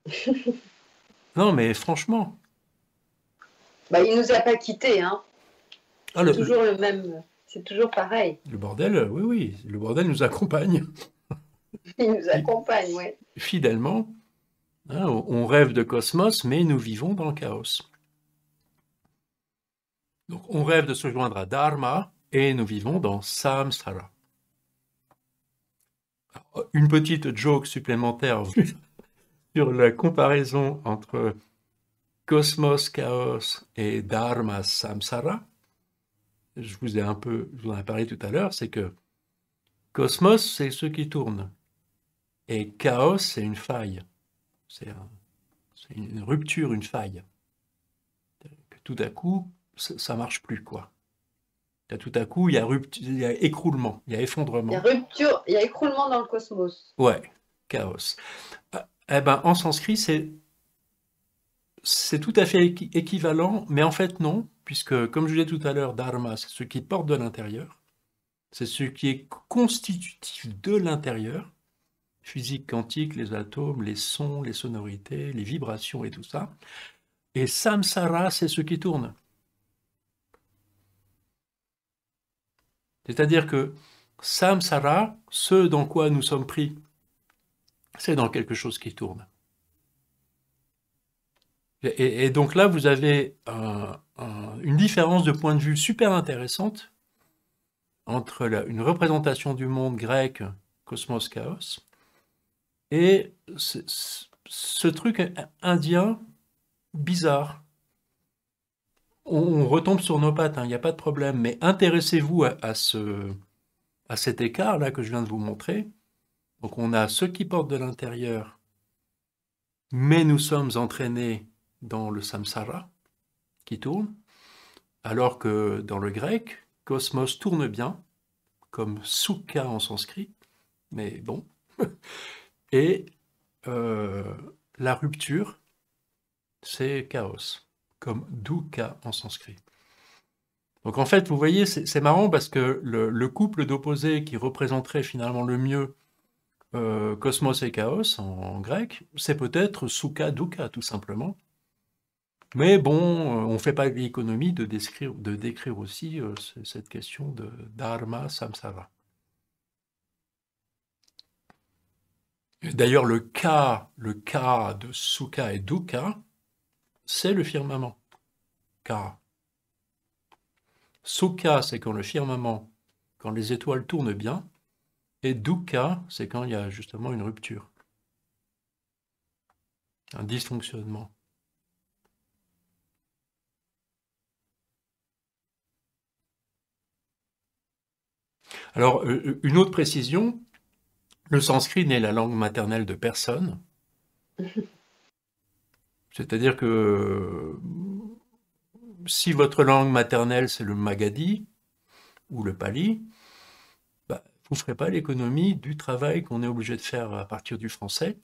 non, mais franchement. Il bah, il nous a pas quittés, hein. Ah, toujours le même, c'est toujours pareil. Le bordel, euh, oui, oui, le bordel nous accompagne. il nous accompagne, oui. Fidèlement, hein, on rêve de cosmos, mais nous vivons dans le chaos. Donc on rêve de se joindre à Dharma, et nous vivons dans Samsara. une petite joke supplémentaire sur la comparaison entre Cosmos Chaos et Dharma Samsara. Je vous ai un peu, je vous en ai parlé tout à l'heure, c'est que Cosmos, c'est ce qui tourne. Et Chaos, c'est une faille. C'est une rupture, une faille. Que tout à coup, ça marche plus, quoi tout à coup, il y a, rupture, il y a écroulement, il y a effondrement. Il y a rupture, il y a écroulement dans le cosmos. Ouais, chaos. Euh, eh ben, en sanskrit, c'est c'est tout à fait équivalent, mais en fait non, puisque comme je l'ai tout à l'heure, dharma, c'est ce qui porte de l'intérieur, c'est ce qui est constitutif de l'intérieur, physique quantique, les atomes, les sons, les sonorités, les vibrations et tout ça. Et samsara, c'est ce qui tourne. C'est-à-dire que samsara, ce dans quoi nous sommes pris, c'est dans quelque chose qui tourne. Et, donc là, vous avez une différence de point de vue super intéressante entre une représentation du monde grec, cosmos, chaos, et ce truc indien bizarre on, retombe sur nos pattes, il hein, n'y a pas de problème. Mais intéressez-vous à, ce, à cet écart-là que je viens de vous montrer. Donc on a ceux qui portent de l'intérieur, mais nous sommes entraînés dans le samsara qui tourne, alors que dans le grec, cosmos tourne bien, comme souka en sanskrit, mais bon. Et euh, la rupture, c'est chaos comme dukkha en sanskrit. Donc en fait, vous voyez, c'est marrant parce que le, couple d'opposés qui représenterait finalement le mieux euh, cosmos et chaos en, grec, c'est peut-être sukha dukkha tout simplement. Mais bon, euh, on ne fait pas l'économie de, décrire, aussi euh, cette question de dharma samsara. D'ailleurs, le cas, le cas de sukha et dukkha c'est le firmament. Car Sukha, c'est quand le firmament, quand les étoiles tournent bien, et Dukkha, c'est quand il y a justement une rupture, un dysfonctionnement. Alors, euh, euh, une autre précision, le sanskrit n'est la langue maternelle de personne. C'est-à-dire que si votre langue maternelle, c'est le magadi ou le pali, bah, vous ne ferez pas l'économie du travail qu'on est obligé de faire à partir du français,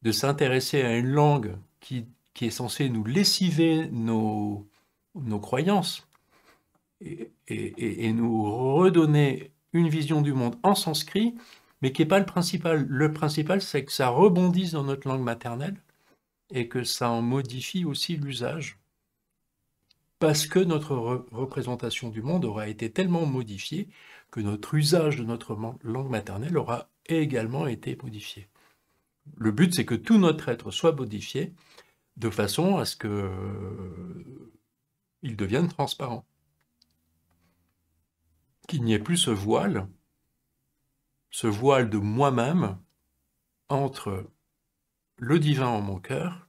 de s'intéresser à une langue qui, qui, est censée nous lessiver nos, nos croyances et, et, et nous redonner une vision du monde en sanskrit, mais qui n'est pas le principal. Le principal, c'est que ça rebondisse dans notre langue maternelle et que ça en modifie aussi l'usage. Parce que notre représentation du monde aura été tellement modifiée que notre usage de notre langue maternelle aura également été modifié. Le but, c'est que tout notre être soit modifié de façon à ce qu'il euh, devienne transparent. Qu'il n'y ait plus ce voile, ce voile de moi-même entre le divin en mon cœur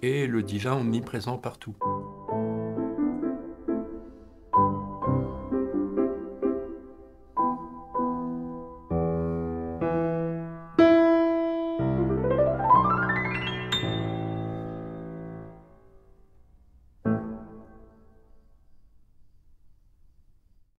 et le divin omniprésent partout.